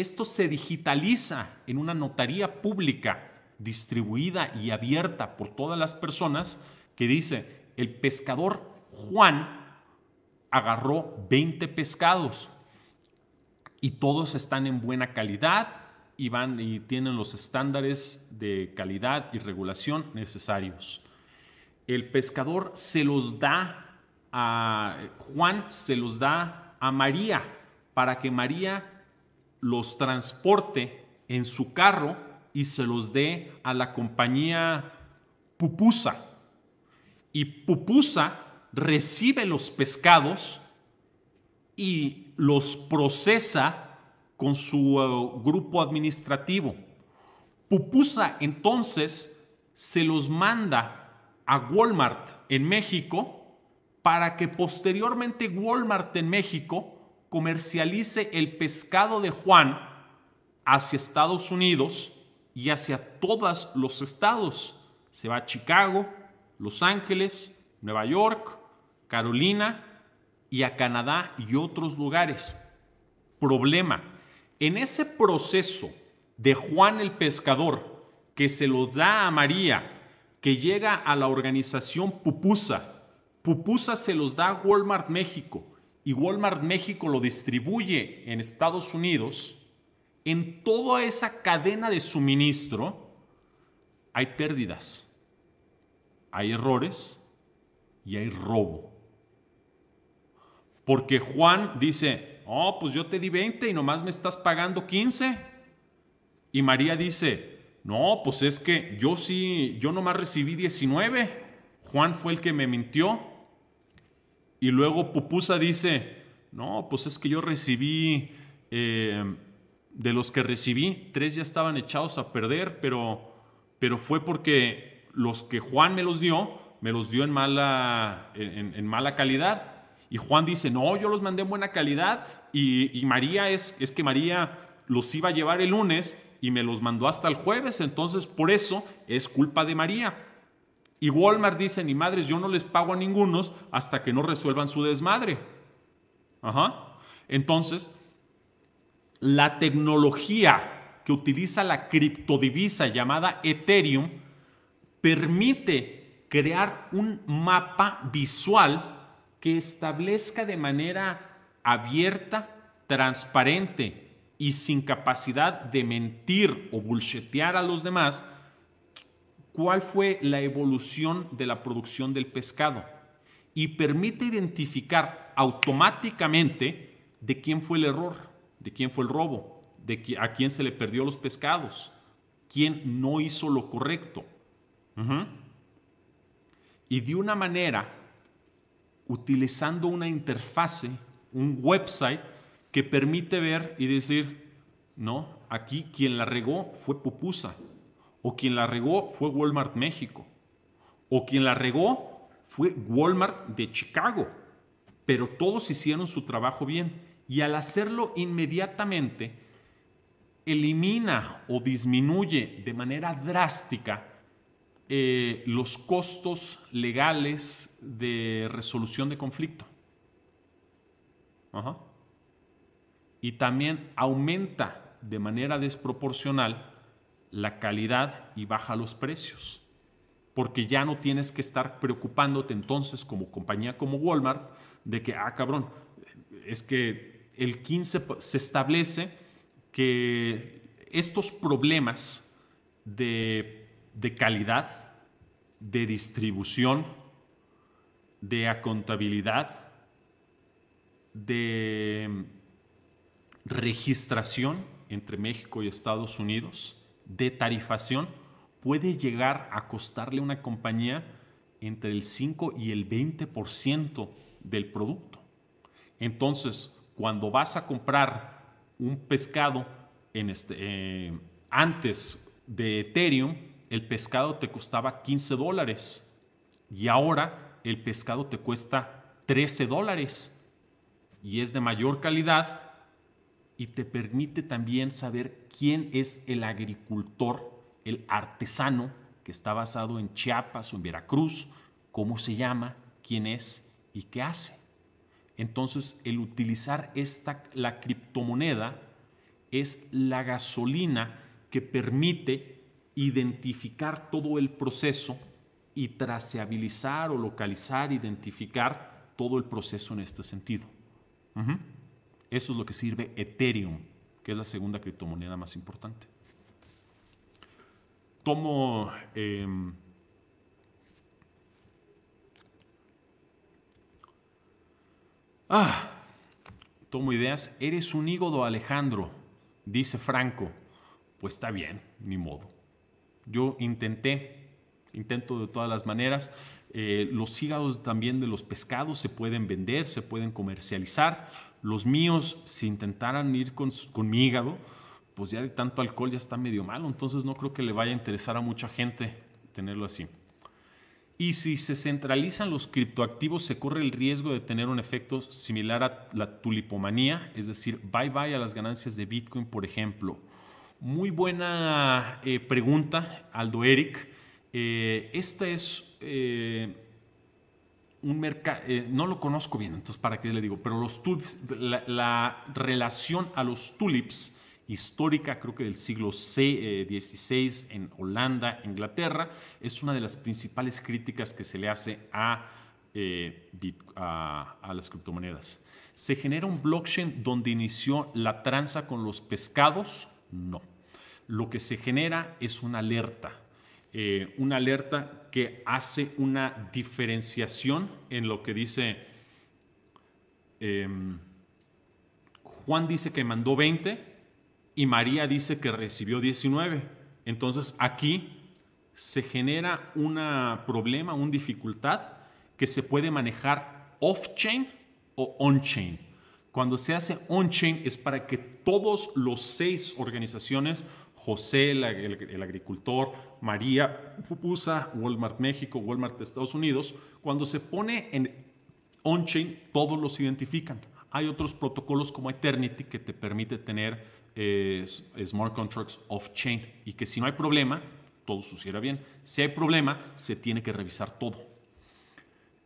esto se digitaliza en una notaría pública distribuida y abierta por todas las personas que dice, el pescador Juan agarró 20 pescados y todos están en buena calidad y, van, y tienen los estándares de calidad y regulación necesarios. El pescador se los da a Juan, se los da a María para que María los transporte en su carro y se los dé a la compañía Pupusa. Y Pupusa recibe los pescados y los procesa con su eh, grupo administrativo. Pupusa entonces se los manda a Walmart en México para que posteriormente Walmart en México comercialice el pescado de Juan hacia Estados Unidos y hacia todos los estados. Se va a Chicago, Los Ángeles, Nueva York, Carolina y a Canadá y otros lugares. Problema. En ese proceso de Juan el Pescador, que se lo da a María, que llega a la organización Pupusa, Pupusa se los da a Walmart México, y Walmart México lo distribuye en Estados Unidos, en toda esa cadena de suministro hay pérdidas, hay errores y hay robo. Porque Juan dice, oh, pues yo te di 20 y nomás me estás pagando 15. Y María dice, no, pues es que yo sí, yo nomás recibí 19. Juan fue el que me mintió. Y luego Pupusa dice, no, pues es que yo recibí, eh, de los que recibí, tres ya estaban echados a perder, pero, pero fue porque los que Juan me los dio, me los dio en mala, en, mala calidad. Y Juan dice, no, yo los mandé en buena calidad y, María es, es que María los iba a llevar el lunes y me los mandó hasta el jueves, entonces por eso es culpa de María. Y Walmart dice, ni madres, yo no les pago a ningunos hasta que no resuelvan su desmadre. Ajá. Entonces, la tecnología que utiliza la criptodivisa llamada Ethereum permite crear un mapa visual que establezca de manera abierta, transparente y sin capacidad de mentir o bullshetear a los demás cuál fue la evolución de la producción del pescado y permite identificar automáticamente de quién fue el error, de quién fue el robo, de a quién se le perdió los pescados, quién no hizo lo correcto. Y de una manera, utilizando una interfase, un website que permite ver y decir, no, aquí quien la regó fue Pupusa o quien la regó fue Walmart México, o quien la regó fue Walmart de Chicago, pero todos hicieron su trabajo bien y al hacerlo inmediatamente elimina o disminuye de manera drástica eh, los costos legales de resolución de conflicto. Y también aumenta de manera desproporcional la calidad y baja los precios, porque ya no tienes que estar preocupándote entonces como compañía como Walmart de que, ah, cabrón, es que el 15 se establece que estos problemas de, de calidad, de distribución, de acontabilidad, de registración entre México y Estados Unidos de tarifación puede llegar a costarle una compañía entre el 5 y el 20% del producto. Entonces, cuando vas a comprar un pescado en este, eh, antes de Ethereum, el pescado te costaba 15 dólares y ahora el pescado te cuesta 13 dólares y es de mayor calidad y te permite también saber quién es el agricultor, el artesano que está basado en Chiapas o en Veracruz, cómo se llama, quién es y qué hace. Entonces, el utilizar esta, la criptomoneda es la gasolina que permite identificar todo el proceso y traceabilizar o localizar, identificar todo el proceso en este sentido. Eso es lo que sirve Ethereum, que es la segunda criptomoneda más importante. Tomo... Em, ah, tomo ideas. Eres un hígado, Alejandro, dice Franco. Pues está bien, ni modo. Yo intenté, intento de todas las maneras. Eh, los hígados también de los pescados se pueden vender, se pueden comercializar los míos, si intentaran ir con, mi hígado, pues ya de tanto alcohol ya está medio malo, entonces no creo que le vaya a interesar a mucha gente tenerlo así. Y si se centralizan los criptoactivos, se corre el riesgo de tener un efecto similar a la tulipomanía, es decir, bye bye a las ganancias de Bitcoin, por ejemplo. Muy buena eh, pregunta, Aldo Eric. Eh, esta es eh, eh, no lo conozco bien, entonces para qué le digo, pero los la, relación a los tulips histórica, creo que del siglo XVI eh, en Holanda, Inglaterra, es una de las principales críticas que se le hace eh, a las criptomonedas. ¿Se genera un blockchain donde inició la tranza con los pescados? No. Lo que se genera es una alerta eh, una alerta que hace una diferenciación en lo que dice em, Juan dice que mandó 20 y María dice que recibió 19. Entonces aquí se genera un problema, una dificultad que se puede manejar off-chain o on-chain. Cuando se hace on-chain es para que todos los seis organizaciones José, el, agricultor, María Pupusa, Walmart México, Walmart de Estados Unidos, cuando se pone en on-chain, todos los identifican. Hay otros protocolos como Eternity que te permite tener eh, eh, smart contracts off-chain y que si no hay problema, todo sucediera bien. Si hay problema, se tiene que revisar todo.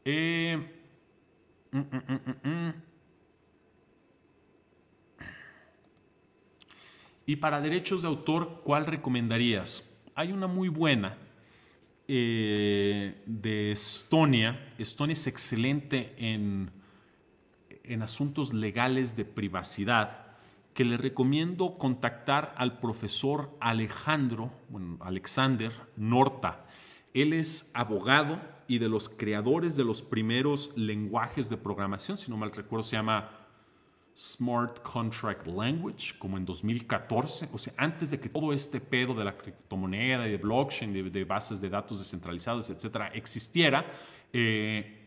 Eh, mm, mm, mm, Y para derechos de autor, ¿cuál recomendarías? Hay una muy buena eh, de Estonia. Estonia es excelente en, en asuntos legales de privacidad que le recomiendo contactar al profesor Alejandro, bueno, Alexander Norta. Él es abogado y de los creadores de los primeros lenguajes de programación, si no mal recuerdo, se llama Smart Contract Language, como en 2014, o sea, antes de que todo este pedo de la criptomoneda y de blockchain, de, bases de datos descentralizados, etcétera, existiera, eh,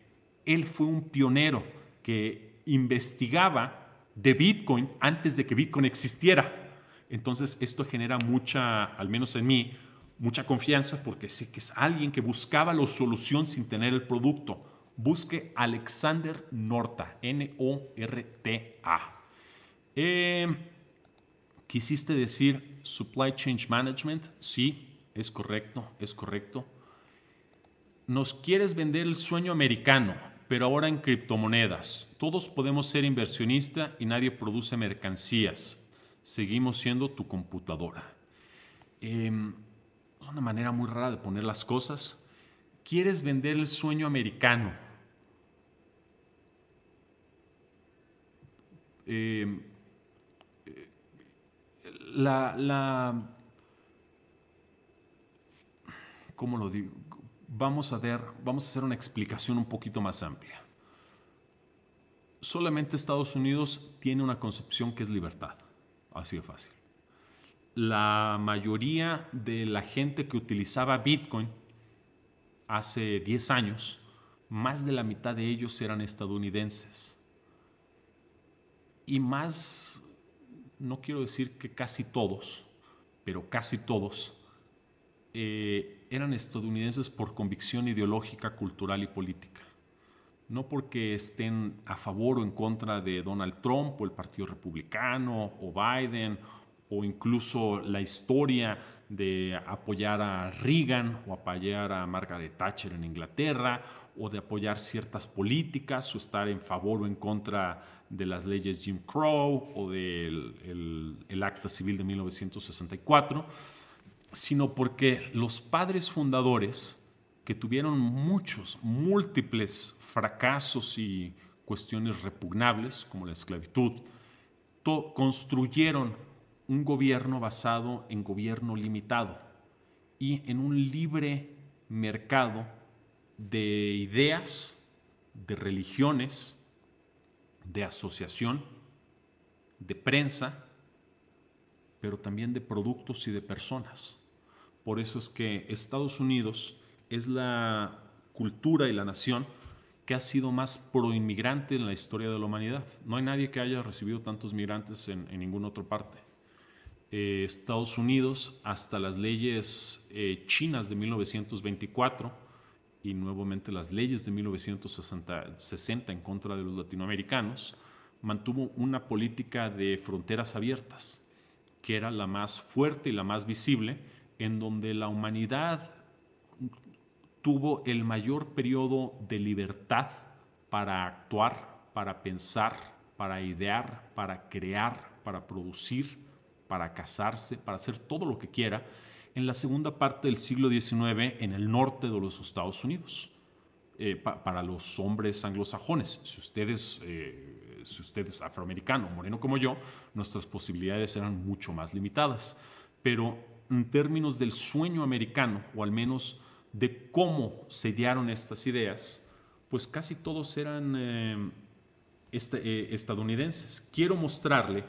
él fue un pionero que investigaba de Bitcoin antes de que Bitcoin existiera. Entonces, esto genera mucha, al menos en mí, mucha confianza porque sé que es alguien que buscaba la solución sin tener el producto busque Alexander Norta, N-O-R-T-A. Em, Quisiste decir Supply Change Management, sí, es correcto, es correcto. Nos quieres vender el sueño americano, pero ahora en criptomonedas. Todos podemos ser inversionistas y nadie produce mercancías. Seguimos siendo tu computadora. Em, es una manera muy rara de poner las cosas. Quieres vender el sueño americano, Em, la, ¿cómo lo digo? Vamos a, ver, vamos a hacer una explicación un poquito más amplia. Solamente Estados Unidos tiene una concepción que es libertad, así de fácil. La mayoría de la gente que utilizaba Bitcoin hace 10 años, más de la mitad de ellos eran estadounidenses y más, no quiero decir que casi todos, pero casi todos, eh, eran estadounidenses por convicción ideológica, cultural y política. No porque estén a favor o en contra de Donald Trump o el Partido Republicano o Biden o incluso la historia de apoyar a Reagan o apoyar a Margaret Thatcher en Inglaterra o de apoyar ciertas políticas o estar en favor o en contra de las leyes Jim Crow o del Acta Civil de 1964, sino porque los padres fundadores, que tuvieron muchos, múltiples fracasos y cuestiones repugnables, como la esclavitud, construyeron un gobierno basado en gobierno limitado y en un libre mercado de ideas, de religiones, de asociación, de prensa, pero también de productos y de personas. Por eso es que Estados Unidos es la cultura y la nación que ha sido más proinmigrante en la historia de la humanidad. No hay nadie que haya recibido tantos migrantes en, ninguna otra parte. Eh, Estados Unidos, hasta las leyes eh, chinas de 1924, y nuevamente las leyes de 1960 en contra de los latinoamericanos, mantuvo una política de fronteras abiertas, que era la más fuerte y la más visible, en donde la humanidad tuvo el mayor periodo de libertad para actuar, para pensar, para idear, para crear, para producir, para casarse, para hacer todo lo que quiera en la segunda parte del siglo XIX en el norte de los Estados Unidos. Eh, para los hombres anglosajones. Si ustedes, eh, si usted es afroamericano, moreno como yo, nuestras posibilidades eran mucho más limitadas. Pero en términos del sueño americano, o al menos de cómo se dieron estas ideas, pues casi todos eran eh, este, estadounidenses. Quiero mostrarle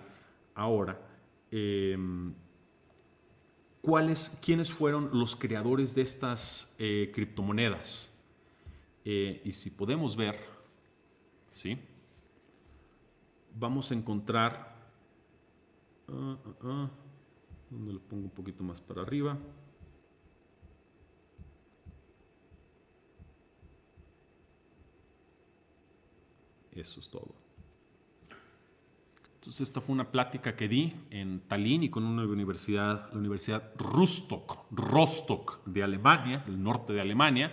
ahora ¿cuáles, ¿quiénes fueron los creadores de estas eh, criptomonedas? Eh, y si podemos ver, ¿sí? vamos a encontrar, ah, ah, ah, donde lo pongo un poquito más para arriba, Eso es todo. Entonces, esta fue una plática que di en Tallinn y con una universidad, la Universidad Rostock, Rostock de Alemania, del norte de Alemania,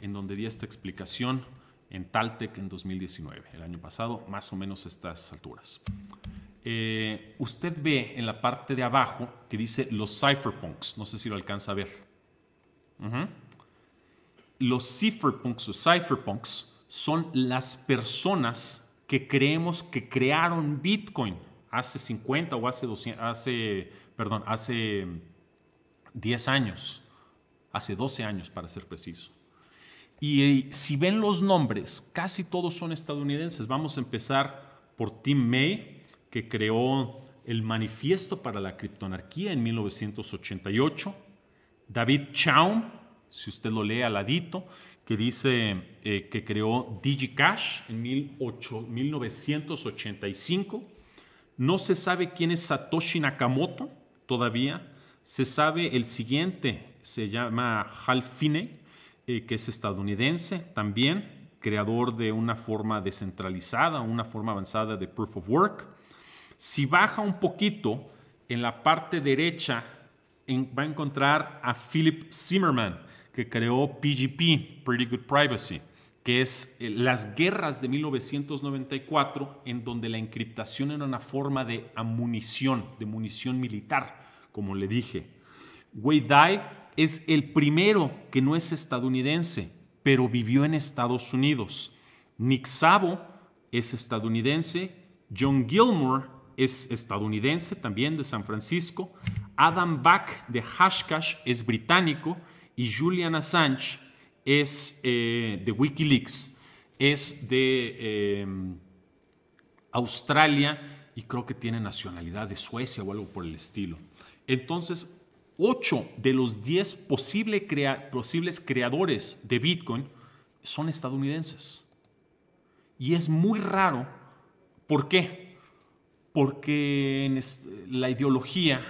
en donde di esta explicación en Taltec en 2019, el año pasado, más o menos estas alturas. Eh, usted ve en la parte de abajo que dice los cypherpunks, no sé si lo alcanza a ver. Los cypherpunks o cypherpunks son las personas que creemos que crearon Bitcoin hace 50 o hace 200, hace, perdón, hace 10 años, hace 12 años para ser preciso. Y eh, si ven los nombres, casi todos son estadounidenses. Vamos a empezar por Tim May, que creó el Manifiesto para la Criptonarquía en 1988. David Chaum, si usted lo lee al ladito, que dice eh, que creó DigiCash en 1985. No se sabe quién es Satoshi Nakamoto todavía. Se sabe el siguiente, se llama Hal Finney, eh, que es estadounidense también, creador de una forma descentralizada, una forma avanzada de Proof of Work. Si baja un poquito, en la parte derecha va a encontrar a Philip Zimmerman que creó PGP, Pretty Good Privacy, que es eh, las guerras de 1994, en donde la encriptación era una forma de amunición, de munición militar, como le dije. Wade Dye es el primero que no es estadounidense, pero vivió en Estados Unidos. Nick Sabo es estadounidense, John Gilmore es estadounidense también de San Francisco, Adam Back de Hashcash es británico y Julian Assange es eh, de Wikileaks, es de eh, Australia y creo que tiene nacionalidad de Suecia o algo por el estilo. Entonces, 8 de los 10 posibles creadores de Bitcoin son estadounidenses. Y es muy raro. ¿Por qué? Porque la ideología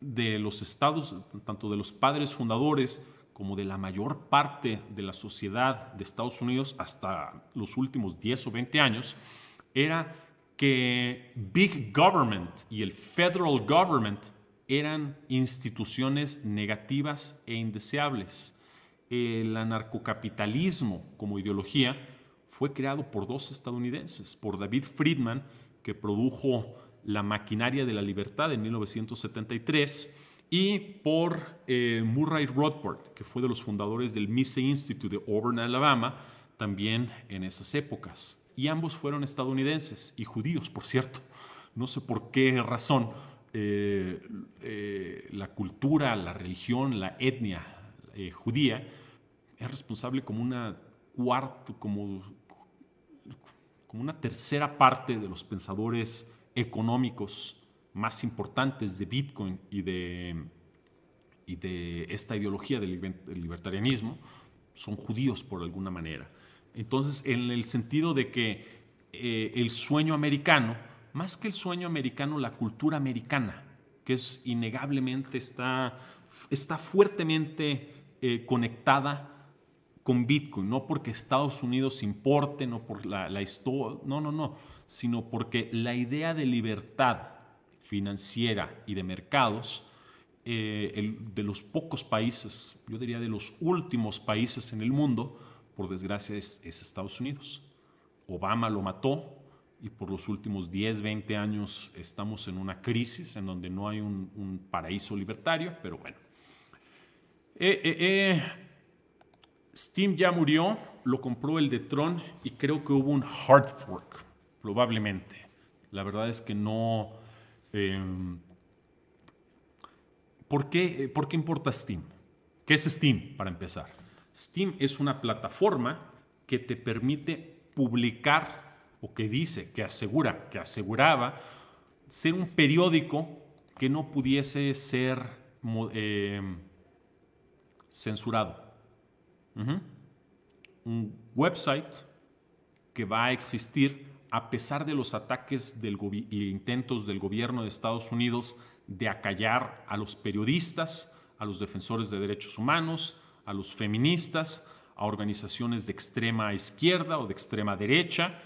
de los estados, tanto de los padres fundadores, como de la mayor parte de la sociedad de Estados Unidos hasta los últimos 10 o 20 años, era que Big Government y el Federal Government eran instituciones negativas e indeseables. El anarcocapitalismo como ideología fue creado por dos estadounidenses, por David Friedman, que produjo La maquinaria de la libertad en 1973, y por eh, Murray Rothbard, que fue de los fundadores del Miss Institute de Auburn, Alabama, también en esas épocas. Y ambos fueron estadounidenses y judíos, por cierto. No sé por qué razón eh, eh, la cultura, la religión, la etnia judía es responsable como una cuarto, como, como una tercera parte de los pensadores económicos más importantes de Bitcoin y de, y de esta ideología del libertarianismo son judíos por alguna manera. Entonces, en el sentido de que eh, el sueño americano, más que el sueño americano, la cultura americana, que es innegablemente, está, está fuertemente eh, conectada con Bitcoin, no porque Estados Unidos importe, no por la, la historia, no, no, no, sino porque la idea de libertad, financiera y de mercados, eh, de los pocos países, yo diría de los últimos países en el mundo, por desgracia es, Estados Unidos. Obama lo mató y por los últimos 10, 20 años estamos en una crisis en donde no hay un, paraíso libertario, pero bueno. Eh, eh, Steam ya murió, lo compró el de Tron y creo que hubo un hard fork, probablemente. La verdad es que no, Em, ¿por, qué, eh, ¿Por qué importa Steam? ¿Qué es Steam, para empezar? Steam es una plataforma que te permite publicar, o que dice, que asegura, que aseguraba, ser un periódico que no pudiese ser em, censurado. Un website que va a existir a pesar de los ataques e intentos del gobierno de Estados Unidos de acallar a los periodistas, a los defensores de derechos humanos, a los feministas, a organizaciones de extrema izquierda o de extrema derecha,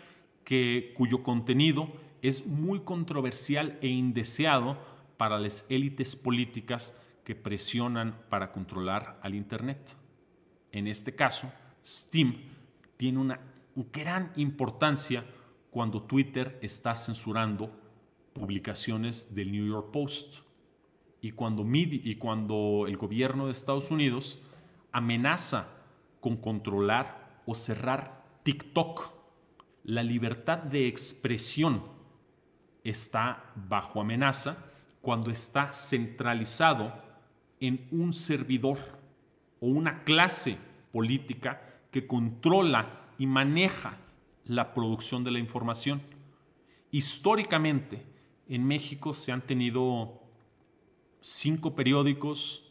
que, cuyo contenido es muy controversial e indeseado para las élites políticas que presionan para controlar al Internet. En este caso, Steam tiene una gran importancia cuando Twitter está censurando publicaciones del New York Post y cuando, y cuando el gobierno de Estados Unidos amenaza con controlar o cerrar TikTok. La libertad de expresión está bajo amenaza cuando está centralizado en un servidor o una clase política que controla y maneja la producción de la información. Históricamente, en México se han tenido cinco periódicos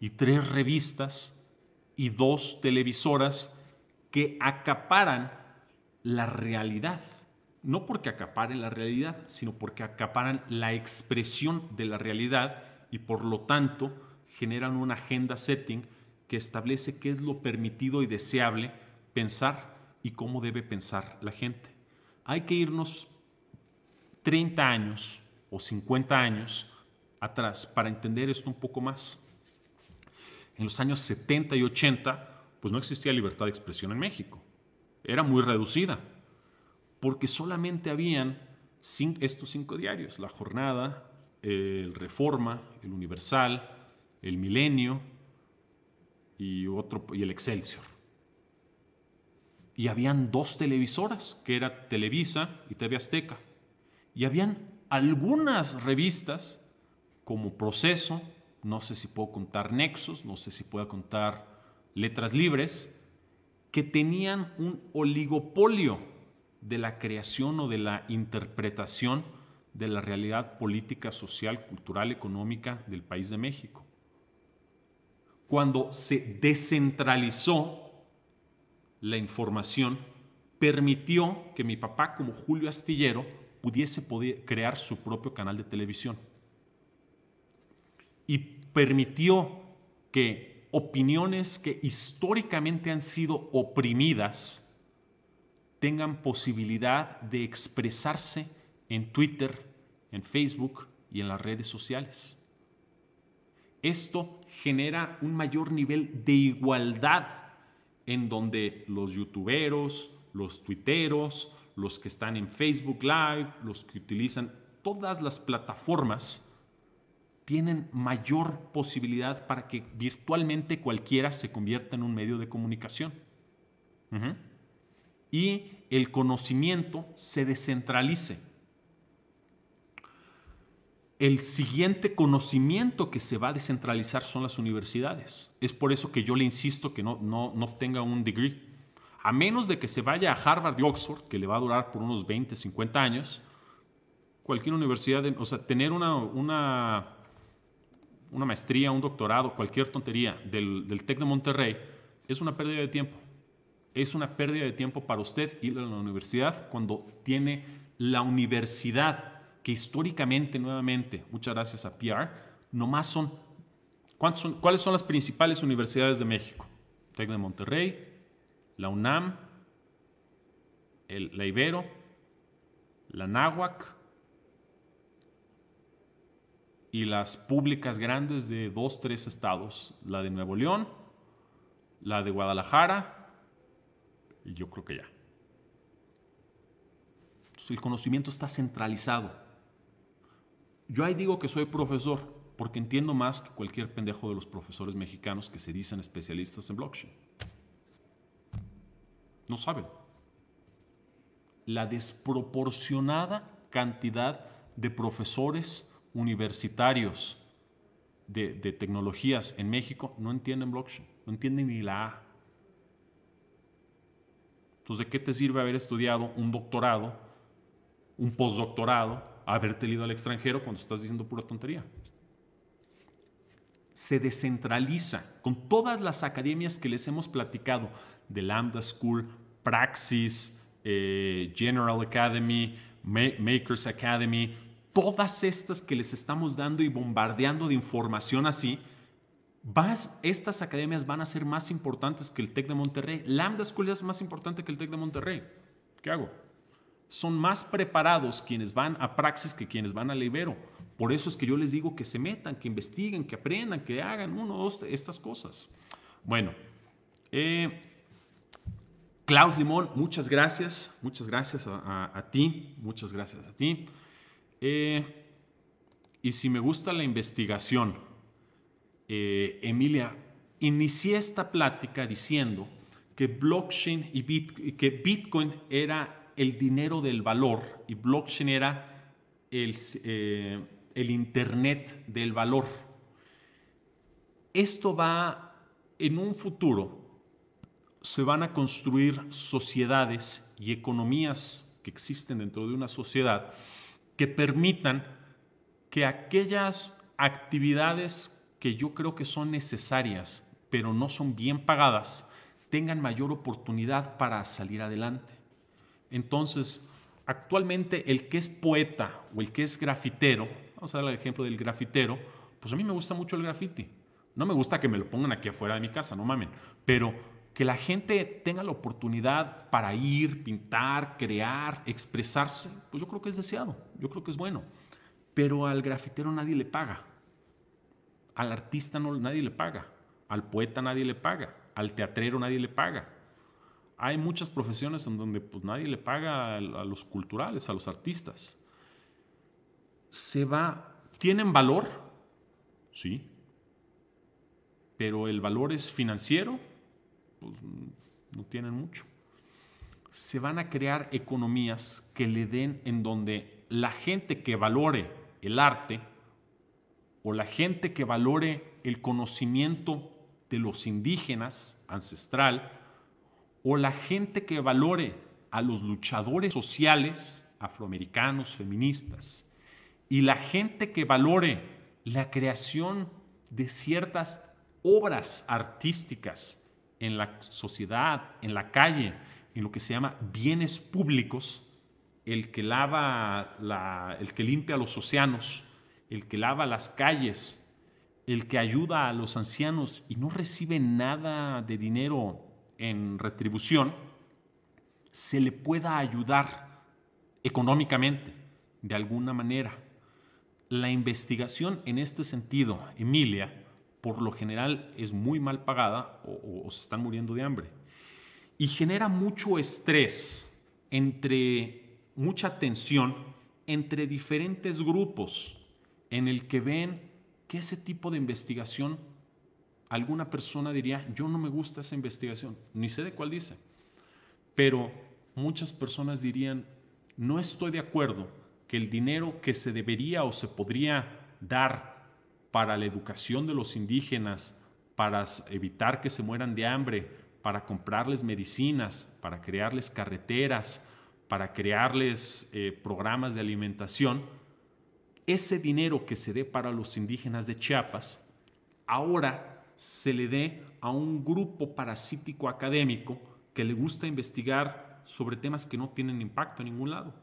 y tres revistas y dos televisoras que acaparan la realidad. No porque acaparen la realidad, sino porque acaparan la expresión de la realidad y por lo tanto generan una agenda setting que establece qué es lo permitido y deseable pensar y cómo debe pensar la gente. Hay que irnos 30 años o 50 años atrás para entender esto un poco más. En los años 70 y 80, pues no existía libertad de expresión en México. Era muy reducida, porque solamente habían estos cinco diarios, La Jornada, el Reforma, el Universal, el Milenio y, otro, y el Excelsior y habían dos televisoras, que era Televisa y TV Azteca. Y habían algunas revistas como Proceso, no sé si puedo contar Nexos, no sé si puedo contar Letras Libres, que tenían un oligopolio de la creación o de la interpretación de la realidad política, social, cultural, económica del país de México. Cuando se descentralizó la información permitió que mi papá, como Julio Astillero, pudiese crear su propio canal de televisión. Y permitió que opiniones que históricamente han sido oprimidas tengan posibilidad de expresarse en Twitter, en Facebook y en las redes sociales. Esto genera un mayor nivel de igualdad en donde los youtuberos, los tuiteros, los que están en Facebook Live, los que utilizan todas las plataformas, tienen mayor posibilidad para que virtualmente cualquiera se convierta en un medio de comunicación. Y el conocimiento se descentralice el siguiente conocimiento que se va a descentralizar son las universidades. Es por eso que yo le insisto que no, no, no obtenga un degree. A menos de que se vaya a Harvard y Oxford, que le va a durar por unos 20, 50 años, cualquier universidad, o sea, tener una, una, maestría, un doctorado, cualquier tontería del, del TEC de Monterrey, es una pérdida de tiempo. Es una pérdida de tiempo para usted ir a la universidad cuando tiene la universidad que históricamente, nuevamente, muchas gracias a PR, nomás son, son ¿cuáles son las principales universidades de México? TEC de Monterrey, la UNAM, el, la Ibero, la NAHUAC y las públicas grandes de dos, tres estados, la de Nuevo León, la de Guadalajara, y yo creo que ya. el conocimiento está centralizado yo ahí digo que soy profesor porque entiendo más que cualquier pendejo de los profesores mexicanos que se dicen especialistas en blockchain. No saben la desproporcionada cantidad de profesores universitarios de, tecnologías en México no entienden blockchain, no entienden ni la A. Entonces, ¿de qué te sirve haber estudiado un doctorado, un postdoctorado haberte ido al extranjero cuando estás diciendo pura tontería. Se descentraliza con todas las academias que les hemos platicado, de Lambda School, Praxis, eh, General Academy, Makers Academy, todas estas que les estamos dando y bombardeando de información así, Vas, estas academias van a ser más importantes que el TEC de Monterrey. Lambda School es más importante que el TEC de Monterrey. ¿Qué hago? son más preparados quienes van a praxis que quienes van a Libero. Por eso es que yo les digo que se metan, que investiguen, que aprendan, que hagan uno, dos, estas cosas. Bueno, Klaus eh, Limón, muchas gracias, muchas gracias a, ti, muchas gracias a ti. Eh, y si me gusta la investigación, eh, Emilia, inicié esta plática diciendo que blockchain y que Bitcoin era el dinero del valor y blockchain era el, eh, el Internet del valor. Esto va en un futuro, se van a construir sociedades y economías que existen dentro de una sociedad que permitan que aquellas actividades que yo creo que son necesarias, pero no son bien pagadas, tengan mayor oportunidad para salir adelante. Entonces, actualmente el que es poeta o el que es grafitero, vamos a dar el ejemplo del grafitero, pues a mí me gusta mucho el graffiti. No me gusta que me lo pongan aquí afuera de mi casa, no mamen, pero que la gente tenga la oportunidad para ir, pintar, crear, expresarse, pues yo creo que es deseado, yo creo que es bueno. Pero al grafitero nadie le paga, al artista no, nadie le paga, al poeta nadie le paga, al teatrero nadie le paga, hay muchas profesiones en donde pues, nadie le paga a, los culturales, a los artistas. Se va, tienen valor, sí, pero el valor es financiero, pues no tienen mucho. Se van a crear economías que le den en donde la gente que valore el arte o la gente que valore el conocimiento de los indígenas ancestral, o la gente que valore a los luchadores sociales afroamericanos, feministas, y la gente que valore la creación de ciertas obras artísticas en la sociedad, en la calle, en lo que se llama bienes públicos, el que lava, el que limpia los océanos, el que lava las calles, el que ayuda a los ancianos y no recibe nada de dinero en retribución se le pueda ayudar económicamente de alguna manera. La investigación en este sentido, Emilia, por lo general es muy mal pagada o, se están muriendo de hambre. Y genera mucho estrés entre mucha tensión entre diferentes grupos en el que ven que ese tipo de investigación alguna persona diría, yo no me gusta esa investigación, ni sé de cuál dice, pero muchas personas dirían, no estoy de acuerdo que el dinero que se debería o se podría dar para la educación de los indígenas, para evitar que se mueran de hambre, para comprarles medicinas, para crearles carreteras, para crearles eh, programas de alimentación, ese dinero que se dé para los indígenas de Chiapas, ahora se le dé a un grupo parasítico académico que le gusta investigar sobre temas que no tienen impacto en ningún lado.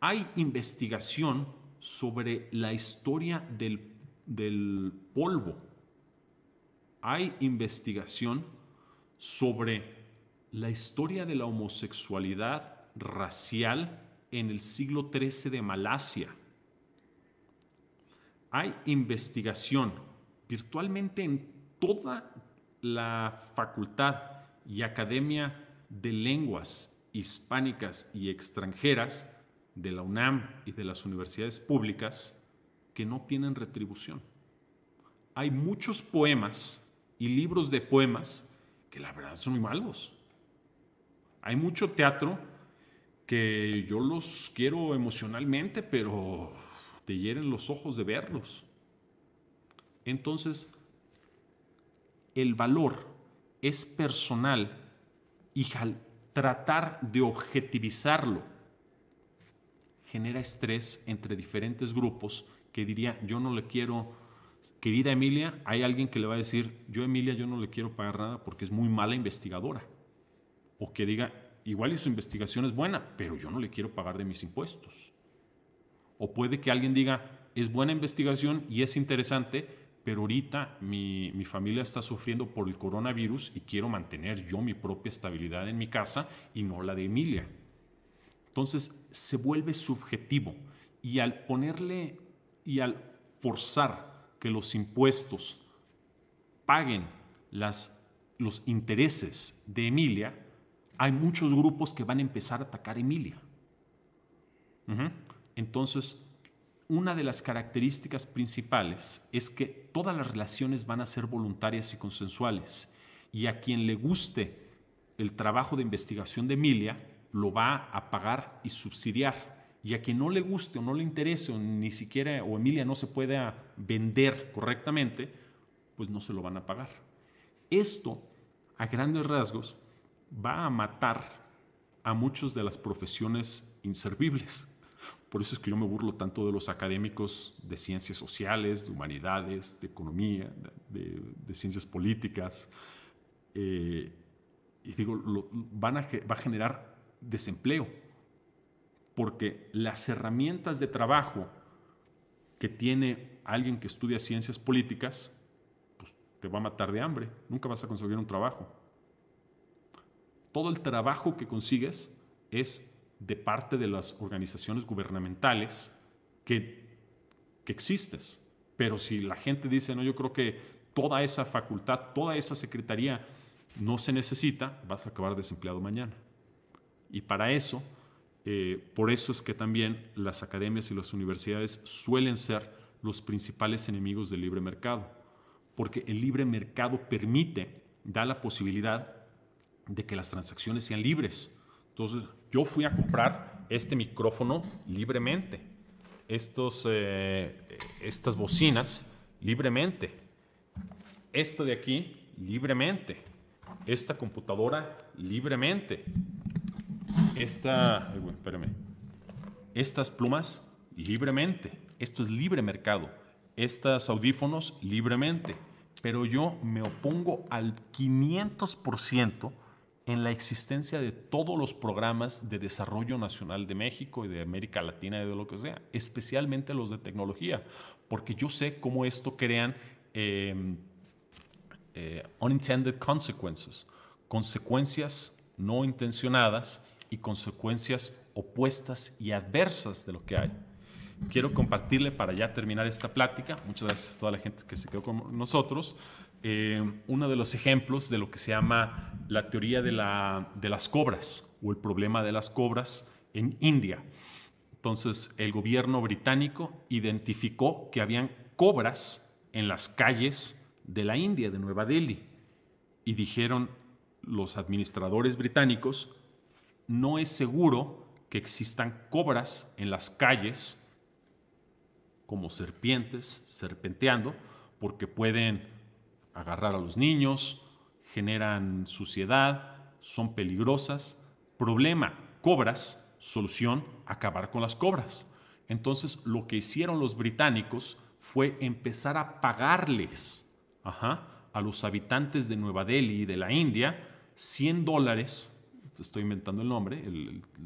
Hay investigación sobre la historia del, del polvo. Hay investigación sobre la historia de la homosexualidad racial en el siglo XIII de Malasia. Hay investigación virtualmente en toda la facultad y academia de lenguas hispánicas y extranjeras de la UNAM y de las universidades públicas que no tienen retribución. Hay muchos poemas y libros de poemas que la verdad son muy malos. Hay mucho teatro que yo los quiero emocionalmente, pero te hieren los ojos de verlos. Entonces, el valor es personal y al tratar de objetivizarlo genera estrés entre diferentes grupos que diría, yo no le quiero, querida Emilia, hay alguien que le va a decir, yo Emilia, yo no le quiero pagar nada porque es muy mala investigadora. O que diga, igual y su investigación es buena, pero yo no le quiero pagar de mis impuestos. O puede que alguien diga, es buena investigación y es interesante, pero ahorita mi, familia está sufriendo por el coronavirus y quiero mantener yo mi propia estabilidad en mi casa y no la de Emilia. Entonces se vuelve subjetivo y al ponerle y al forzar que los impuestos paguen las, los intereses de Emilia, hay muchos grupos que van a empezar a atacar a Emilia. Entonces, una de las características principales es que todas las relaciones van a ser voluntarias y consensuales. Y a quien le guste el trabajo de investigación de Emilia, lo va a pagar y subsidiar. Y a quien no le guste o no le interese, o ni siquiera, o Emilia no se pueda vender correctamente, pues no se lo van a pagar. Esto, a grandes rasgos, va a matar a muchas de las profesiones inservibles por eso es que yo me burlo tanto de los académicos de ciencias sociales, de humanidades, de economía, de, ciencias políticas. Eh, y digo, van a, va a generar desempleo, porque las herramientas de trabajo que tiene alguien que estudia ciencias políticas, pues te va a matar de hambre, nunca vas a conseguir un trabajo. Todo el trabajo que consigues es de parte de las organizaciones gubernamentales que, que existes. Pero si la gente dice, no, yo creo que toda esa facultad, toda esa secretaría no se necesita, vas a acabar desempleado mañana. Y para eso, eh, por eso es que también las academias y las universidades suelen ser los principales enemigos del libre mercado, porque el libre mercado permite, da la posibilidad de que las transacciones sean libres, entonces, yo fui a comprar este micrófono libremente, estos, eh, estas bocinas libremente, esto de aquí libremente, esta computadora libremente, esta, espérame, estas plumas libremente, esto es libre mercado, estos audífonos libremente, pero yo me opongo al 500% en la existencia de todos los programas de desarrollo nacional de México y de América Latina y de lo que sea, especialmente los de tecnología, porque yo sé cómo esto crean em, eh, unintended consequences, consecuencias no intencionadas y consecuencias opuestas y adversas de lo que hay. Quiero compartirle para ya terminar esta plática, muchas gracias a toda la gente que se quedó con nosotros, eh, uno de los ejemplos de lo que se llama la teoría de, de las cobras o el problema de las cobras en India. Entonces, el gobierno británico identificó que habían cobras en las calles de la India, de Nueva Delhi, y dijeron los administradores británicos, no es seguro que existan cobras en las calles como serpientes serpenteando, porque pueden agarrar a los niños, generan suciedad, son peligrosas. Problema, cobras, solución, acabar con las cobras. Entonces lo que hicieron los británicos fue empezar a pagarles a los habitantes de Nueva Delhi y de la India 100 dólares, estoy inventando el nombre,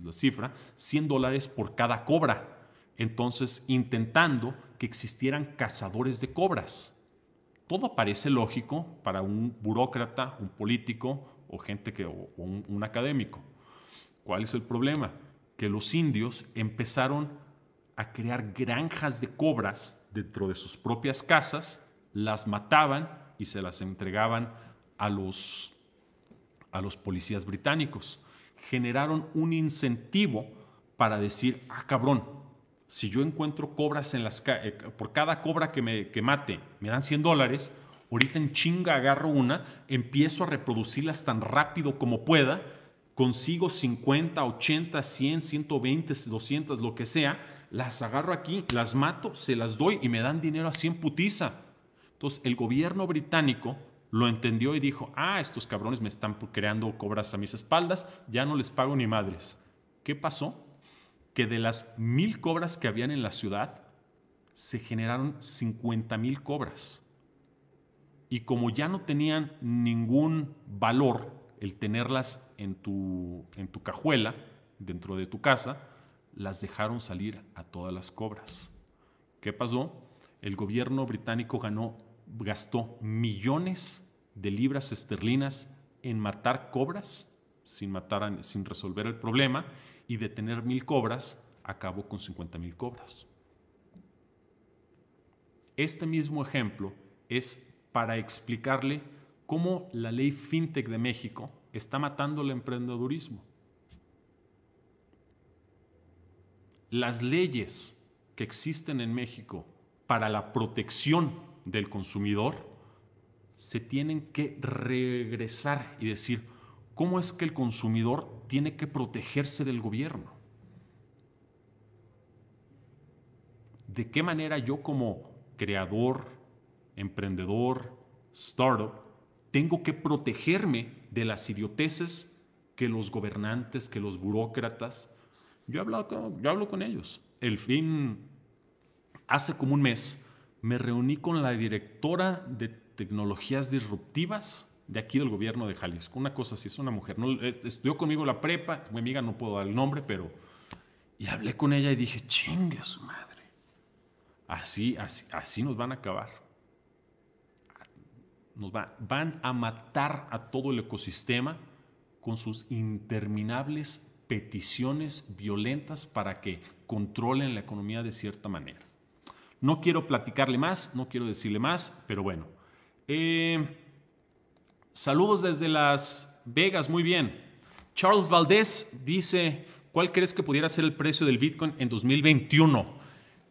la cifra, 100 dólares por cada cobra. Entonces intentando que existieran cazadores de cobras todo parece lógico para un burócrata, un político o gente que, un, académico. ¿Cuál es el problema? Que los indios empezaron a crear granjas de cobras dentro de sus propias casas, las mataban y se las entregaban a los, a los policías británicos. Generaron un incentivo para decir, ah, cabrón, si yo encuentro cobras en las eh, por cada cobra que me que mate, me dan 100 dólares, ahorita en chinga agarro una, empiezo a reproducirlas tan rápido como pueda, consigo 50, 80, 100, 120, 200, lo que sea, las agarro aquí, las mato, se las doy y me dan dinero a 100 putiza. Entonces el gobierno británico lo entendió y dijo, ah, estos cabrones me están creando cobras a mis espaldas, ya no les pago ni madres. ¿Qué pasó? que de las mil cobras que habían en la ciudad, se generaron 50 mil cobras. Y como ya no tenían ningún valor el tenerlas en tu, cajuela, dentro de tu casa, las dejaron salir a todas las cobras. ¿Qué pasó? El gobierno británico ganó, gastó millones de libras esterlinas en matar cobras sin, sin resolver el problema y de tener mil cobras, acabo con 50 mil cobras. Este mismo ejemplo es para explicarle cómo la ley FinTech de México está matando el emprendedurismo. Las leyes que existen en México para la protección del consumidor se tienen que regresar y decir, ¿cómo es que el consumidor tiene que protegerse del gobierno. ¿De qué manera yo como creador, emprendedor, startup, tengo que protegerme de las idioteses que los gobernantes, que los burócratas. Yo, yo hablo con ellos. El fin, hace como un mes, me reuní con la directora de tecnologías disruptivas de aquí del gobierno de Jalisco. Una cosa así, es una mujer. No, eh, estudió conmigo la prepa, mi amiga, no puedo dar el nombre, pero... Y hablé con ella y dije, chingue a su madre. Así, así, así nos van a acabar. Nos va, van a matar a todo el ecosistema con sus interminables peticiones violentas para que controlen la economía de cierta manera. No quiero platicarle más, no quiero decirle más, pero bueno. Eh, Saludos desde Las Vegas, muy bien. Charles Valdés dice, ¿cuál crees que pudiera ser el precio del Bitcoin en 2021?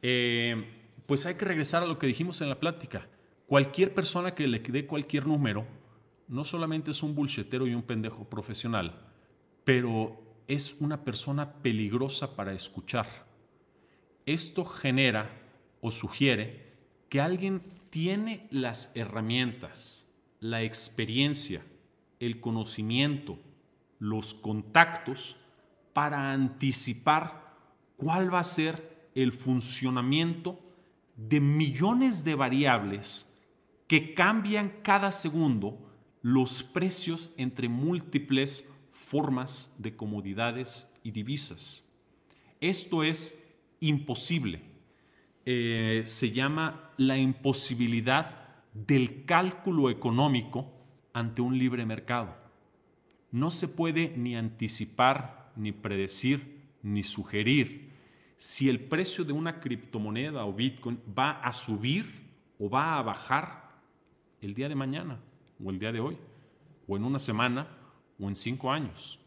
Eh, pues hay que regresar a lo que dijimos en la plática. Cualquier persona que le dé cualquier número, no solamente es un bulchetero y un pendejo profesional, pero es una persona peligrosa para escuchar. Esto genera o sugiere que alguien tiene las herramientas la experiencia, el conocimiento, los contactos para anticipar cuál va a ser el funcionamiento de millones de variables que cambian cada segundo los precios entre múltiples formas de comodidades y divisas. Esto es imposible. Eh, se llama la imposibilidad del cálculo económico ante un libre mercado. No se puede ni anticipar, ni predecir, ni sugerir si el precio de una criptomoneda o Bitcoin va a subir o va a bajar el día de mañana o el día de hoy o en una semana o en cinco años.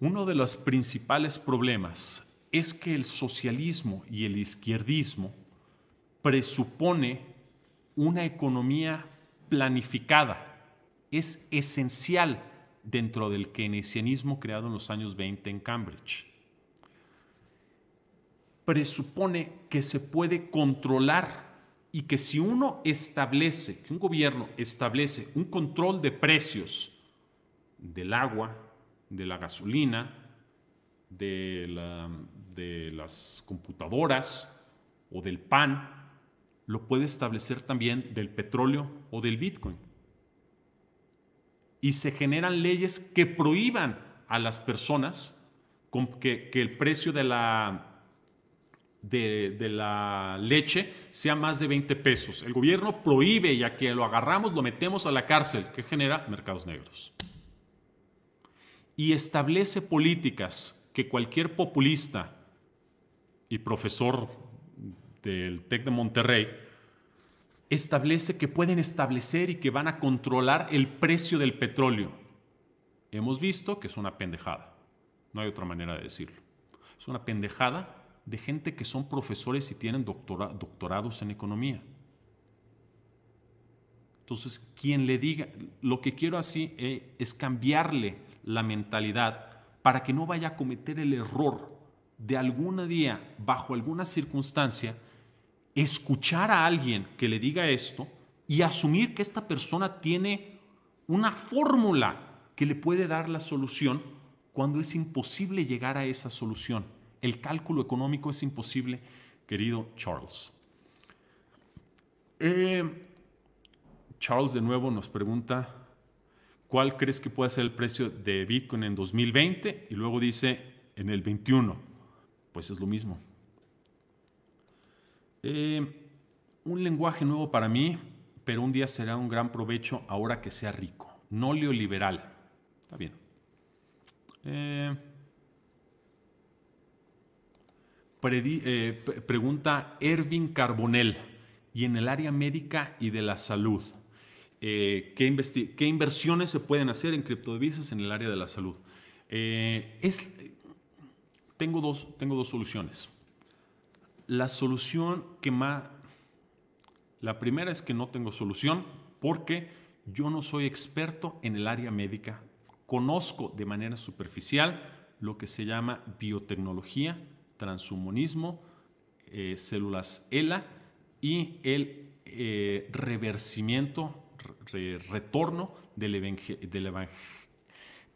Uno de los principales problemas es que el socialismo y el izquierdismo presupone una economía planificada es esencial dentro del keynesianismo creado en los años 20 en Cambridge. Presupone que se puede controlar y que si uno establece, que un gobierno establece un control de precios del agua, de la gasolina, de, de las computadoras o del pan, lo puede establecer también del petróleo o del Bitcoin. Y se generan leyes que prohíban a las personas que, el precio de la, de, de la leche sea más de 20 pesos. El gobierno prohíbe ya que lo agarramos, lo metemos a la cárcel, que genera mercados negros. Y establece políticas que cualquier populista y profesor del TEC de Monterrey, establece que pueden establecer y que van a controlar el precio del petróleo. Hemos visto que es una pendejada. No hay otra manera de decirlo. Es una pendejada de gente que son profesores y tienen doctorados en economía. Entonces, quien le diga, lo que quiero así eh, es cambiarle la mentalidad para que no vaya a cometer el error de algún día, bajo alguna circunstancia, escuchar a alguien que le diga esto y asumir que esta persona tiene una fórmula que le puede dar la solución cuando es imposible llegar a esa solución. El cálculo económico es imposible, querido Charles. Eh, Charles de nuevo nos pregunta, ¿cuál crees que puede ser el precio de Bitcoin en 2020? Y luego dice, en el 21. Pues es lo mismo. Eh, un lenguaje nuevo para mí, pero un día será un gran provecho ahora que sea rico. No liberal. Está bien. Eh, eh, pregunta Ervin Carbonell. Y en el área médica y de la salud, ¿qué, inversiones se pueden hacer en criptodivisas en el área de la salud? tengo, dos, tengo dos soluciones. La solución que más... La primera es que no tengo solución porque yo no soy experto en el área médica. Conozco de manera superficial lo que se llama biotecnología, transhumanismo, eh, células ELA y el eh, reversimiento, retorno del, del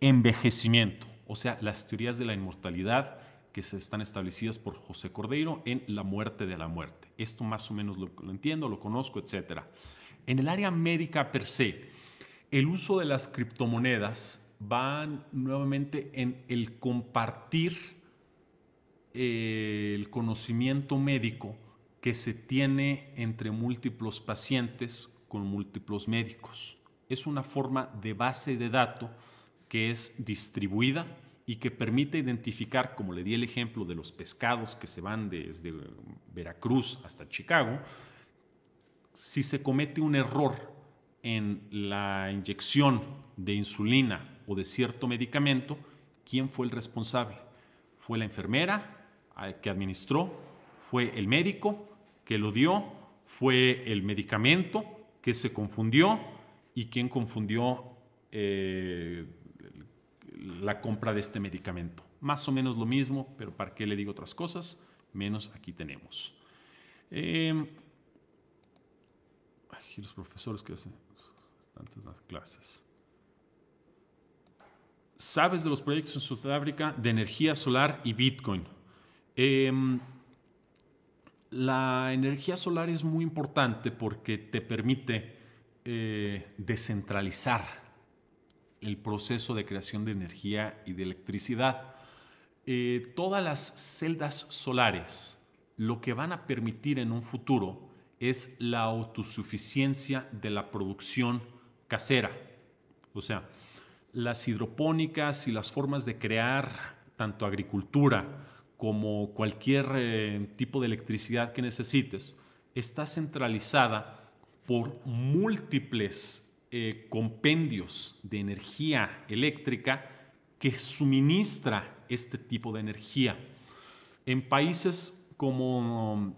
envejecimiento, o sea, las teorías de la inmortalidad, que se están establecidas por José Cordeiro en La muerte de la muerte. Esto más o menos lo, entiendo, lo conozco, etc. En el área médica per se, el uso de las criptomonedas va nuevamente en el compartir eh, el conocimiento médico que se tiene entre múltiples pacientes con múltiples médicos. Es una forma de base de datos que es distribuida, y que permite identificar, como le di el ejemplo de los pescados que se van desde Veracruz hasta Chicago, si se comete un error en la inyección de insulina o de cierto medicamento, ¿quién fue el responsable? ¿Fue la enfermera que administró? ¿Fue el médico que lo dio? ¿Fue el medicamento que se confundió? ¿Y quién confundió? Eh, la compra de este medicamento. Más o menos lo mismo, pero ¿para qué le digo otras cosas? Menos aquí tenemos. Eh, los profesores que hacen tantas clases. ¿Sabes de los proyectos en Sudáfrica de energía solar y Bitcoin? Em, la energía solar es muy importante porque te permite eh, descentralizar el proceso de creación de energía y de electricidad. Eh, todas las celdas solares lo que van a permitir en un futuro es la autosuficiencia de la producción casera. O sea, las hidropónicas y las formas de crear tanto agricultura como cualquier eh, tipo de electricidad que necesites está centralizada por múltiples eh, compendios de energía eléctrica que suministra este tipo de energía. En países como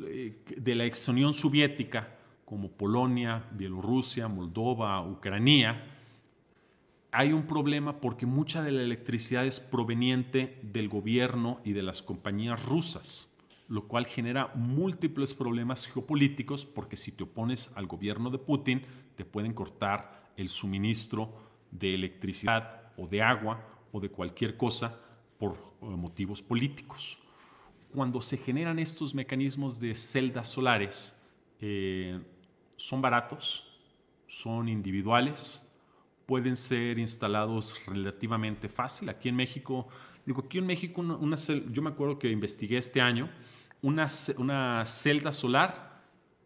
eh, de la ex Unión Soviética, como Polonia, Bielorrusia, Moldova, Ucrania, hay un problema porque mucha de la electricidad es proveniente del gobierno y de las compañías rusas, lo cual genera múltiples problemas geopolíticos porque si te opones al gobierno de Putin, te pueden cortar el suministro de electricidad o de agua o de cualquier cosa por eh, motivos políticos. Cuando se generan estos mecanismos de celdas solares, eh, son baratos, son individuales, pueden ser instalados relativamente fácil. Aquí en México, digo, aquí en México, una, yo me acuerdo que investigué este año una, una celda solar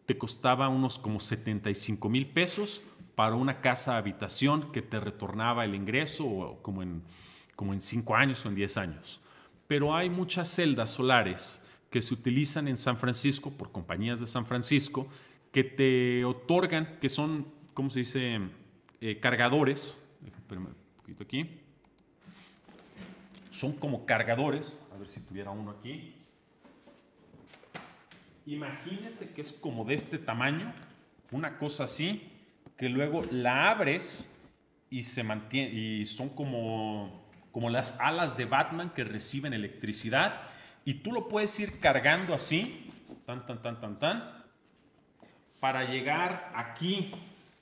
te costaba unos como 75 mil pesos para una casa habitación que te retornaba el ingreso como en, como en 5 años o en 10 años. Pero hay muchas celdas solares que se utilizan en San Francisco por compañías de San Francisco que te otorgan, que son, ¿cómo se dice? Eh, cargadores. un poquito aquí. Son como cargadores. A ver si tuviera uno aquí imagínese que es como de este tamaño, una cosa así, que luego la abres y se mantiene y son como como las alas de Batman que reciben electricidad y tú lo puedes ir cargando así, tan tan tan tan tan para llegar aquí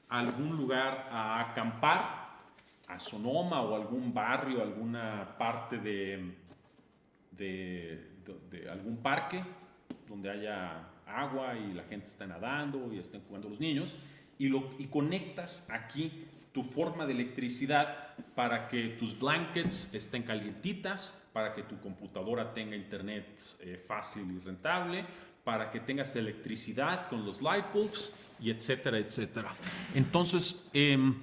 a algún lugar a acampar, a Sonoma o algún barrio, alguna parte de, de algún parque donde haya agua y la gente está nadando y estén jugando los niños, y, lo, y conectas aquí tu forma de electricidad para que tus blankets estén calientitas, para que tu computadora tenga internet eh, fácil y rentable, para que tengas electricidad con los light bulbs y etcétera, etcétera. Entonces, em,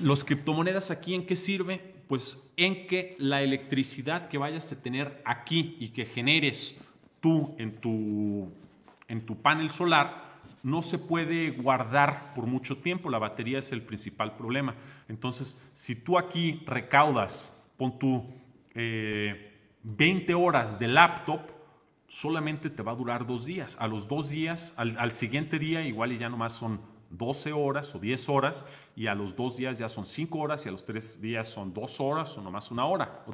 los criptomonedas aquí en qué sirve? Pues en que la electricidad que vayas a tener aquí y que generes tú en tu, en tu panel solar no se puede guardar por mucho tiempo, la batería es el principal problema. Entonces, si tú aquí recaudas, con tu 20 horas de laptop, solamente te va a durar dos días. A los dos días, al, al siguiente día, igual y ya nomás son 12 horas o 10 horas y a los dos días ya son 5 horas y a los tres días son 2 horas o nomás una hora.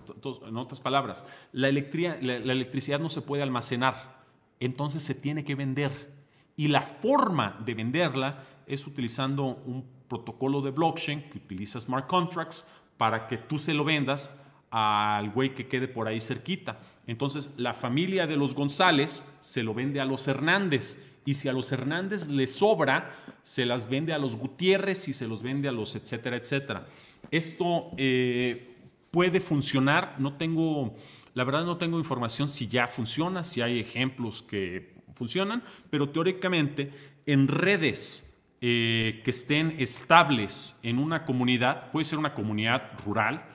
En otras palabras, la, electricidad, la electricidad no se puede almacenar, entonces se tiene que vender. Y la forma de venderla es utilizando un protocolo de blockchain que utiliza smart contracts para que tú se lo vendas al güey que quede por ahí cerquita. Entonces la familia de los González se lo vende a los Hernández y si a los Hernández les sobra, se las vende a los Gutiérrez y se los vende a los etcétera, etcétera. Esto eh, puede funcionar, no tengo, la verdad no tengo información si ya funciona, si hay ejemplos que funcionan, pero teóricamente en redes eh, que estén estables en una comunidad, puede ser una comunidad rural,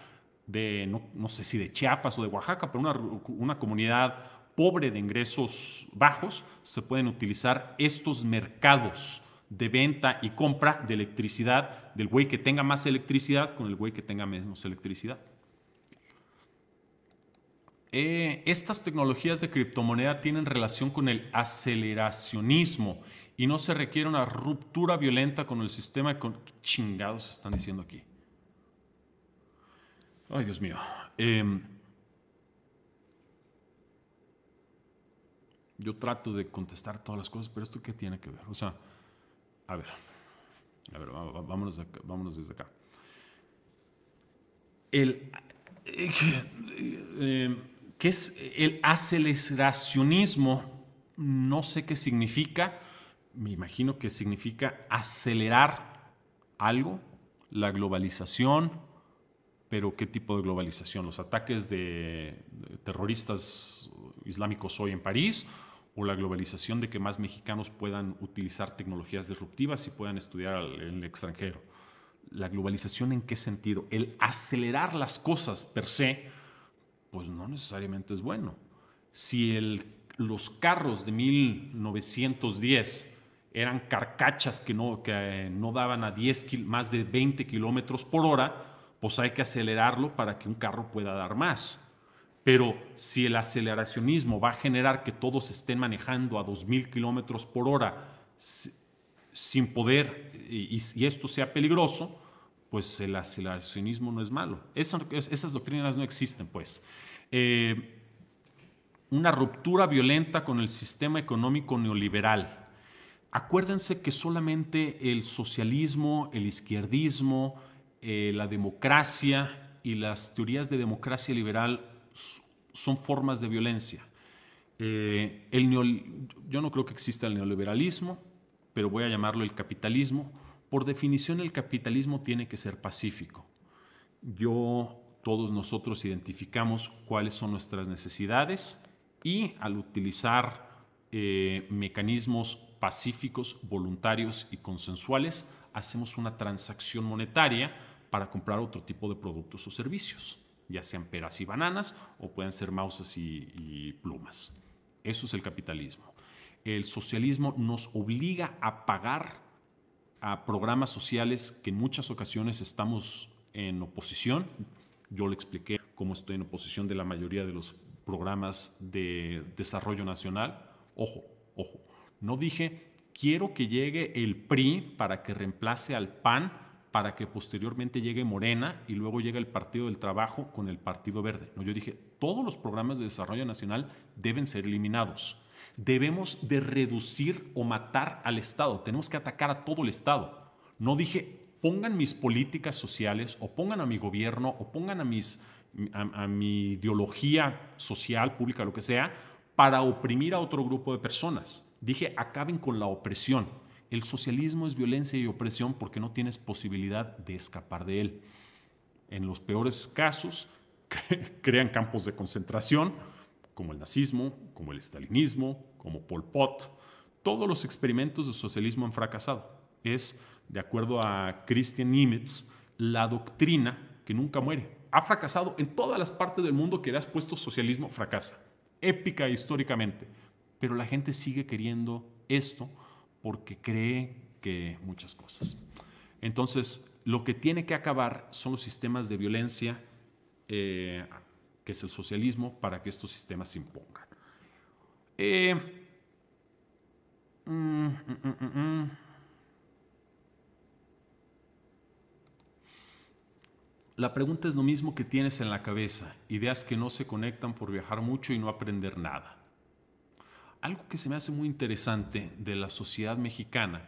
de no, sé si de Chiapas o de Oaxaca, pero una, una comunidad pobre de ingresos bajos, se pueden utilizar estos mercados de venta y compra de electricidad del güey que tenga más electricidad con el güey que tenga menos electricidad. Eh, estas tecnologías de criptomoneda tienen relación con el aceleracionismo y no se requiere una ruptura violenta con el sistema. ¿Qué chingados están diciendo aquí? Ay, Dios mío. Em, yo trato de contestar todas las cosas, pero esto qué tiene que ver? O sea, a ver, a ver, vámonos, desde acá. El, eh, eh, ¿Qué es el aceleracionismo? No sé qué significa, me imagino que significa acelerar algo, la globalización, pero ¿qué tipo de globalización? ¿Los ataques de terroristas islámicos hoy en París? o la globalización de que más mexicanos puedan utilizar tecnologías disruptivas y puedan estudiar en el extranjero. La globalización en qué sentido? El acelerar las cosas per se, pues no necesariamente es bueno. Si los carros de 1910 eran carcachas que no, eh, daban a más de 20 kilómetros por hora, pues hay que acelerarlo para que un carro pueda dar más pero si el aceleracionismo va a generar que todos estén manejando a 2.000 kilómetros por hora sin poder y, esto sea peligroso, pues el aceleracionismo no es malo. esas doctrinas no existen, pues. Eh, una ruptura violenta con el sistema económico neoliberal. Acuérdense que solamente el socialismo, el izquierdismo, eh, la democracia y las teorías de democracia liberal son formas de violencia. Eh, yo no creo que exista el neoliberalismo, pero voy a llamarlo el capitalismo. Por definición, el capitalismo tiene que ser pacífico. Yo, todos nosotros identificamos cuáles son nuestras necesidades y al utilizar eh, mecanismos pacíficos, voluntarios y consensuales, hacemos una transacción monetaria para comprar otro tipo de productos o servicios ya sean peras y bananas o pueden ser mausas y, y plumas. Eso es el capitalismo. El socialismo nos obliga a pagar a programas sociales que en muchas ocasiones estamos en oposición. Yo le expliqué cómo estoy en oposición de la mayoría de los programas de desarrollo nacional. Ojo, ojo, no dije quiero que llegue el PRI para que reemplace al PAN para que posteriormente llegue Morena y luego llegue el Partido del Trabajo con el Partido Verde. ¿no? Yo dije, todos los programas de desarrollo nacional deben ser eliminados. Debemos de reducir o matar al Estado. Tenemos que atacar a todo el Estado. No dije, pongan mis políticas sociales o pongan a mi gobierno o pongan a, mis, a mi ideología social, pública, lo que sea, para oprimir a otro grupo de personas. Dije, acaben con la opresión el socialismo es violencia y opresión porque no tienes posibilidad de escapar de él. En los peores casos, crean campos de concentración, como el nazismo, como el estalinismo, como Pol Pot. Todos los experimentos de socialismo han fracasado. Es, de acuerdo a Christian Nimitz, la doctrina que nunca muere. Ha fracasado en todas las partes del mundo que le has puesto socialismo, fracasa. Épica históricamente. Pero la gente sigue queriendo esto porque cree que muchas cosas. Entonces, lo que tiene que acabar son los sistemas de violencia, eh, que es el socialismo, para que estos sistemas se impongan. Eh, mm, mm, mm, la pregunta es lo mismo que tienes en la cabeza, ideas que no se conectan por viajar mucho y no aprender nada algo que se me hace muy interesante de la sociedad mexicana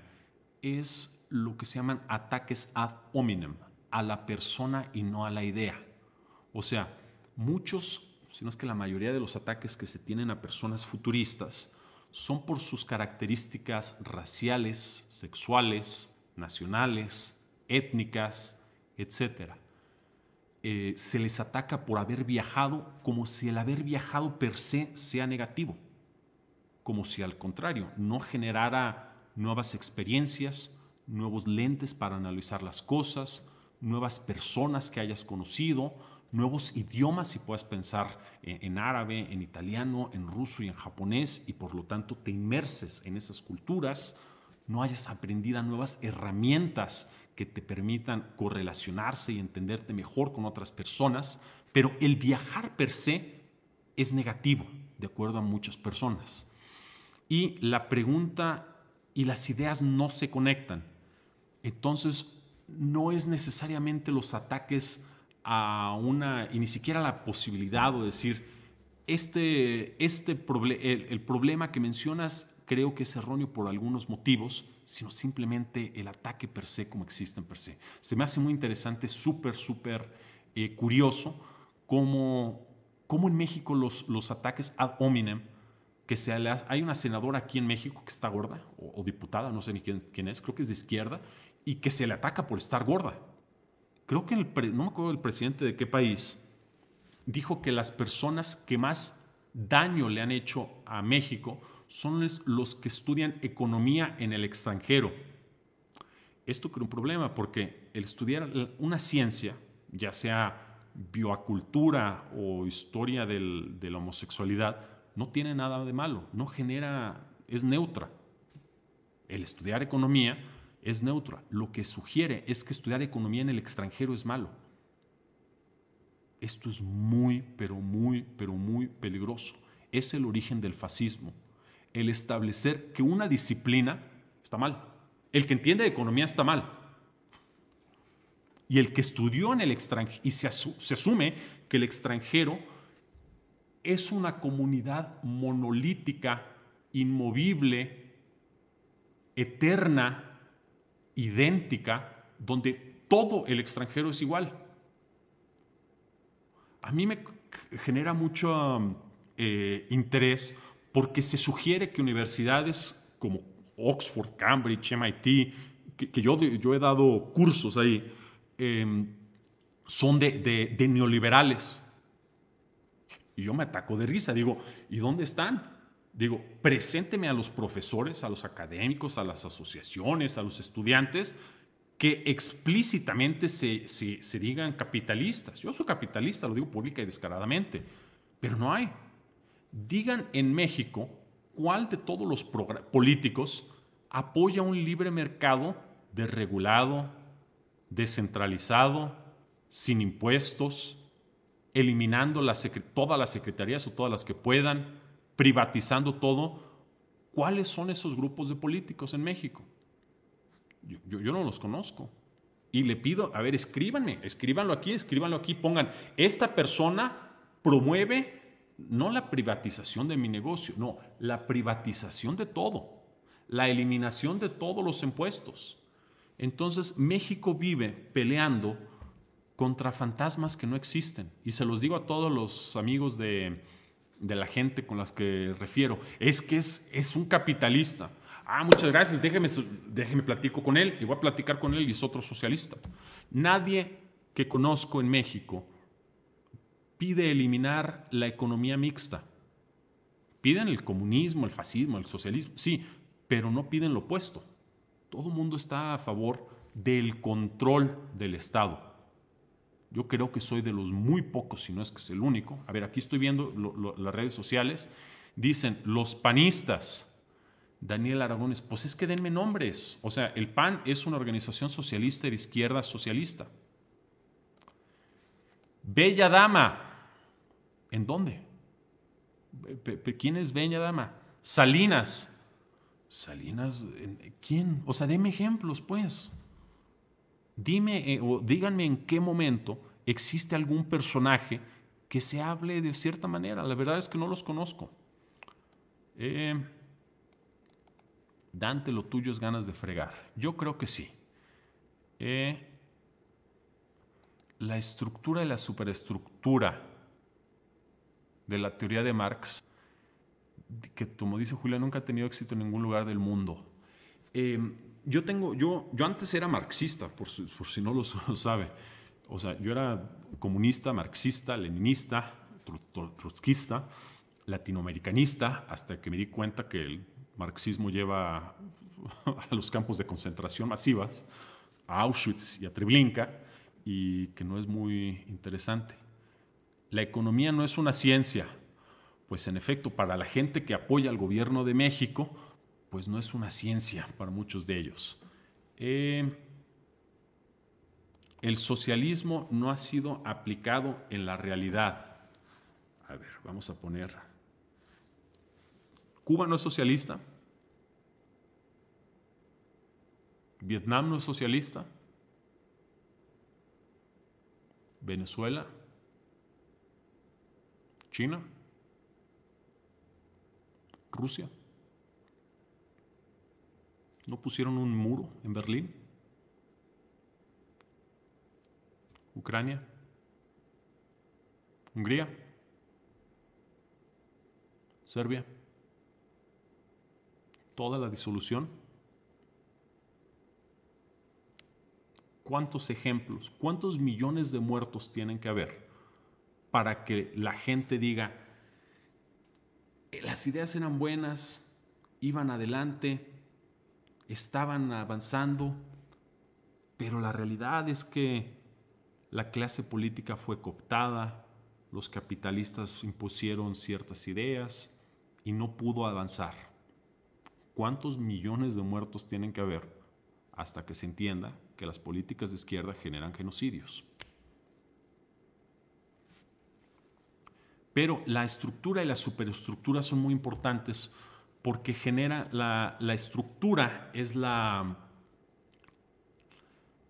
es lo que se llaman ataques ad hominem, a la persona y no a la idea. O sea, muchos, si no es que la mayoría de los ataques que se tienen a personas futuristas son por sus características raciales, sexuales, nacionales, étnicas, etc. Eh, se les ataca por haber viajado como si el haber viajado per se sea negativo como si al contrario no generara nuevas experiencias, nuevos lentes para analizar las cosas, nuevas personas que hayas conocido, nuevos idiomas si puedes pensar en, árabe, en italiano, en ruso y en japonés y por lo tanto te inmerses en esas culturas, no hayas aprendido nuevas herramientas que te permitan correlacionarse y entenderte mejor con otras personas, pero el viajar per se es negativo, de acuerdo a muchas personas y la pregunta y las ideas no se conectan. Entonces, no es necesariamente los ataques a una, y ni siquiera la posibilidad de decir, este, este el, problema que mencionas creo que es erróneo por algunos motivos, sino simplemente el ataque per se como existen en per se. Se me hace muy interesante, súper, súper eh, curioso cómo, cómo, en México los, los ataques ad hominem que hay una senadora aquí en México que está gorda, o, diputada, no sé ni quién, es, creo que es de izquierda, y que se le ataca por estar gorda. Creo que el no me acuerdo el presidente de qué país dijo que las personas que más daño le han hecho a México son los que estudian economía en el extranjero. Esto crea un problema porque el estudiar una ciencia, ya sea bioacultura o historia de la homosexualidad, no tiene nada de malo, no genera, es neutra. El estudiar economía es neutra. Lo que sugiere es que estudiar economía en el extranjero es malo. Esto es muy, pero muy, pero muy peligroso. Es el origen del fascismo. El establecer que una disciplina está mal. El que entiende economía está mal. Y el que estudió en el extranjero y se asume que el extranjero es una comunidad monolítica, inmovible, eterna, idéntica, donde todo el extranjero es igual. A mí me genera mucho mm, eh, interés porque se sugiere que universidades como Oxford, Cambridge, MIT, que, yo, yo he dado cursos ahí, em, son de neoliberales y yo me ataco de risa. Digo, ¿y dónde están? Digo, presénteme a los profesores, a los académicos, a las asociaciones, a los estudiantes que explícitamente se, se, digan capitalistas. Yo soy capitalista, lo digo pública y descaradamente, pero no hay. Digan en México cuál de todos los políticos apoya un libre mercado desregulado, descentralizado, sin impuestos, eliminando todas las secretarías o todas las que puedan, privatizando todo. ¿Cuáles son esos grupos de políticos en México? yo, no los conozco. Y le pido, a ver, escríbanme, escríbanlo aquí, escríbanlo aquí, pongan, esta persona promueve no la privatización de mi negocio, no, la privatización de todo, la eliminación de todos los impuestos. Entonces, México vive peleando contra fantasmas que no existen. Y se los digo a todos los amigos de, la gente con las que refiero. Es que es, es un capitalista. Ah, muchas gracias, déjeme, déjeme platico con él y voy a platicar con él y es otro socialista. Nadie que conozco en México pide eliminar la economía mixta. Piden el comunismo, el fascismo, el socialismo, sí, pero no piden lo opuesto. Todo el mundo está a favor del control del Estado. Yo creo que soy de los muy pocos, si no es que es el único. A ver, aquí estoy viendo las redes sociales. Dicen los panistas. Daniel Aragones, pues es que denme nombres. O sea, el PAN es una organización socialista de izquierda socialista. Bella Dama. ¿En dónde? ¿Quién es Bella Dama? Salinas. Salinas, ¿quién? O sea, denme ejemplos, pues. Dime eh, o díganme en qué momento existe algún personaje que se hable de cierta manera. La verdad es que no los conozco. Eh, Dante, lo tuyo es ganas de fregar. Yo creo que sí. Eh, la estructura y la superestructura de la teoría de Marx, que como dice Julia, nunca ha tenido éxito en ningún lugar del mundo yo tengo, yo, yo antes era marxista, por, si, no lo, sabe. O sea, yo era comunista, marxista, leninista, trotskista, latinoamericanista, hasta que me di cuenta que el marxismo lleva a los campos de concentración masivas, a Auschwitz y a Treblinka, y que no es muy interesante. La economía no es una ciencia. Pues en efecto, para la gente que apoya al gobierno de México, pues no es una ciencia para muchos de ellos. Eh, el socialismo no ha sido aplicado en la realidad. A ver, vamos a poner. Cuba no es socialista. Vietnam no es socialista. Venezuela. China. Rusia. ¿No pusieron un muro en Berlín? Ucrania. Hungría. Serbia. Toda la disolución. ¿Cuántos ejemplos, cuántos millones de muertos tienen que haber para que la gente diga, eh, las ideas eran buenas, iban adelante, estaban avanzando, pero la realidad es que la clase política fue cooptada, los capitalistas impusieron ciertas ideas y no pudo avanzar. ¿Cuántos millones de muertos tienen que haber hasta que se entienda que las políticas de izquierda generan genocidios? Pero la estructura y la superestructura son muy importantes porque genera la, estructura, es la,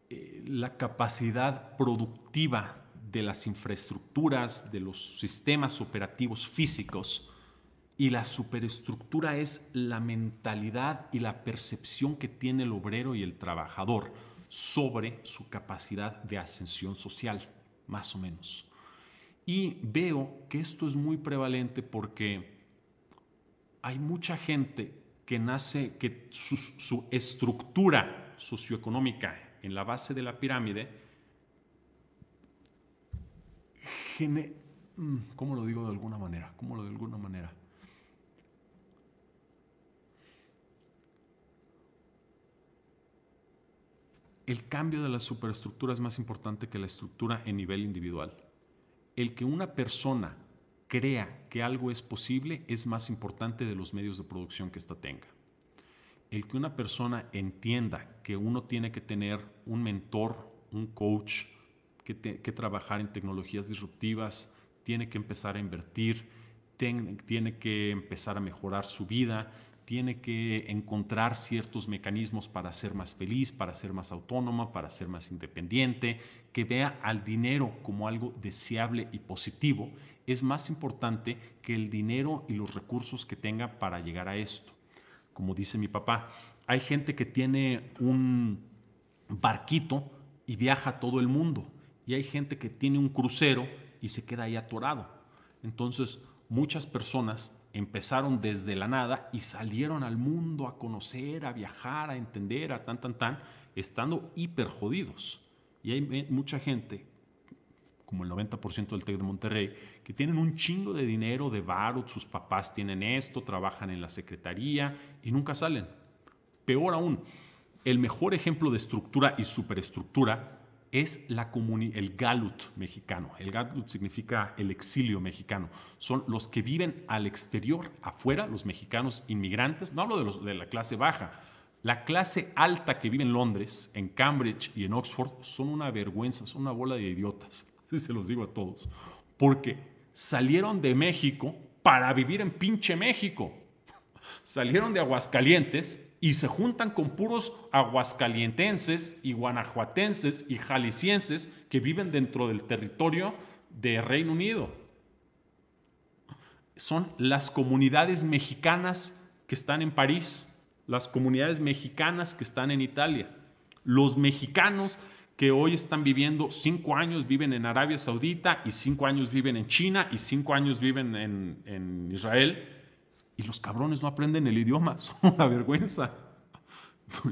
eh, la capacidad productiva de las infraestructuras, de los sistemas operativos físicos. Y la superestructura es la mentalidad y la percepción que tiene el obrero y el trabajador sobre su capacidad de ascensión social, más o menos. Y veo que esto es muy prevalente porque hay mucha gente que nace, que su, estructura socioeconómica en la base de la pirámide, genera... Mm, ¿cómo lo digo de alguna manera? ¿Cómo lo de alguna manera? El cambio de la superestructura es más importante que la estructura en nivel individual. El que una persona crea que algo es posible es más importante de los medios de producción que ésta tenga. El que una persona entienda que uno tiene que tener un mentor, un coach, que, que trabajar en tecnologías disruptivas, tiene que empezar a invertir, tiene que empezar a mejorar su vida, tiene que encontrar ciertos mecanismos para ser más feliz, para ser más autónoma, para ser más independiente, que vea al dinero como algo deseable y positivo es más importante que el dinero y los recursos que tenga para llegar a esto. Como dice mi papá, hay gente que tiene un barquito y viaja todo el mundo y hay gente que tiene un crucero y se queda ahí atorado. Entonces, muchas personas empezaron desde la nada y salieron al mundo a conocer, a viajar, a entender, a tan, tan, tan, estando hiper jodidos. Y hay mucha gente como el 90% del TEC de Monterrey, que tienen un chingo de dinero de barut. sus papás tienen esto, trabajan en la secretaría y nunca salen. Peor aún, el mejor ejemplo de estructura y superestructura es la el galut mexicano. El galut significa el exilio mexicano. Son los que viven al exterior, afuera, los mexicanos inmigrantes. No hablo de, los, de la clase baja. La clase alta que vive en Londres, en Cambridge y en Oxford son una vergüenza, son una bola de idiotas y se los digo a todos. Porque salieron de México para vivir en pinche México. Salieron de Aguascalientes y se juntan con puros aguascalientenses y guanajuatenses y jaliscienses que viven dentro del territorio de Reino Unido. Son las comunidades mexicanas que están en París, las comunidades mexicanas que están en Italia, los mexicanos que hoy están viviendo, cinco años viven en Arabia Saudita y cinco años viven en China y cinco años viven en, Israel. Y los cabrones no aprenden el idioma, son una vergüenza.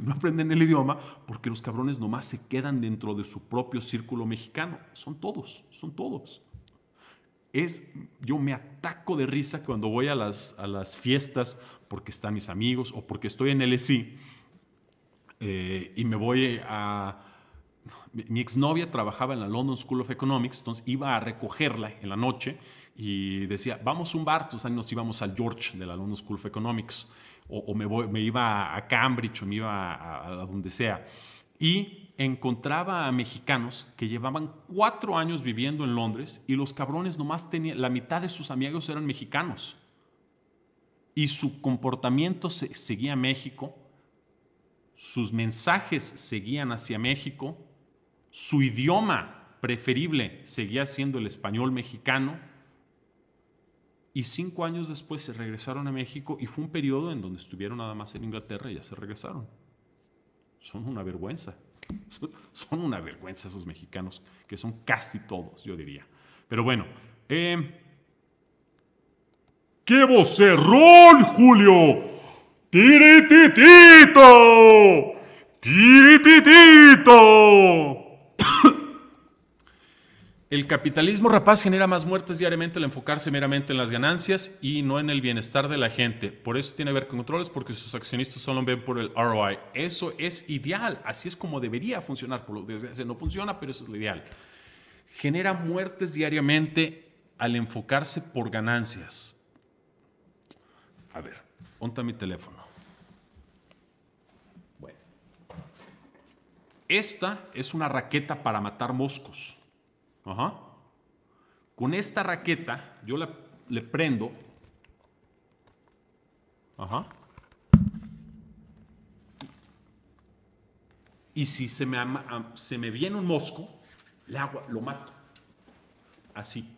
No aprenden el idioma porque los cabrones nomás se quedan dentro de su propio círculo mexicano. Son todos, son todos. Es, yo me ataco de risa cuando voy a las, a las fiestas porque están mis amigos o porque estoy en el e eh, y me voy a mi exnovia trabajaba en la London School of Economics, entonces iba a recogerla en la noche y decía, vamos a un bar, entonces nos íbamos al George de la London School of Economics, o, me, iba a Cambridge, o me iba a, donde sea. Y encontraba a mexicanos que llevaban cuatro años viviendo en Londres y los cabrones nomás tenían, la mitad de sus amigos eran mexicanos. Y su comportamiento seguía México, sus mensajes seguían hacia México, su idioma preferible seguía siendo el español mexicano. Y cinco años después se regresaron a México y fue un periodo en donde estuvieron nada más en Inglaterra y ya se regresaron. Son una vergüenza. Son una vergüenza esos mexicanos, que son casi todos, yo diría. Pero bueno, eh, ¡Qué vocerrón, Julio! ¡Tirititito! ¡Tirititito! El capitalismo rapaz genera más muertes diariamente al enfocarse meramente en las ganancias y no en el bienestar de la gente. Por eso tiene que ver con controles, porque sus accionistas solo ven por el ROI. Eso es ideal, así es como debería funcionar. no funciona, pero eso es lo ideal. Genera muertes diariamente al enfocarse por ganancias. A ver, ponta mi teléfono. Bueno. Esta es una raqueta para matar moscos. Con esta raqueta yo la, le prendo. Ajá. Y si se me, se me viene un mosco, le lo mato. Así.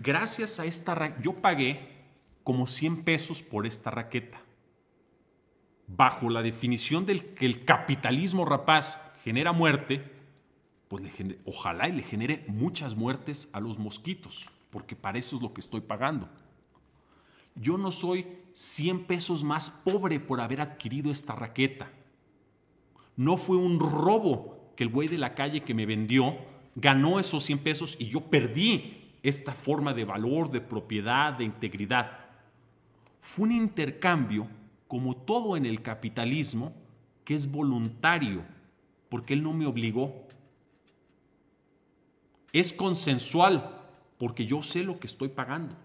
Gracias a esta raqueta, yo pagué como 100 pesos por esta raqueta. Bajo la definición del que el capitalismo rapaz genera muerte, pues ojalá y le genere muchas muertes a los mosquitos, porque para eso es lo que estoy pagando. Yo no soy 100 pesos más pobre por haber adquirido esta raqueta. No fue un robo que el güey de la calle que me vendió ganó esos 100 pesos y yo perdí esta forma de valor, de propiedad, de integridad. Fue un intercambio, como todo en el capitalismo, que es voluntario porque Él no me obligó. Es consensual porque yo sé lo que estoy pagando.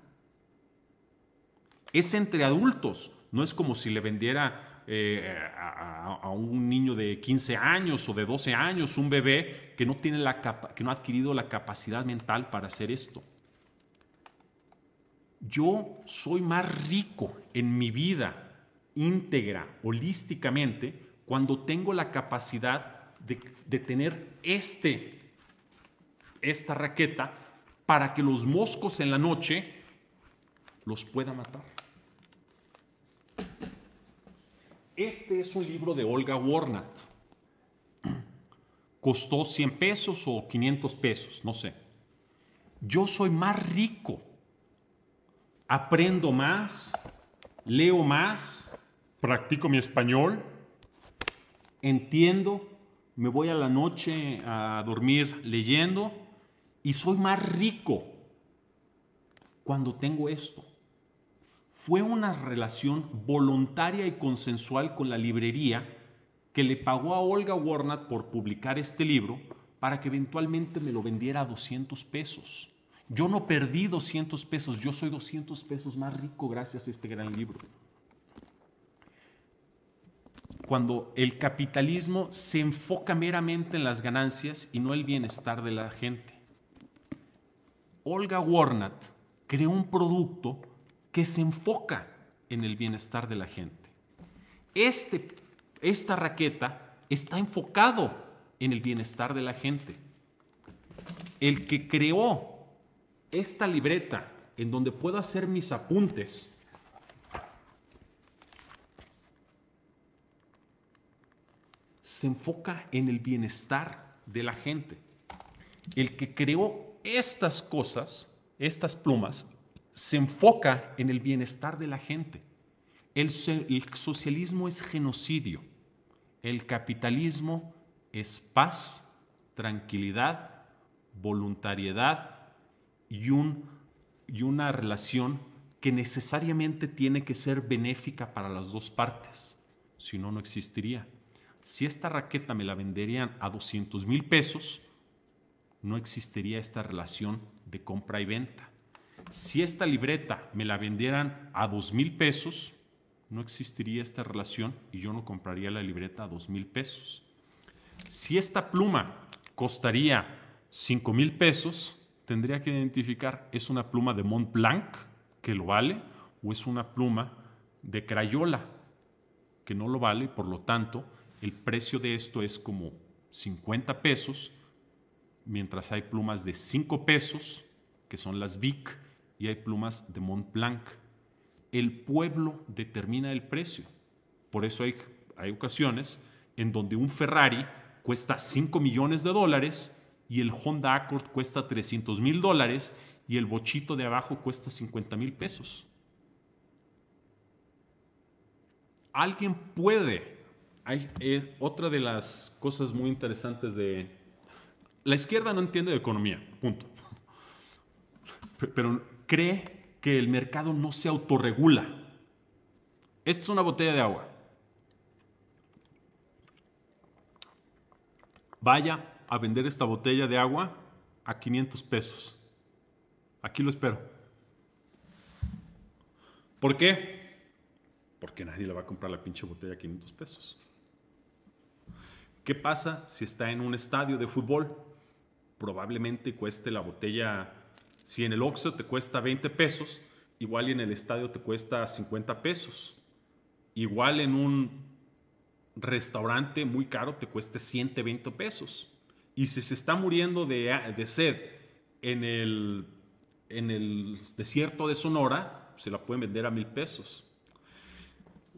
Es entre adultos, no es como si le vendiera eh, a, un niño de 15 años o de 12 años, un bebé que no, tiene la que no ha adquirido la capacidad mental para hacer esto. Yo soy más rico en mi vida íntegra, holísticamente, cuando tengo la capacidad de, tener este, esta raqueta para que los moscos en la noche los pueda matar. Este es un libro de Olga Warnat. Costó 100 pesos o 500 pesos, no sé. Yo soy más rico. Aprendo más, leo más, practico mi español, entiendo me voy a la noche a dormir leyendo y soy más rico cuando tengo esto. Fue una relación voluntaria y consensual con la librería que le pagó a Olga Warnat por publicar este libro para que eventualmente me lo vendiera a 200 pesos. Yo no perdí 200 pesos, yo soy 200 pesos más rico gracias a este gran libro cuando el capitalismo se enfoca meramente en las ganancias y no el bienestar de la gente. Olga Warnat creó un producto que se enfoca en el bienestar de la gente. Este, esta raqueta está enfocado en el bienestar de la gente. El que creó esta libreta en donde puedo hacer mis apuntes se enfoca en el bienestar de la gente. El que creó estas cosas, estas plumas, se enfoca en el bienestar de la gente. El, socialismo es genocidio. El capitalismo es paz, tranquilidad, voluntariedad y una relación que necesariamente tiene que ser benéfica para las dos partes, si no, no existiría si esta raqueta me la venderían a 200 mil pesos, no existiría esta relación de compra y venta. Si esta libreta me la vendieran a 2 mil pesos, no existiría esta relación y yo no compraría la libreta a 2 mil pesos. Si esta pluma costaría 5 mil pesos, tendría que identificar, ¿es una pluma de Mont Blanc que lo vale o es una pluma de Crayola que no lo vale? Por lo tanto, el precio de esto es como 50 pesos, mientras hay plumas de 5 pesos, que son las Bic, y hay plumas de Montblanc. El pueblo determina el precio. Por eso hay, hay ocasiones en donde un Ferrari cuesta 5 millones de dólares y el Honda Accord cuesta 300 mil dólares y el bochito de abajo cuesta 50 mil pesos. Alguien puede hay eh, otra de las cosas muy interesantes de... La izquierda no entiende de economía, punto. Pero cree que el mercado no se autorregula. Esta es una botella de agua. Vaya a vender esta botella de agua a 500 pesos. Aquí lo espero. ¿Por qué? Porque nadie le va a comprar la pinche botella a 500 pesos. ¿Qué pasa si está en un estadio de fútbol? Probablemente cueste la botella, si en el Oxxo te cuesta 20 pesos, igual y en el estadio te cuesta 50 pesos. Igual en un restaurante muy caro te cueste 120 pesos. Y si se está muriendo de, sed en el, en el desierto de Sonora, se la pueden vender a mil pesos.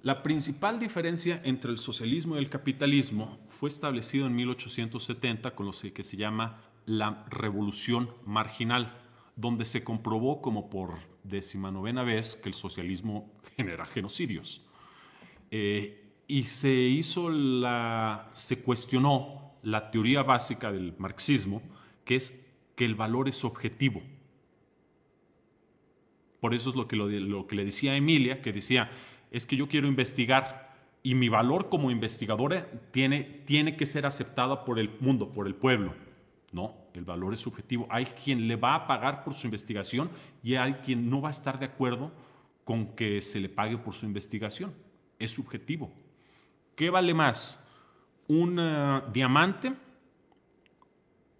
La principal diferencia entre el socialismo y el capitalismo fue establecido en 1870 con lo que se llama la revolución marginal, donde se comprobó como por novena vez que el socialismo genera genocidios. Eh, y se hizo la, se cuestionó la teoría básica del marxismo, que es que el valor es objetivo. Por eso es lo que, lo, lo que le decía a Emilia, que decía, es que yo quiero investigar y mi valor como investigadora eh, tiene, tiene que ser aceptado por el mundo, por el pueblo. No, el valor es subjetivo. Hay quien le va a pagar por su investigación y hay quien no va a estar de acuerdo con que se le pague por su investigación. Es subjetivo. ¿Qué vale más? ¿Un eh, diamante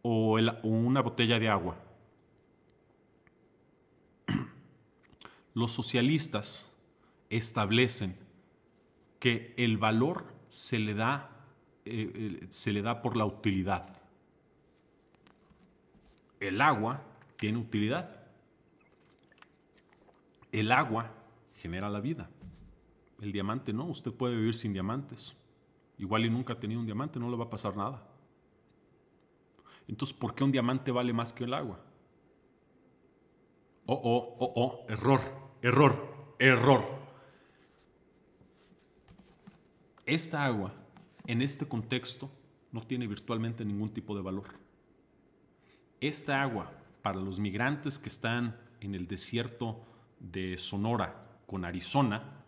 o una botella de agua? Los socialistas establecen que el valor se le da, eh, se le da por la utilidad. El agua tiene utilidad. El agua genera la vida. El diamante no, usted puede vivir sin diamantes. Igual y nunca ha tenido un diamante, no le va a pasar nada. Entonces, ¿por qué un diamante vale más que el agua? Oh, oh, oh, oh, error, error, error esta agua en este contexto no tiene virtualmente ningún tipo de valor. Esta agua para los migrantes que están en el desierto de Sonora con Arizona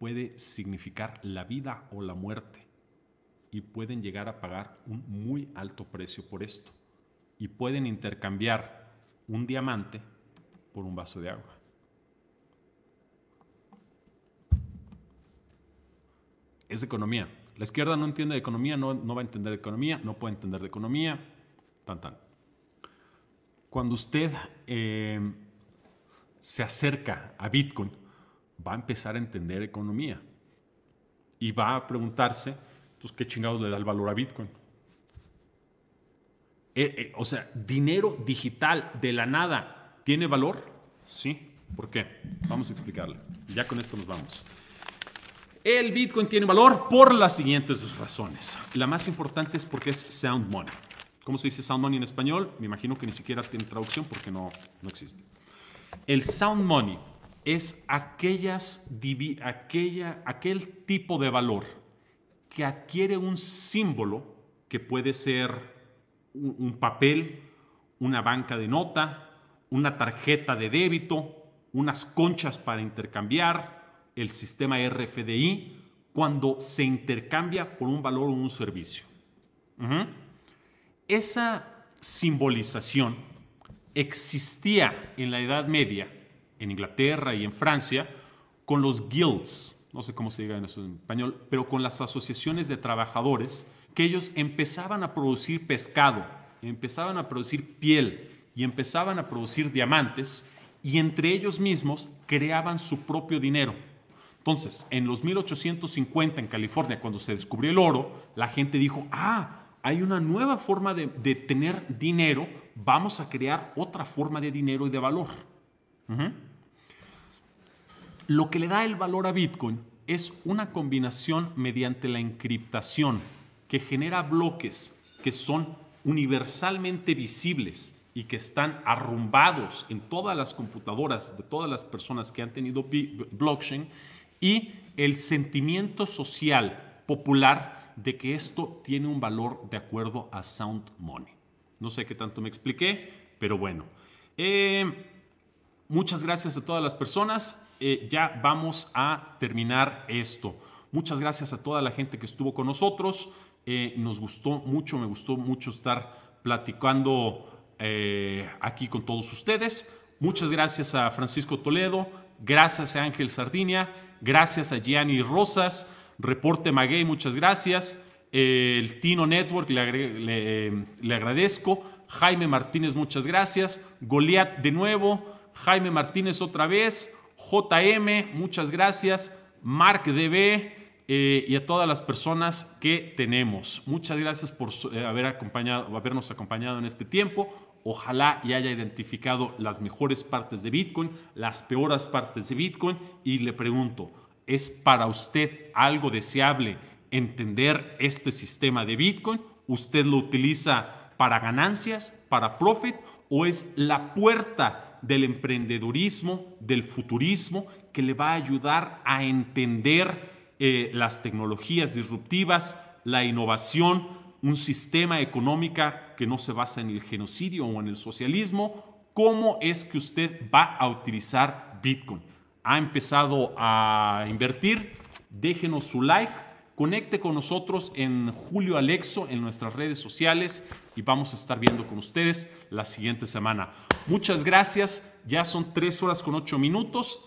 puede significar la vida o la muerte y pueden llegar a pagar un muy alto precio por esto y pueden intercambiar un diamante por un vaso de agua. es economía. La izquierda no entiende de economía, no, va a entender de economía, no puede entender de economía, tan tan. Cuando usted eh, se acerca a Bitcoin, va a empezar a entender economía y va a preguntarse, ¿qué chingados le da el valor a Bitcoin? Eh, eh, o sea, dinero digital de la nada, ¿tiene valor? Sí. ¿Por qué? Vamos a explicarle. Ya con esto nos vamos. El Bitcoin tiene valor por las siguientes razones. La más importante es porque es sound money. ¿Cómo se dice sound money en español? Me imagino que ni siquiera tiene traducción porque no, no existe. El sound money es aquellas, aquella, aquel tipo de valor que adquiere un símbolo que puede ser un, un papel, una banca de nota, una tarjeta de débito, unas conchas para intercambiar, el sistema RFDI cuando se intercambia por un valor o un servicio. Esa simbolización existía en la Edad Media, en Inglaterra y en Francia, con los guilds, no sé cómo se diga en español, pero con las asociaciones de trabajadores que ellos empezaban a producir pescado, empezaban a producir piel y empezaban a producir diamantes y entre ellos mismos creaban su propio dinero entonces, en los 1850 en California, cuando se descubrió el oro, la gente dijo, ah, hay una nueva forma de, tener dinero, vamos a crear otra forma de dinero y de valor. Lo que le da el valor a Bitcoin es una combinación mediante la encriptación que genera bloques que son universalmente visibles y que están arrumbados en todas las computadoras de todas las personas que han tenido blockchain y el sentimiento social popular de que esto tiene un valor de acuerdo a sound money. No sé qué tanto me expliqué, pero bueno. Eh, muchas gracias a todas las personas. Eh, ya vamos a terminar esto. Muchas gracias a toda la gente que estuvo con nosotros. Eh, nos gustó mucho, me gustó mucho estar platicando aquí con todos ustedes. Muchas gracias a Francisco Toledo, gracias a Ángel Sardinia Gracias a Gianni Rosas. Reporte Maguey, muchas gracias. Eh, el Tino Network, le, agradezco. Jaime Martínez, muchas gracias. Goliat de nuevo. Jaime Martínez otra vez. JM, muchas gracias. Mark DB eh, y a todas las personas que tenemos. Muchas gracias por eh, haber acompañado, habernos acompañado en este tiempo. Ojalá y haya identificado las mejores partes de Bitcoin, las peores partes de Bitcoin y le pregunto, ¿es para usted algo deseable entender este sistema de Bitcoin? ¿Usted lo utiliza para ganancias, para profit o es la puerta del emprendedurismo, del futurismo que le va a ayudar a entender eh, las tecnologías disruptivas, la innovación, un sistema económica que no se basa en el genocidio o en el socialismo, ¿cómo es que usted va a utilizar Bitcoin? ¿Ha empezado a invertir? Déjenos su like, conecte con nosotros en Julio Alexo en nuestras redes sociales y vamos a estar viendo con ustedes la siguiente semana. Muchas gracias, ya son 3 horas con 8 minutos,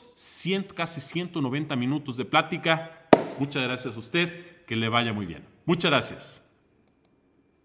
casi 190 minutos de plática. Muchas gracias a usted, que le vaya muy bien. Muchas gracias.